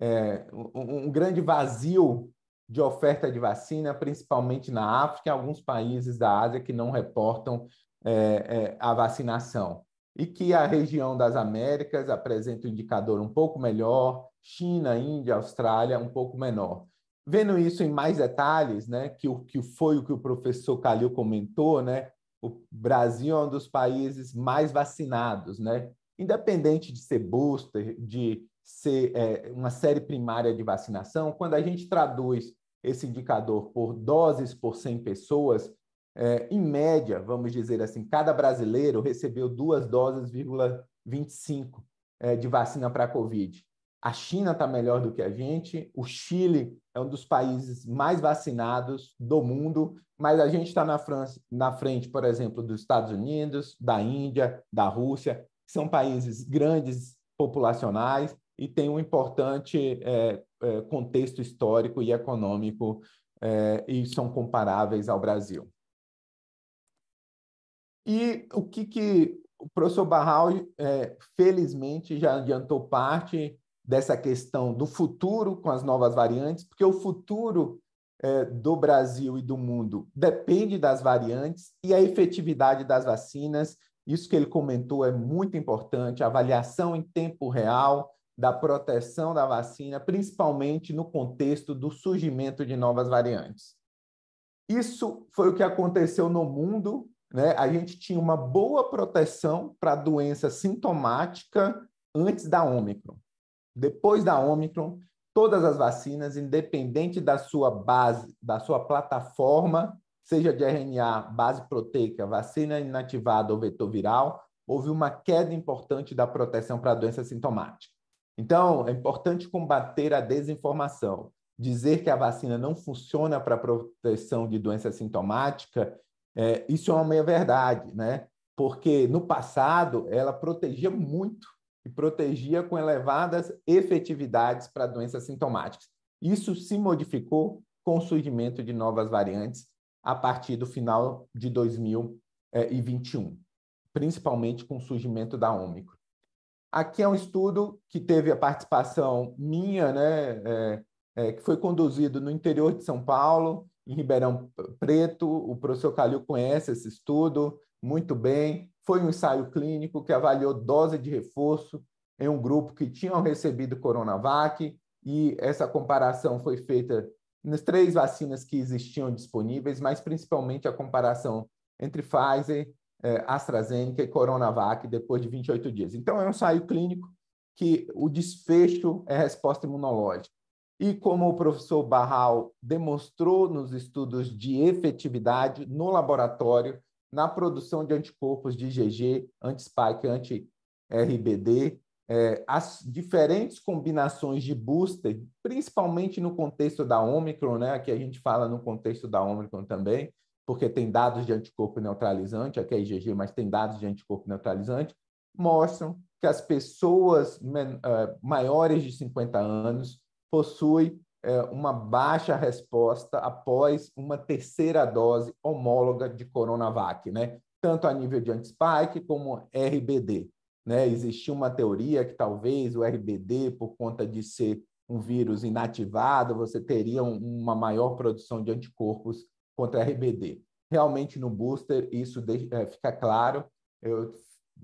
é, um, um grande vazio de oferta de vacina, principalmente na África e alguns países da Ásia que não reportam é, é, a vacinação e que a região das Américas apresenta um indicador um pouco melhor, China, Índia, Austrália um pouco menor. Vendo isso em mais detalhes, né, que o que foi o que o professor Calil comentou, né, o Brasil é um dos países mais vacinados, né, independente de ser booster, de ser é, uma série primária de vacinação, quando a gente traduz esse indicador por doses por 100 pessoas, é, em média, vamos dizer assim, cada brasileiro recebeu duas doses, 25 é, de vacina para a Covid. A China está melhor do que a gente, o Chile é um dos países mais vacinados do mundo, mas a gente está na, na frente, por exemplo, dos Estados Unidos, da Índia, da Rússia, que são países grandes populacionais e tem um importante é, é contexto histórico e econômico é, e são comparáveis ao Brasil. E o que, que o professor Barral, é, felizmente, já adiantou parte dessa questão do futuro com as novas variantes, porque o futuro é, do Brasil e do mundo depende das variantes e a efetividade das vacinas. Isso que ele comentou é muito importante, a avaliação em tempo real da proteção da vacina, principalmente no contexto do surgimento de novas variantes. Isso foi o que aconteceu no mundo né? A gente tinha uma boa proteção para doença sintomática antes da Ômicron. Depois da Ômicron, todas as vacinas, independente da sua base, da sua plataforma, seja de RNA, base proteica, vacina inativada ou vetor viral, houve uma queda importante da proteção para a doença sintomática. Então, é importante combater a desinformação. Dizer que a vacina não funciona para proteção de doença sintomática é, isso é uma meia-verdade, né? porque no passado ela protegia muito e protegia com elevadas efetividades para doenças sintomáticas. Isso se modificou com o surgimento de novas variantes a partir do final de 2021, principalmente com o surgimento da Ômicron. Aqui é um estudo que teve a participação minha, né, é, é, que foi conduzido no interior de São Paulo, em Ribeirão Preto. O professor Calil conhece esse estudo muito bem. Foi um ensaio clínico que avaliou dose de reforço em um grupo que tinham recebido Coronavac, e essa comparação foi feita nas três vacinas que existiam disponíveis, mas principalmente a comparação entre Pfizer, é, AstraZeneca e Coronavac depois de 28 dias. Então, é um ensaio clínico que o desfecho é resposta imunológica. E como o professor Barral demonstrou nos estudos de efetividade no laboratório, na produção de anticorpos de IgG, anti-spike, anti-RBD, é, as diferentes combinações de booster, principalmente no contexto da Omicron, né? aqui a gente fala no contexto da Omicron também, porque tem dados de anticorpo neutralizante, aqui é IgG, mas tem dados de anticorpo neutralizante, mostram que as pessoas é, maiores de 50 anos possui é, uma baixa resposta após uma terceira dose homóloga de Coronavac, né? tanto a nível de antispike como RBD. Né? Existia uma teoria que talvez o RBD, por conta de ser um vírus inativado, você teria uma maior produção de anticorpos contra RBD. Realmente, no booster, isso é, fica claro. Eu,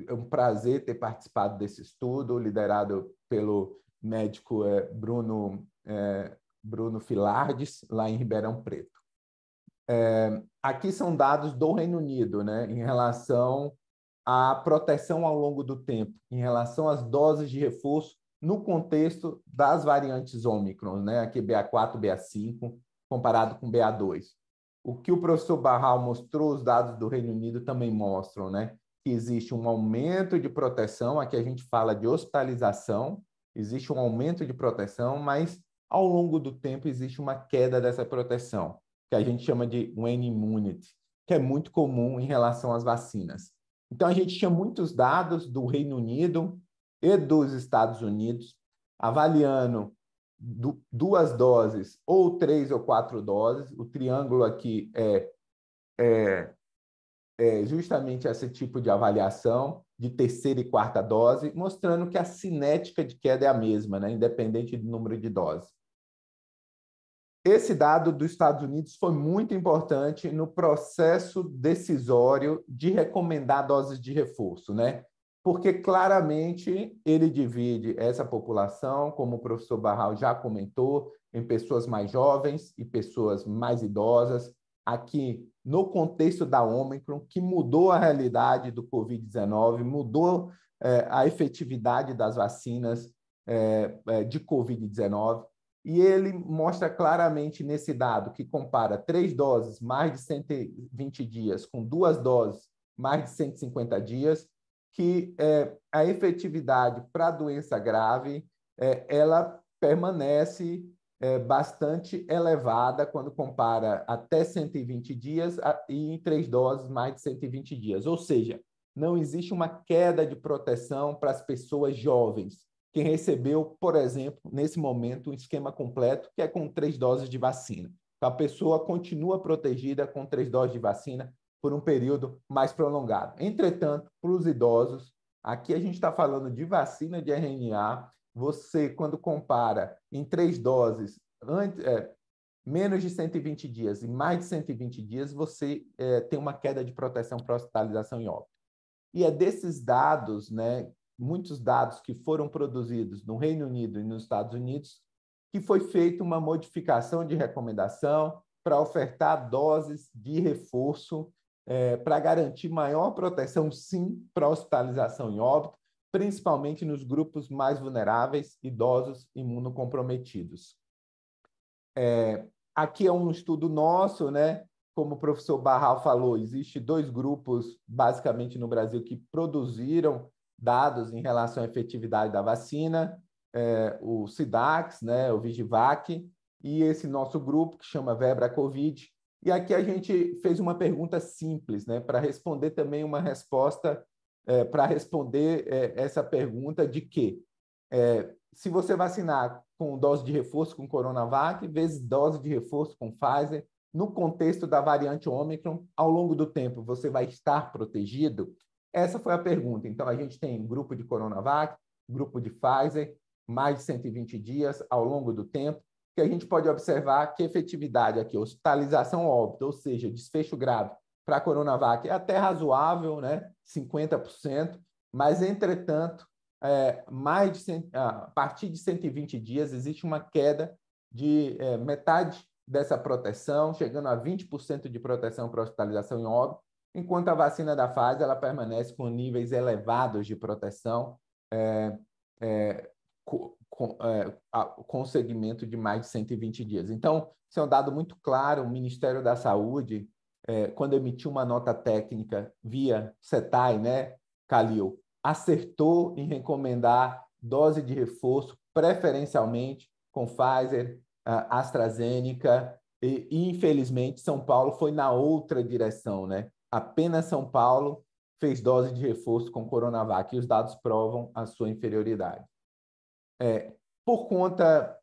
é um prazer ter participado desse estudo, liderado pelo médico é, Bruno, é, Bruno Filardes, lá em Ribeirão Preto. É, aqui são dados do Reino Unido, né, em relação à proteção ao longo do tempo, em relação às doses de reforço no contexto das variantes Ômicron, né, aqui BA4, BA5, comparado com BA2. O que o professor Barral mostrou, os dados do Reino Unido também mostram, né, que existe um aumento de proteção, aqui a gente fala de hospitalização, existe um aumento de proteção, mas ao longo do tempo existe uma queda dessa proteção, que a gente chama de wane immunity, que é muito comum em relação às vacinas. Então, a gente tinha muitos dados do Reino Unido e dos Estados Unidos avaliando duas doses ou três ou quatro doses. O triângulo aqui é, é, é justamente esse tipo de avaliação de terceira e quarta dose, mostrando que a cinética de queda é a mesma, né? independente do número de doses. Esse dado dos Estados Unidos foi muito importante no processo decisório de recomendar doses de reforço, né? Porque claramente ele divide essa população, como o professor Barral já comentou, em pessoas mais jovens e pessoas mais idosas. Aqui no contexto da Omicron, que mudou a realidade do Covid-19, mudou eh, a efetividade das vacinas eh, de Covid-19. E ele mostra claramente nesse dado que compara três doses mais de 120 dias com duas doses mais de 150 dias, que eh, a efetividade para doença grave ela permanece é, bastante elevada quando compara até 120 dias e em três doses mais de 120 dias. Ou seja, não existe uma queda de proteção para as pessoas jovens. Quem recebeu, por exemplo, nesse momento, um esquema completo, que é com três doses de vacina. Então, a pessoa continua protegida com três doses de vacina por um período mais prolongado. Entretanto, para os idosos, aqui a gente está falando de vacina de RNA você, quando compara em três doses, antes, é, menos de 120 dias e mais de 120 dias, você é, tem uma queda de proteção para hospitalização e óbito. E é desses dados, né, muitos dados que foram produzidos no Reino Unido e nos Estados Unidos, que foi feita uma modificação de recomendação para ofertar doses de reforço é, para garantir maior proteção, sim, para hospitalização e óbito, principalmente nos grupos mais vulneráveis, idosos, imunocomprometidos. É, aqui é um estudo nosso, né? Como o professor Barral falou, existe dois grupos basicamente no Brasil que produziram dados em relação à efetividade da vacina, é, o SIDAX, né, o Vigivac, e esse nosso grupo que chama Vebra Covid. E aqui a gente fez uma pergunta simples, né, para responder também uma resposta é, para responder é, essa pergunta de que é, se você vacinar com dose de reforço com Coronavac vezes dose de reforço com Pfizer, no contexto da variante Omicron, ao longo do tempo você vai estar protegido? Essa foi a pergunta. Então, a gente tem grupo de Coronavac, grupo de Pfizer, mais de 120 dias ao longo do tempo, que a gente pode observar que efetividade aqui, hospitalização óbito, ou seja, desfecho grave para Coronavac é até razoável, né? 50%, mas, entretanto, é, mais de, a partir de 120 dias existe uma queda de é, metade dessa proteção, chegando a 20% de proteção para hospitalização em óbito, enquanto a vacina da fase ela permanece com níveis elevados de proteção, é, é, com, com, é, a, com segmento de mais de 120 dias. Então, isso é um dado muito claro, o Ministério da Saúde é, quando emitiu uma nota técnica via CETAI, né, Calil, acertou em recomendar dose de reforço, preferencialmente com Pfizer, AstraZeneca, e, e infelizmente São Paulo foi na outra direção, né? Apenas São Paulo fez dose de reforço com Coronavac e os dados provam a sua inferioridade. É, por conta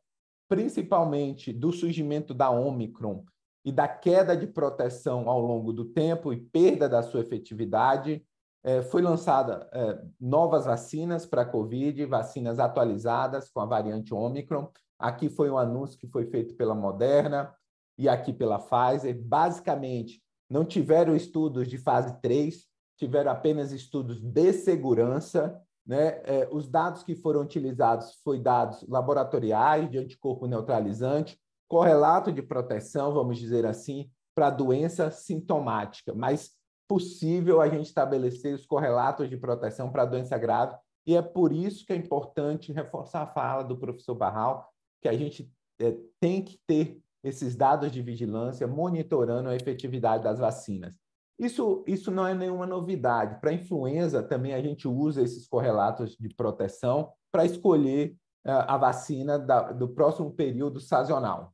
principalmente do surgimento da Omicron e da queda de proteção ao longo do tempo e perda da sua efetividade, é, foi lançada é, novas vacinas para a Covid, vacinas atualizadas com a variante Omicron. Aqui foi um anúncio que foi feito pela Moderna e aqui pela Pfizer. Basicamente, não tiveram estudos de fase 3, tiveram apenas estudos de segurança. Né? É, os dados que foram utilizados foram dados laboratoriais de anticorpo neutralizante, correlato de proteção, vamos dizer assim, para doença sintomática, mas possível a gente estabelecer os correlatos de proteção para doença grave, e é por isso que é importante reforçar a fala do professor Barral, que a gente é, tem que ter esses dados de vigilância monitorando a efetividade das vacinas. Isso, isso não é nenhuma novidade. Para influenza, também a gente usa esses correlatos de proteção para escolher uh, a vacina da, do próximo período sazonal.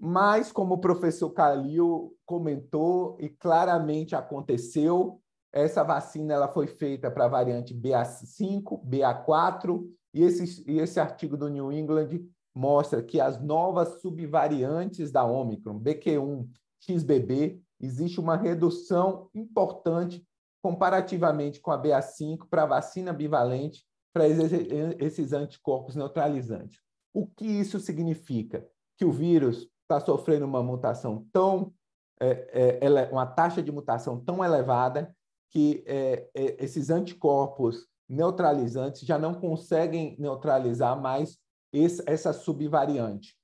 Mas, como o professor Calil comentou e claramente aconteceu, essa vacina ela foi feita para a variante BA5, BA4, e esse, e esse artigo do New England mostra que as novas subvariantes da Omicron, BQ1, XBB, existe uma redução importante comparativamente com a BA5 para a vacina bivalente para esses anticorpos neutralizantes. O que isso significa? Que o vírus está sofrendo uma mutação tão é, é, uma taxa de mutação tão elevada que é, é, esses anticorpos neutralizantes já não conseguem neutralizar mais esse, essa subvariante.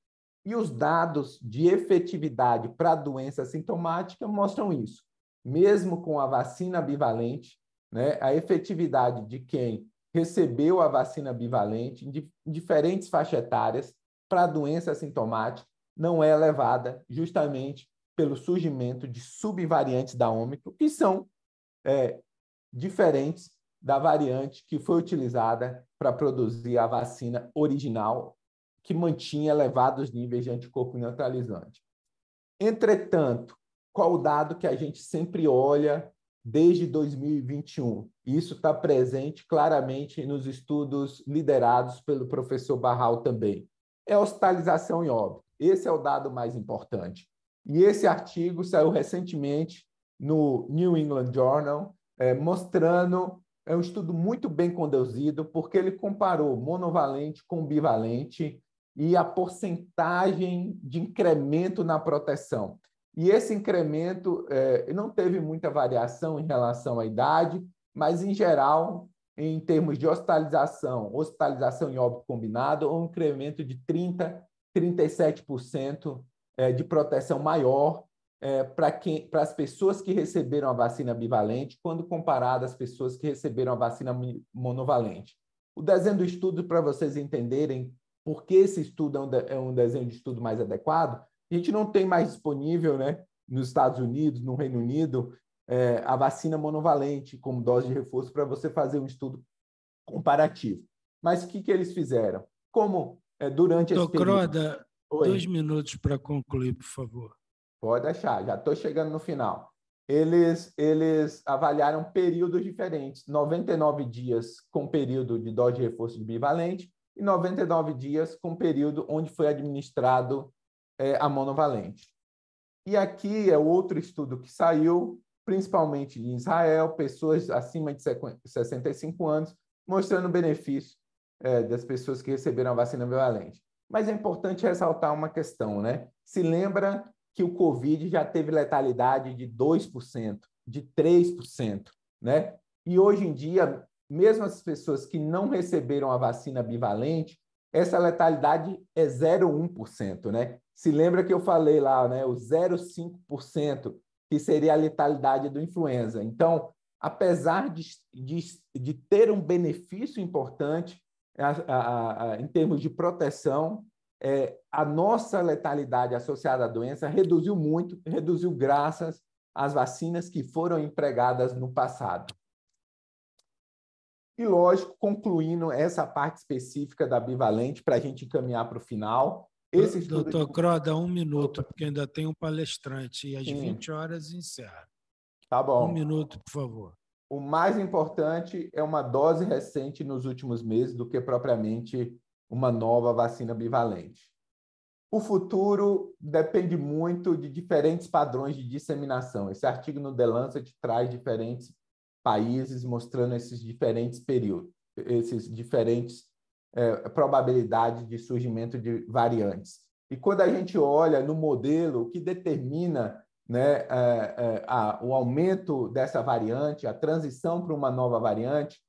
E os dados de efetividade para a doença sintomática mostram isso. Mesmo com a vacina bivalente, né, a efetividade de quem recebeu a vacina bivalente em diferentes faixas etárias para doença sintomática não é elevada justamente pelo surgimento de subvariantes da Ômicron, que são é, diferentes da variante que foi utilizada para produzir a vacina original, que mantinha elevados níveis de anticorpo neutralizante. Entretanto, qual o dado que a gente sempre olha desde 2021? Isso está presente claramente nos estudos liderados pelo professor Barral também. É hospitalização e óbito. Esse é o dado mais importante. E esse artigo saiu recentemente no New England Journal, é, mostrando é um estudo muito bem conduzido, porque ele comparou monovalente com bivalente e a porcentagem de incremento na proteção. E esse incremento é, não teve muita variação em relação à idade, mas, em geral, em termos de hospitalização, hospitalização e óbito combinado, um incremento de 30% 37% eh, de proteção maior eh, para as pessoas que receberam a vacina bivalente, quando comparada às pessoas que receberam a vacina monovalente. O desenho do estudo, para vocês entenderem por que esse estudo é, é um desenho de estudo mais adequado, a gente não tem mais disponível né, nos Estados Unidos, no Reino Unido, é, a vacina monovalente como dose de reforço para você fazer um estudo comparativo. Mas o que, que eles fizeram? Como é, durante Tô esse Croda, dois minutos para concluir, por favor. Pode deixar, já estou chegando no final. Eles, eles avaliaram períodos diferentes, 99 dias com período de dose de reforço de bivalente e 99 dias com período onde foi administrado é, a monovalente. E aqui é outro estudo que saiu, principalmente em Israel, pessoas acima de 65 anos, mostrando benefício é, das pessoas que receberam a vacina bivalente. Mas é importante ressaltar uma questão, né? Se lembra que o Covid já teve letalidade de 2%, de 3%, né? E hoje em dia, mesmo as pessoas que não receberam a vacina bivalente, essa letalidade é 0,1%, né? Se lembra que eu falei lá, né, o 0,5%, que seria a letalidade do influenza. Então, apesar de, de, de ter um benefício importante, a, a, a, em termos de proteção, é, a nossa letalidade associada à doença reduziu muito, reduziu graças às vacinas que foram empregadas no passado. E, lógico, concluindo essa parte específica da bivalente, para a gente encaminhar para o final. Esse Doutor de... Croda, um minuto, porque ainda tem um palestrante, e às Sim. 20 horas encerra. Tá bom. Um minuto, por favor o mais importante é uma dose recente nos últimos meses do que propriamente uma nova vacina bivalente. O futuro depende muito de diferentes padrões de disseminação. Esse artigo no The Lancet traz diferentes países mostrando esses diferentes períodos, esses diferentes eh, é, probabilidades de surgimento de variantes. E quando a gente olha no modelo, o que determina né, é, é, a, o aumento dessa variante, a transição para uma nova variante,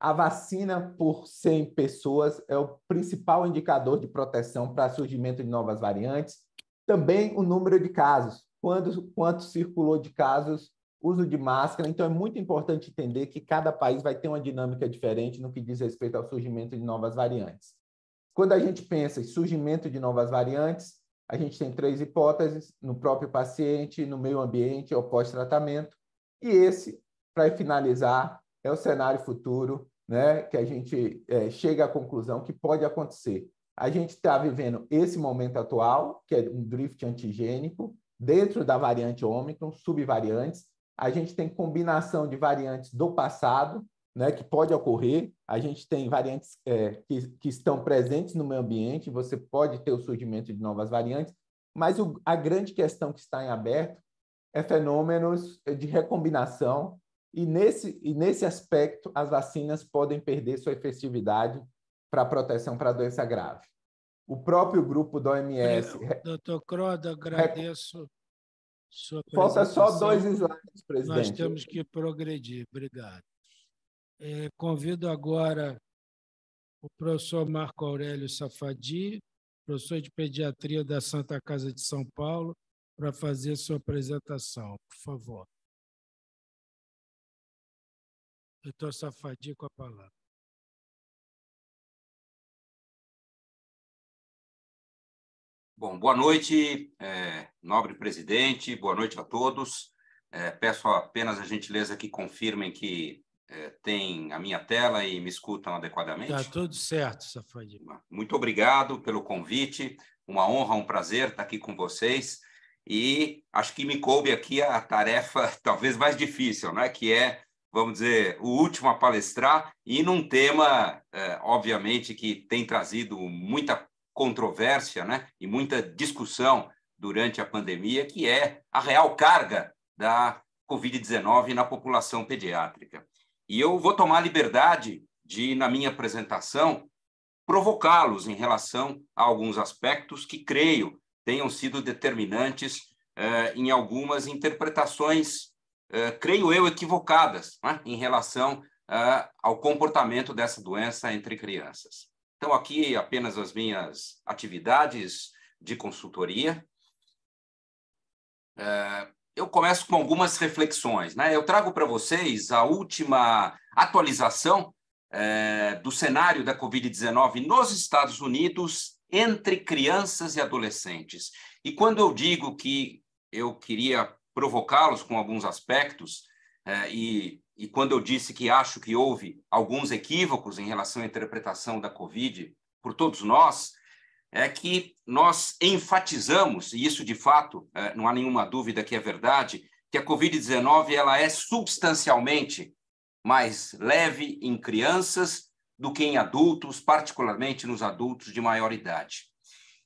a vacina por 100 pessoas é o principal indicador de proteção para surgimento de novas variantes. Também o número de casos, quando, quanto circulou de casos, uso de máscara. Então, é muito importante entender que cada país vai ter uma dinâmica diferente no que diz respeito ao surgimento de novas variantes. Quando a gente pensa em surgimento de novas variantes, a gente tem três hipóteses: no próprio paciente, no meio ambiente ou pós-tratamento. E esse, para finalizar, é o cenário futuro, né? Que a gente é, chega à conclusão que pode acontecer. A gente está vivendo esse momento atual, que é um drift antigênico, dentro da variante Ômicron, subvariantes. A gente tem combinação de variantes do passado, né, que pode ocorrer. A gente tem variantes é, que, que, estão presentes no meio ambiente, você pode ter o surgimento de novas variantes, mas o, a grande questão que está em aberto é fenômenos de recombinação, e nesse, e nesse aspecto, as vacinas podem perder sua efetividade para proteção para doença grave. O próprio grupo da OMS. Doutor Croda, agradeço. Falta só dois slides, presidente. Nós temos que progredir. Obrigado. É, convido agora o professor Marco Aurélio Safadi, professor de pediatria da Santa Casa de São Paulo, para fazer sua apresentação, por favor. Doutor Safadi, com a palavra. Bom, boa noite, é, nobre presidente, boa noite a todos. É, peço apenas a gentileza que confirmem que é, a minha tela e me escutam adequadamente? Está tudo certo, Safadi. Muito obrigado pelo convite. Uma honra, um prazer estar aqui com vocês. E acho que me coube aqui a tarefa talvez mais difícil, né? que é, vamos dizer, o último a palestrar e num tema, é, obviamente, que tem trazido muita controvérsia né? e muita discussão durante a pandemia, que é a real carga da Covid-19 na população pediátrica. E eu vou tomar liberdade de, na minha apresentação, provocá-los em relação a alguns aspectos que creio tenham sido determinantes eh, em algumas interpretações, eh, creio eu, equivocadas né, em relação eh, ao comportamento dessa doença entre crianças. Então, aqui apenas as minhas atividades de consultoria. Uh, eu começo com algumas reflexões. Né? Eu trago para vocês a última atualização é, do cenário da Covid-19 nos Estados Unidos entre crianças e adolescentes. E quando eu digo que eu queria provocá-los com alguns aspectos, é, e, e quando eu disse que acho que houve alguns equívocos em relação à interpretação da Covid por todos nós, é que nós enfatizamos, e isso de fato é, não há nenhuma dúvida que é verdade, que a Covid-19 ela é substancialmente mais leve em crianças do que em adultos, particularmente nos adultos de maior idade.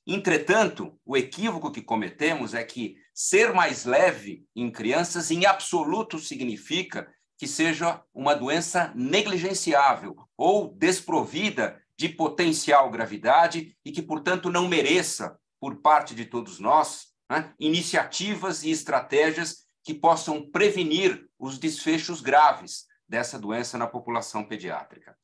Entretanto, o equívoco que cometemos é que ser mais leve em crianças em absoluto significa que seja uma doença negligenciável ou desprovida de potencial gravidade e que, portanto, não mereça, por parte de todos nós, né, iniciativas e estratégias que possam prevenir os desfechos graves dessa doença na população pediátrica.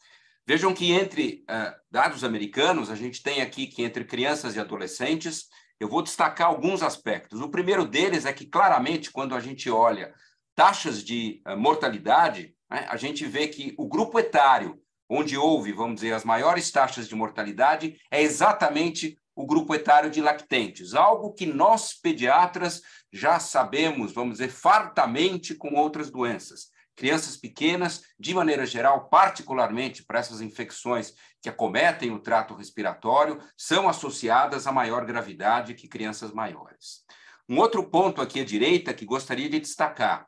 Vejam que entre uh, dados americanos, a gente tem aqui que entre crianças e adolescentes, eu vou destacar alguns aspectos. O primeiro deles é que, claramente, quando a gente olha taxas de uh, mortalidade, né, a gente vê que o grupo etário onde houve, vamos dizer, as maiores taxas de mortalidade, é exatamente o grupo etário de lactentes, algo que nós pediatras já sabemos, vamos dizer, fartamente com outras doenças. Crianças pequenas, de maneira geral, particularmente para essas infecções que acometem o trato respiratório, são associadas a maior gravidade que crianças maiores. Um outro ponto aqui à direita que gostaria de destacar.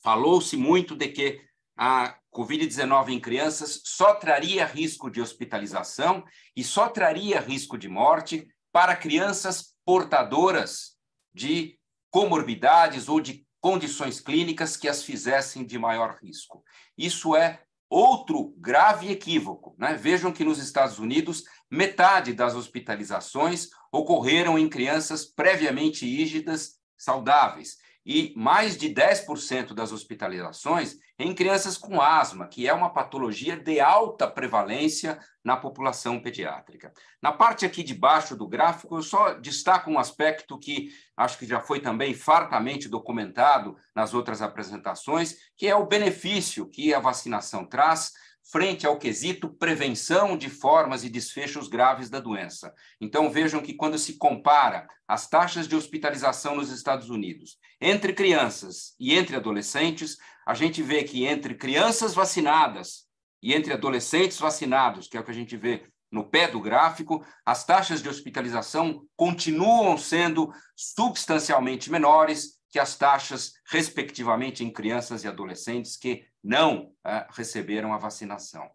Falou-se muito de que a Covid-19 em crianças só traria risco de hospitalização e só traria risco de morte para crianças portadoras de comorbidades ou de condições clínicas que as fizessem de maior risco. Isso é outro grave equívoco. Né? Vejam que nos Estados Unidos, metade das hospitalizações ocorreram em crianças previamente rígidas saudáveis e mais de 10% das hospitalizações em crianças com asma, que é uma patologia de alta prevalência na população pediátrica. Na parte aqui de baixo do gráfico, eu só destaco um aspecto que acho que já foi também fartamente documentado nas outras apresentações, que é o benefício que a vacinação traz frente ao quesito prevenção de formas e desfechos graves da doença. Então vejam que quando se compara as taxas de hospitalização nos Estados Unidos entre crianças e entre adolescentes, a gente vê que entre crianças vacinadas e entre adolescentes vacinados, que é o que a gente vê no pé do gráfico, as taxas de hospitalização continuam sendo substancialmente menores que as taxas, respectivamente, em crianças e adolescentes que não é, receberam a vacinação.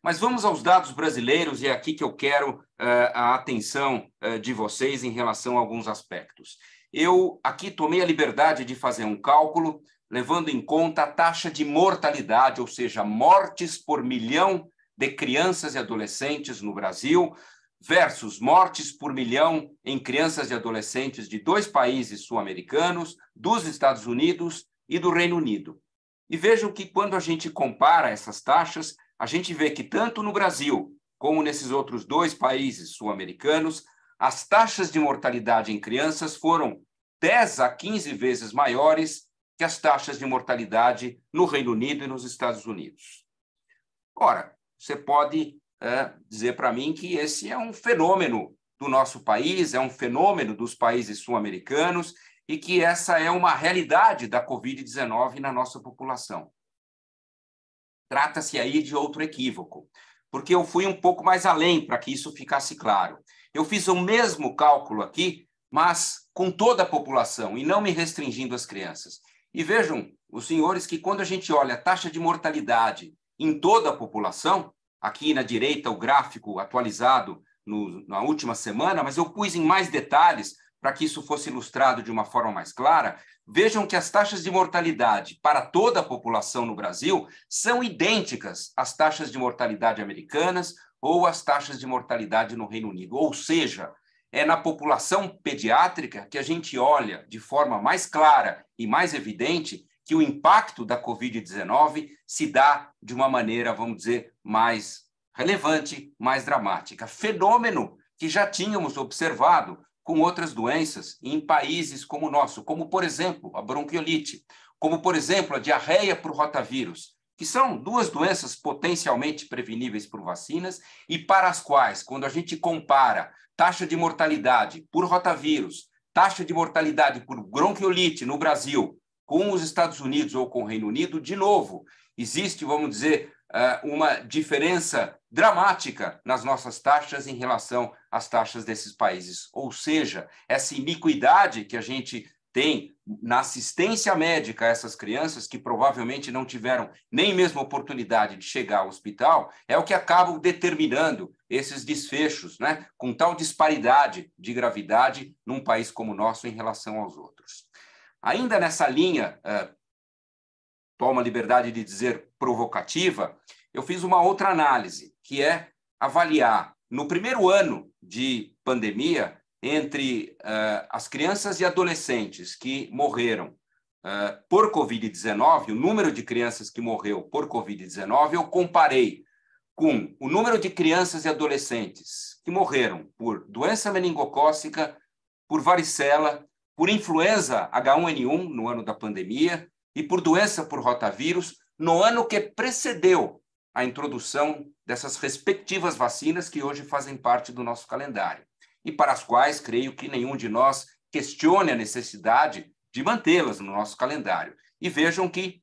Mas vamos aos dados brasileiros, e é aqui que eu quero é, a atenção é, de vocês em relação a alguns aspectos. Eu aqui tomei a liberdade de fazer um cálculo, levando em conta a taxa de mortalidade, ou seja, mortes por milhão de crianças e adolescentes no Brasil, versus mortes por milhão em crianças e adolescentes de dois países sul-americanos, dos Estados Unidos e do Reino Unido. E vejam que quando a gente compara essas taxas, a gente vê que tanto no Brasil como nesses outros dois países sul-americanos, as taxas de mortalidade em crianças foram 10 a 15 vezes maiores que as taxas de mortalidade no Reino Unido e nos Estados Unidos. Ora, você pode é, dizer para mim que esse é um fenômeno do nosso país, é um fenômeno dos países sul-americanos e que essa é uma realidade da Covid-19 na nossa população. Trata-se aí de outro equívoco, porque eu fui um pouco mais além para que isso ficasse claro. Eu fiz o mesmo cálculo aqui, mas com toda a população e não me restringindo às crianças. E vejam, os senhores, que quando a gente olha a taxa de mortalidade em toda a população, aqui na direita o gráfico atualizado no, na última semana, mas eu pus em mais detalhes para que isso fosse ilustrado de uma forma mais clara. Vejam que as taxas de mortalidade para toda a população no Brasil são idênticas às taxas de mortalidade americanas ou às taxas de mortalidade no Reino Unido. Ou seja, é na população pediátrica que a gente olha de forma mais clara e mais evidente que o impacto da Covid-19 se dá de uma maneira, vamos dizer, mais relevante, mais dramática. Fenômeno que já tínhamos observado com outras doenças em países como o nosso, como, por exemplo, a bronquiolite, como, por exemplo, a diarreia por rotavírus, que são duas doenças potencialmente preveníveis por vacinas e para as quais, quando a gente compara taxa de mortalidade por rotavírus, taxa de mortalidade por bronquiolite no Brasil com os Estados Unidos ou com o Reino Unido, de novo, existe, vamos dizer, eh, uma diferença dramática nas nossas taxas em relação às taxas desses países. Ou seja, essa iniquidade que a gente tem na assistência médica a essas crianças que provavelmente não tiveram nem mesmo oportunidade de chegar ao hospital, é o que acaba determinando esses desfechos, né? com tal disparidade de gravidade num país como o nosso em relação aos outros ainda nessa linha, uh, toma a liberdade de dizer provocativa, eu fiz uma outra análise, que é avaliar no primeiro ano de pandemia, entre uh, as crianças e adolescentes que morreram uh, por Covid-19, o número de crianças que morreu por Covid-19, eu comparei com o número de crianças e adolescentes que morreram por doença meningocócica, por varicela por influenza H1N1 no ano da pandemia e por doença por rotavírus no ano que precedeu a introdução dessas respectivas vacinas que hoje fazem parte do nosso calendário e para as quais creio que nenhum de nós questione a necessidade de mantê-las no nosso calendário. E vejam que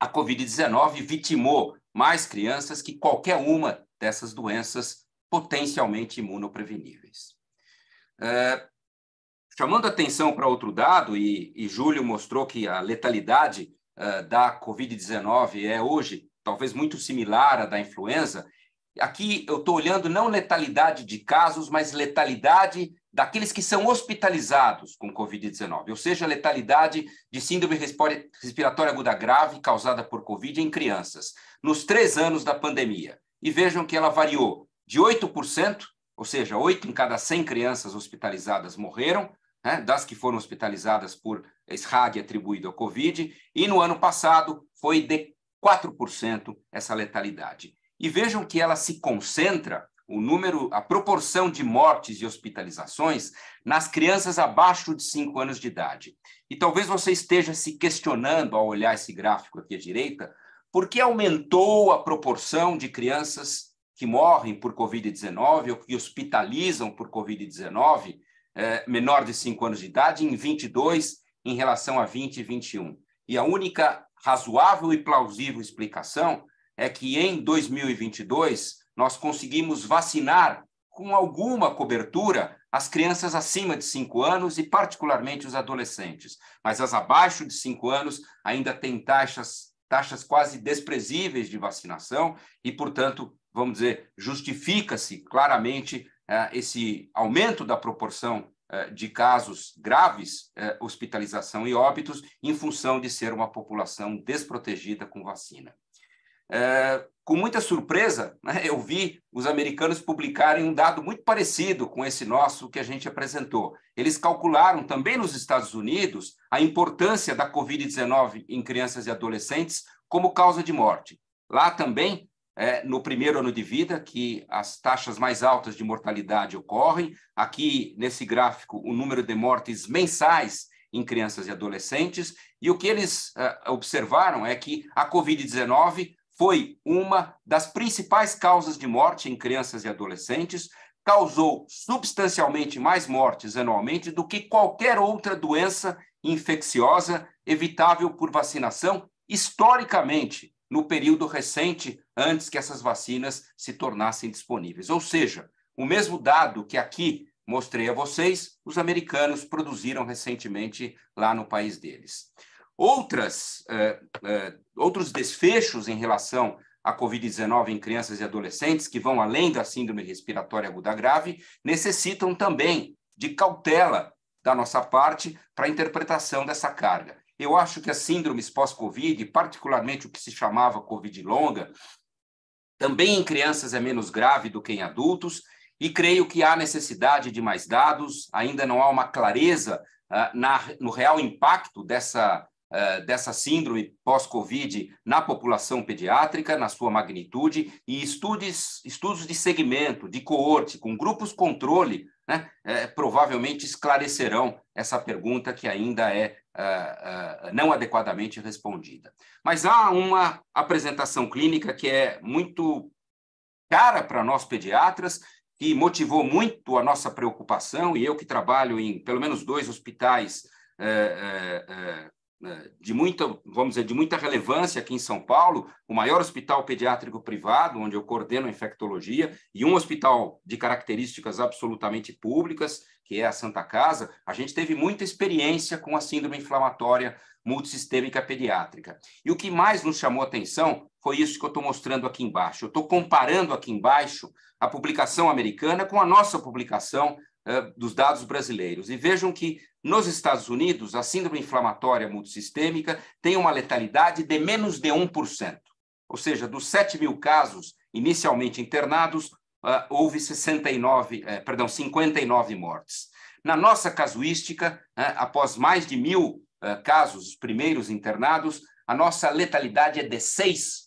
a Covid-19 vitimou mais crianças que qualquer uma dessas doenças potencialmente imunopreveníveis. Eh, Chamando atenção para outro dado, e, e Júlio mostrou que a letalidade uh, da Covid-19 é hoje talvez muito similar à da influenza, aqui eu estou olhando não letalidade de casos, mas letalidade daqueles que são hospitalizados com Covid-19, ou seja, letalidade de síndrome respiratória aguda grave causada por Covid em crianças, nos três anos da pandemia. E vejam que ela variou de 8%, ou seja, 8 em cada 100 crianças hospitalizadas morreram, né, das que foram hospitalizadas por SRAG atribuído ao Covid, e no ano passado foi de 4% essa letalidade. E vejam que ela se concentra, o número, a proporção de mortes e hospitalizações nas crianças abaixo de 5 anos de idade. E talvez você esteja se questionando ao olhar esse gráfico aqui à direita, por que aumentou a proporção de crianças que morrem por Covid-19 ou que hospitalizam por Covid-19 é, menor de 5 anos de idade em 22 em relação a 20 e 21. E a única razoável e plausível explicação é que em 2022 nós conseguimos vacinar com alguma cobertura as crianças acima de 5 anos e particularmente os adolescentes, mas as abaixo de 5 anos ainda têm taxas taxas quase desprezíveis de vacinação e, portanto, vamos dizer, justifica-se claramente é, esse aumento da proporção é, de casos graves, é, hospitalização e óbitos, em função de ser uma população desprotegida com vacina. com muita surpresa, né, eu vi os americanos publicarem um dado muito parecido com esse nosso que a gente apresentou. Eles calcularam também nos Estados Unidos a importância da Covid-19 em crianças e adolescentes como causa de morte. Lá também, é, no primeiro ano de vida que as taxas mais altas de mortalidade ocorrem. Aqui, nesse gráfico, o número de mortes mensais em crianças e adolescentes. E o que eles é, observaram é que a Covid-19 foi uma das principais causas de morte em crianças e adolescentes, causou substancialmente mais mortes anualmente do que qualquer outra doença infecciosa evitável por vacinação, historicamente, no período recente antes que essas vacinas se tornassem disponíveis. Ou seja, o mesmo dado que aqui mostrei a vocês, os americanos produziram recentemente lá no país deles. Outras, eh, eh, outros desfechos em relação à Covid-19 em crianças e adolescentes, que vão além da síndrome respiratória aguda grave, necessitam também de cautela da nossa parte para a interpretação dessa carga. Eu acho que as síndromes pós-Covid, particularmente o que se chamava Covid longa, também em crianças é menos grave do que em adultos, e creio que há necessidade de mais dados, ainda não há uma clareza uh, na, no real impacto dessa, uh, dessa síndrome pós-Covid na população pediátrica, na sua magnitude, e estudos, estudos de segmento, de coorte, com grupos controle, né, é, provavelmente esclarecerão essa pergunta que ainda é uh, uh, não adequadamente respondida. Mas há uma apresentação clínica que é muito cara para nós pediatras, que motivou muito a nossa preocupação, e eu que trabalho em pelo menos dois hospitais uh, né, de muita, vamos dizer, de muita relevância aqui em São Paulo, o maior hospital pediátrico privado, onde eu coordeno a infectologia, e um hospital de características absolutamente públicas, que é a Santa Casa, a gente teve muita experiência com a síndrome inflamatória multissistêmica pediátrica. E o que mais nos chamou atenção foi isso que eu estou mostrando aqui embaixo. Eu estou comparando aqui embaixo a publicação americana com a nossa publicação eh, dos dados brasileiros. E vejam que nos Estados Unidos, a síndrome inflamatória multissistêmica tem uma letalidade de menos de 1%. Ou seja, dos 7 mil casos inicialmente internados, ah, houve 69, eh, perdão, 59 mortes. Na nossa casuística, ah, após mais de mil ah, casos, os primeiros internados, a nossa letalidade é de 6%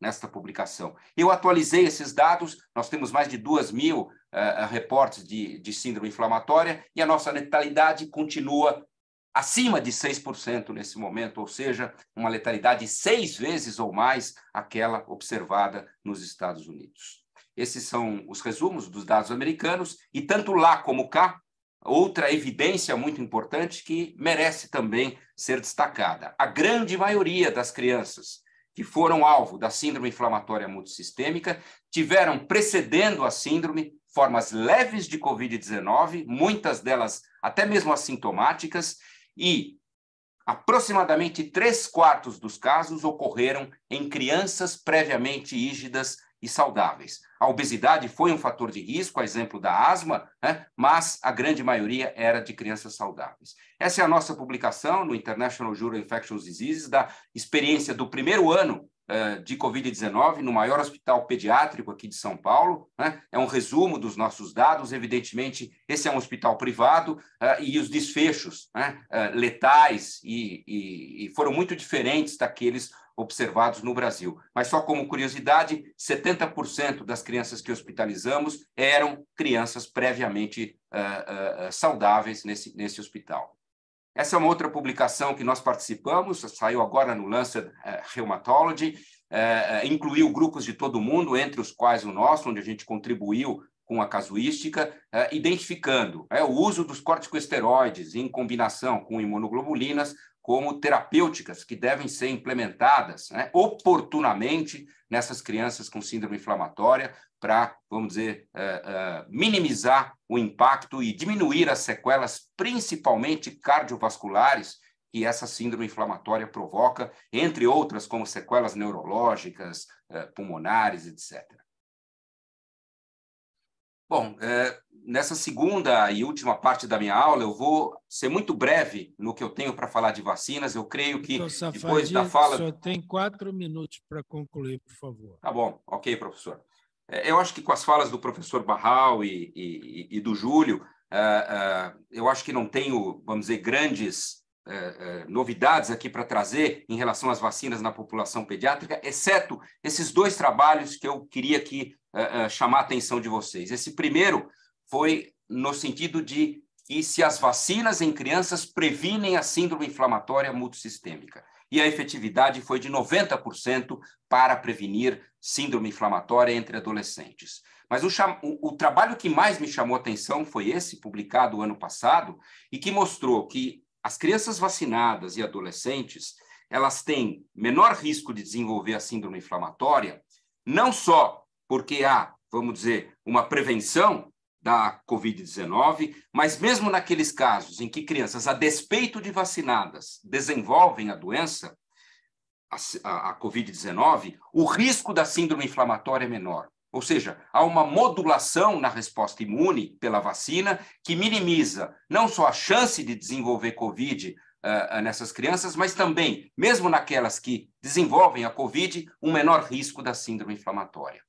nesta publicação. Eu atualizei esses dados, nós temos mais de 2 mil uh, reportes de, de síndrome inflamatória, e a nossa letalidade continua acima de 6% nesse momento, ou seja, uma letalidade seis vezes ou mais aquela observada nos Estados Unidos. Esses são os resumos dos dados americanos, e tanto lá como cá, outra evidência muito importante que merece também ser destacada. A grande maioria das crianças que foram alvo da síndrome inflamatória multissistêmica tiveram, precedendo a síndrome, formas leves de Covid-19, muitas delas até mesmo assintomáticas, e aproximadamente três quartos dos casos ocorreram em crianças previamente rígidas e saudáveis. A obesidade foi um fator de risco, a exemplo da asma, né? mas a grande maioria era de crianças saudáveis. Essa é a nossa publicação no International Journal of Infectious Diseases, da experiência do primeiro ano eh, de Covid-19 no maior hospital pediátrico aqui de São Paulo. Né? É um resumo dos nossos dados. Evidentemente, esse é um hospital privado uh, e os desfechos né? uh, letais e, e, e, foram muito diferentes daqueles observados no Brasil. Mas só como curiosidade, 70% das crianças que hospitalizamos eram crianças previamente uh, saudáveis nesse, nesse hospital. Essa é uma outra publicação que nós participamos, saiu agora no Lancet é, Rheumatology, é, é, incluiu grupos de todo mundo, entre os quais o nosso, onde a gente contribuiu com a casuística, identificando né, o uso dos corticosteroides em combinação com imunoglobulinas como terapêuticas que devem ser implementadas né, oportunamente nessas crianças com síndrome inflamatória, para, vamos dizer, uh, uh, minimizar o impacto e diminuir as sequelas, principalmente cardiovasculares, que essa síndrome inflamatória provoca, entre outras, como sequelas neurológicas, uh, pulmonares, etc. Bom, nessa segunda e última parte da minha aula, eu vou ser muito breve no que eu tenho para falar de vacinas. Eu creio que então, Safadi, depois da fala. Só tem quatro minutos para concluir, por favor. Tá bom, ok, professor. É, eu acho que com as falas do professor Barral e, e, e do Júlio, uh, uh, eu acho que não tenho, vamos dizer, grandes uh, novidades aqui para trazer em relação às vacinas na população pediátrica, exceto esses dois trabalhos que eu queria aqui chamar a atenção de vocês. Esse primeiro foi no sentido de e se as vacinas em crianças previnem a síndrome inflamatória multissistêmica. E a efetividade foi de 90% para prevenir síndrome inflamatória entre adolescentes. Mas o, cham... o, o trabalho que mais me chamou atenção foi esse, publicado ano passado, e que mostrou que as crianças vacinadas e adolescentes elas têm menor risco de desenvolver a síndrome inflamatória, não só porque há, vamos dizer, uma prevenção da Covid-19, mas mesmo naqueles casos em que crianças, a despeito de vacinadas, desenvolvem a doença, a, a Covid-19, o risco da síndrome inflamatória é menor. Ou seja, há uma modulação na resposta imune pela vacina que minimiza não só a chance de desenvolver Covid uh, nessas crianças, mas também, mesmo naquelas que desenvolvem a Covid, um menor risco da síndrome inflamatória.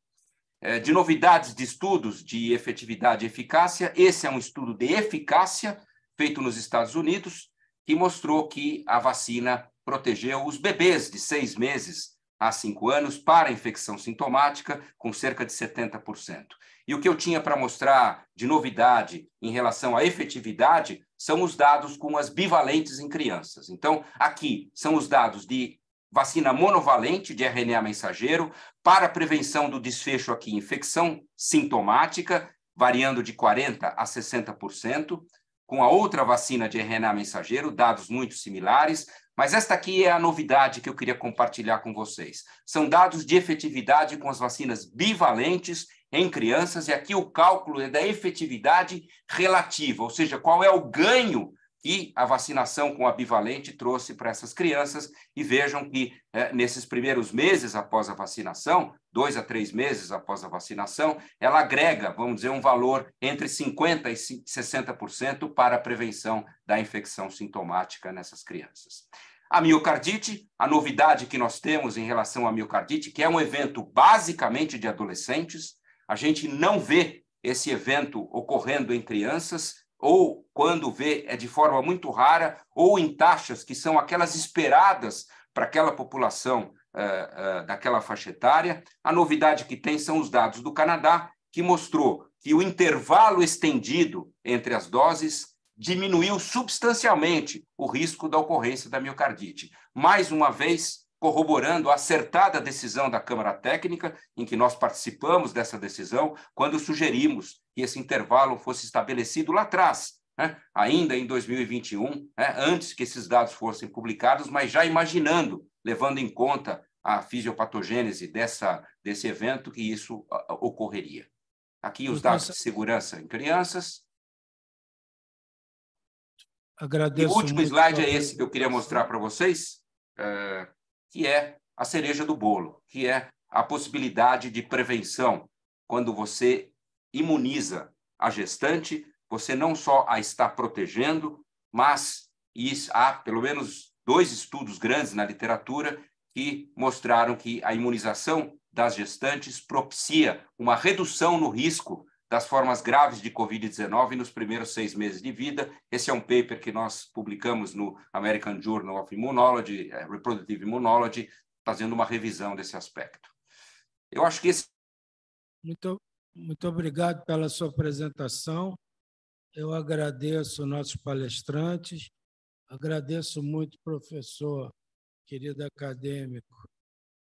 Eh, de novidades de estudos de efetividade e eficácia, esse é um estudo de eficácia feito nos Estados Unidos, que mostrou que a vacina protegeu os bebês de seis meses a cinco anos para infecção sintomática, com cerca de 70%. E o que eu tinha para mostrar de novidade em relação à efetividade são os dados com as bivalentes em crianças. Então, aqui são os dados de vacina monovalente de RNA mensageiro para prevenção do desfecho aqui infecção sintomática, variando de 40 a 60%, com a outra vacina de RNA mensageiro, dados muito similares, mas esta aqui é a novidade que eu queria compartilhar com vocês. São dados de efetividade com as vacinas bivalentes em crianças, e aqui o cálculo é da efetividade relativa, ou seja, qual é o ganho que a vacinação com a bivalente trouxe para essas crianças. E vejam que, é, nesses primeiros meses após a vacinação, dois a três meses após a vacinação, ela agrega, vamos dizer, um valor entre 50% e 60% para a prevenção da infecção sintomática nessas crianças. A miocardite, a novidade que nós temos em relação à miocardite, que é um evento basicamente de adolescentes, a gente não vê esse evento ocorrendo em crianças, ou quando vê é de forma muito rara, ou em taxas que são aquelas esperadas para aquela população uh, uh, daquela faixa etária. A novidade que tem são os dados do Canadá, que mostrou que o intervalo estendido entre as doses diminuiu substancialmente o risco da ocorrência da miocardite. Mais uma vez, corroborando a acertada decisão da Câmara Técnica, em que nós participamos dessa decisão, quando sugerimos que esse intervalo fosse estabelecido lá atrás, né? ainda em 2021, né? antes que esses dados fossem publicados, mas já imaginando, levando em conta a fisiopatogênese dessa, desse evento, que isso ah, ah, ocorreria. Aqui os dados de segurança em crianças. Agradeço e o último slide é esse que eu queria mostrar para vocês. É, que é a cereja do bolo, que é a possibilidade de prevenção. Quando você imuniza a gestante, você não só a está protegendo, mas há pelo menos dois estudos grandes na literatura que mostraram que a imunização das gestantes propicia uma redução no risco das formas graves de Covid-19 nos primeiros seis meses de vida. Esse é um paper que nós publicamos no American Journal of Immunology, é, Reproductive Immunology, fazendo uma revisão desse aspecto. Eu acho que esse. Muito, muito obrigado pela sua apresentação. Eu agradeço nossos palestrantes, agradeço muito, professor, querido acadêmico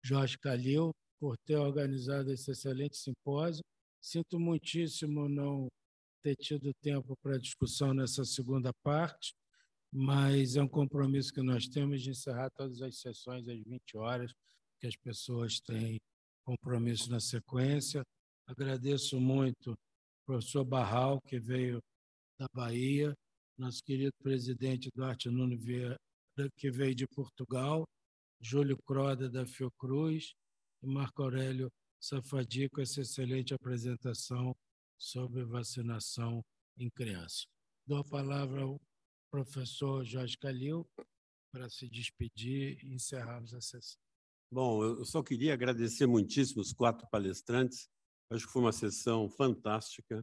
Jorge Calil, por ter organizado esse excelente simpósio. Sinto muitíssimo não ter tido tempo para discussão nessa segunda parte, mas é um compromisso que nós temos de encerrar todas as sessões às 20 horas, que as pessoas têm compromisso na sequência. Agradeço muito ao professor Barral, que veio da Bahia, nosso querido presidente Duarte Nuno Vieira, que veio de Portugal, Júlio Croda, da Fiocruz, e Marco Aurélio Safadi com essa excelente apresentação sobre vacinação em criança. Dou a palavra ao professor Jorge Calil para se despedir e encerrarmos a sessão. Bom, eu só queria agradecer muitíssimo os quatro palestrantes. Acho que foi uma sessão fantástica.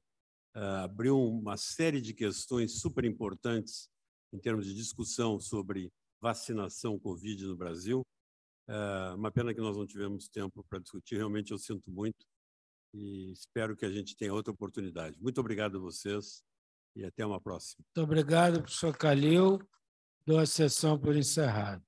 Uh, abriu uma série de questões super importantes em termos de discussão sobre vacinação Covid no Brasil. É uma pena que nós não tivemos tempo para discutir, realmente eu sinto muito e espero que a gente tenha outra oportunidade. Muito obrigado a vocês e até uma próxima. Muito obrigado, professor Calil. Dou a sessão por encerrada.